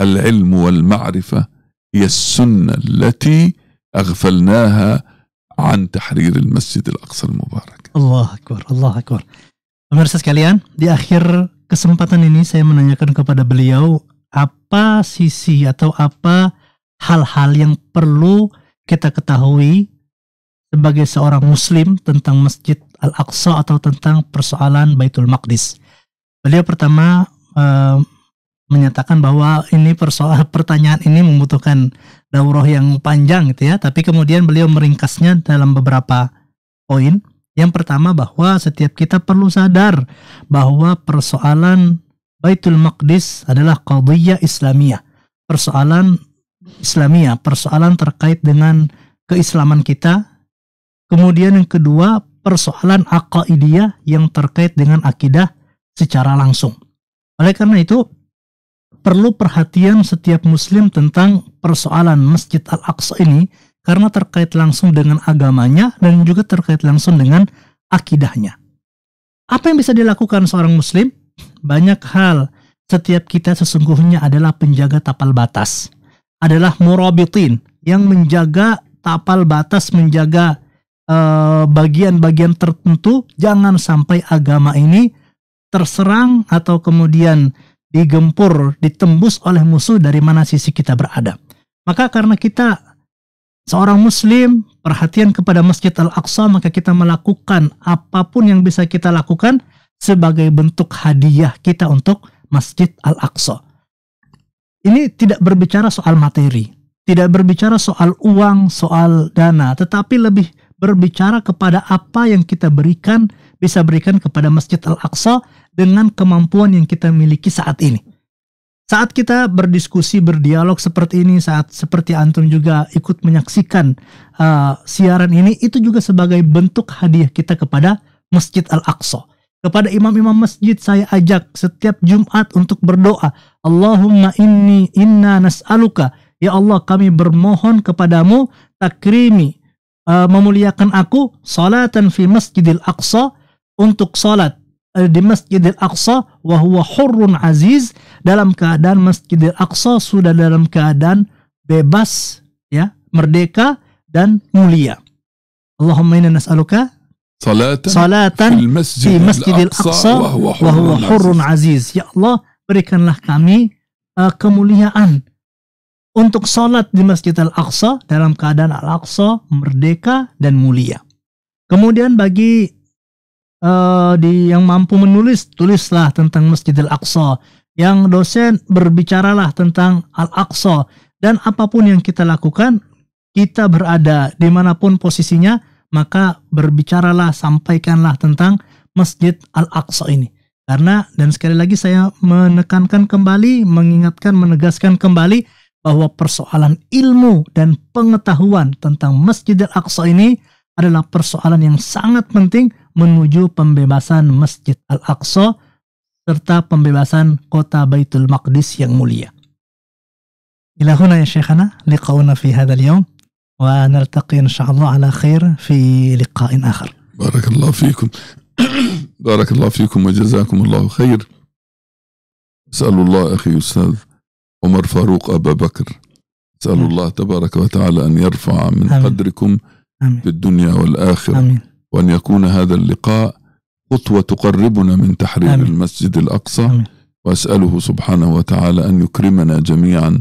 العلم والمعرفة هي السنة التي أغفلناها عن تحرير المسجد الأقصى المبارك. Allah Akbar, Allah Akbar. Pemirsa sekalian, di akhir kesempatan ini saya menanyakan kepada beliau apa sisi atau apa hal-hal yang perlu kita ketahui sebagai seorang muslim tentang Masjid Al-Aqsa atau tentang persoalan Baitul Maqdis. Beliau pertama uh, menyatakan bahwa ini persoalan pertanyaan ini membutuhkan daurah yang panjang gitu ya, tapi kemudian beliau meringkasnya dalam beberapa poin. Yang pertama bahwa setiap kita perlu sadar bahwa persoalan Baitul Maqdis adalah qadhiyah Islamiyah. Persoalan Islamiyah, persoalan terkait dengan keislaman kita. Kemudian yang kedua, persoalan akaidiyah yang terkait dengan akidah secara langsung. Oleh karena itu, perlu perhatian setiap muslim tentang persoalan Masjid Al-Aqsa ini karena terkait langsung dengan agamanya dan juga terkait langsung dengan akidahnya. Apa yang bisa dilakukan seorang muslim? Banyak hal. Setiap kita sesungguhnya adalah penjaga tapal batas. Adalah murabitin yang menjaga tapal batas, menjaga eh, bagian-bagian uh, bagian -bagian tertentu jangan sampai agama ini terserang atau kemudian digempur, ditembus oleh musuh dari mana sisi kita berada. Maka karena kita seorang muslim, perhatian kepada Masjid Al-Aqsa, maka kita melakukan apapun yang bisa kita lakukan sebagai bentuk hadiah kita untuk Masjid Al-Aqsa. Ini tidak berbicara soal materi, tidak berbicara soal uang, soal dana, tetapi lebih berbicara kepada apa yang kita berikan, bisa berikan kepada Masjid Al-Aqsa dengan kemampuan yang kita miliki saat ini. Saat kita berdiskusi, berdialog seperti ini, saat seperti antum juga ikut menyaksikan uh, siaran ini, itu juga sebagai bentuk hadiah kita kepada Masjid Al-Aqsa. Kepada imam-imam masjid saya ajak setiap Jumat untuk berdoa. Allahumma inni inna nas'aluka. Ya Allah kami bermohon kepadamu takrimi. Uh, memuliakan aku salatan fi masjidil aqsa untuk salat Eh, di Masjidil Aqsa wa huwa hurrun aziz dalam keadaan Masjidil Aqsa sudah dalam keadaan bebas ya merdeka dan mulia Allahumma inna nas'aluka salatan salatan masjid masjidil, masjidil aqsa wa huwa, wa huwa hurrun aziz ya Allah berikanlah kami uh, kemuliaan untuk salat di Masjid Al-Aqsa dalam keadaan Al-Aqsa merdeka dan mulia. Kemudian bagi uh, di yang mampu menulis tulislah tentang Masjidil Aqsa yang dosen berbicaralah tentang Al-Aqsa dan apapun yang kita lakukan kita berada dimanapun posisinya maka berbicaralah sampaikanlah tentang Masjid Al-Aqsa ini karena dan sekali lagi saya menekankan kembali mengingatkan menegaskan kembali bahwa persoalan ilmu dan pengetahuan tentang Masjid Al-Aqsa ini adalah persoalan yang sangat penting menuju pembebasan Masjid Al-Aqsa serta pembebasan kota Baitul Maqdis yang mulia. إلى هنا يا شيخنا لقاؤنا في هذا اليوم ونلتقي إن شاء الله على خير في لقاء آخر بارك الله فيكم بارك الله فيكم وجزاكم الله خير أسأل الله أخي أستاذ عمر فاروق أبا بكر أسأل الله تبارك وتعالى أن يرفع من أمين. قدركم أمين. في الدنيا والآخرة أمين. وأن يكون هذا اللقاء خطوة تقربنا من تحرير آمين. المسجد الأقصى آمين. وأسأله سبحانه وتعالى أن يكرمنا جميعا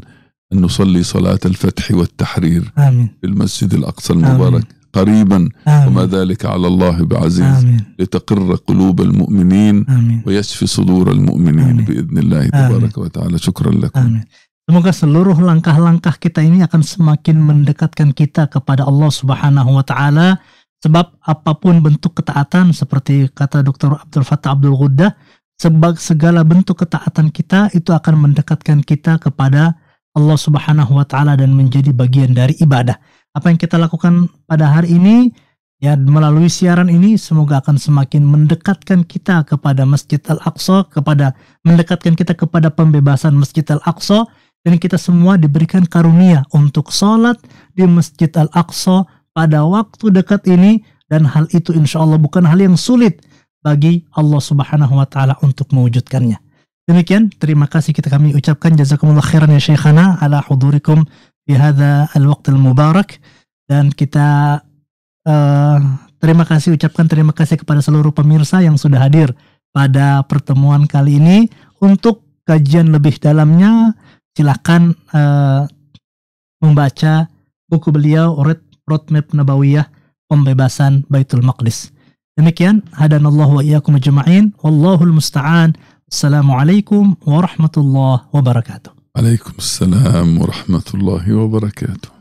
أن نصلي صلاة الفتح والتحرير آمين. في المسجد الأقصى المبارك آمين. قريبا آمين. وما ذلك على الله بعزيز آمين. لتقر قلوب المؤمنين آمين. ويشفي صدور المؤمنين آمين. بإذن الله تبارك آمين. وتعالى شكرا لكم آمين. Semoga seluruh langkah-langkah kita ini akan semakin mendekatkan kita kepada Allah Subhanahu wa taala Sebab apapun bentuk ketaatan seperti kata Dr. Abdul Fattah Abdul Ghudda, sebab segala bentuk ketaatan kita itu akan mendekatkan kita kepada Allah Subhanahu wa taala dan menjadi bagian dari ibadah. Apa yang kita lakukan pada hari ini ya melalui siaran ini semoga akan semakin mendekatkan kita kepada Masjid Al-Aqsa, kepada mendekatkan kita kepada pembebasan Masjid Al-Aqsa dan kita semua diberikan karunia untuk sholat di Masjid Al-Aqsa pada waktu dekat ini dan hal itu insya Allah bukan hal yang sulit bagi Allah Subhanahu wa taala untuk mewujudkannya. Demikian, terima kasih kita kami ucapkan jazakumullah khairan ya Syekhana ala hudurikum di hada al waktu mubarak dan kita uh, terima kasih ucapkan terima kasih kepada seluruh pemirsa yang sudah hadir pada pertemuan kali ini untuk kajian lebih dalamnya silahkan uh, eh, membaca buku beliau Red roadmap nabawiyah pembebasan Baitul Maqdis. Demikian, hadanallahu wa iyyakum ajma'in. Wallahu musta'an. Assalamualaikum warahmatullahi wabarakatuh. Waalaikumsalam warahmatullahi wabarakatuh.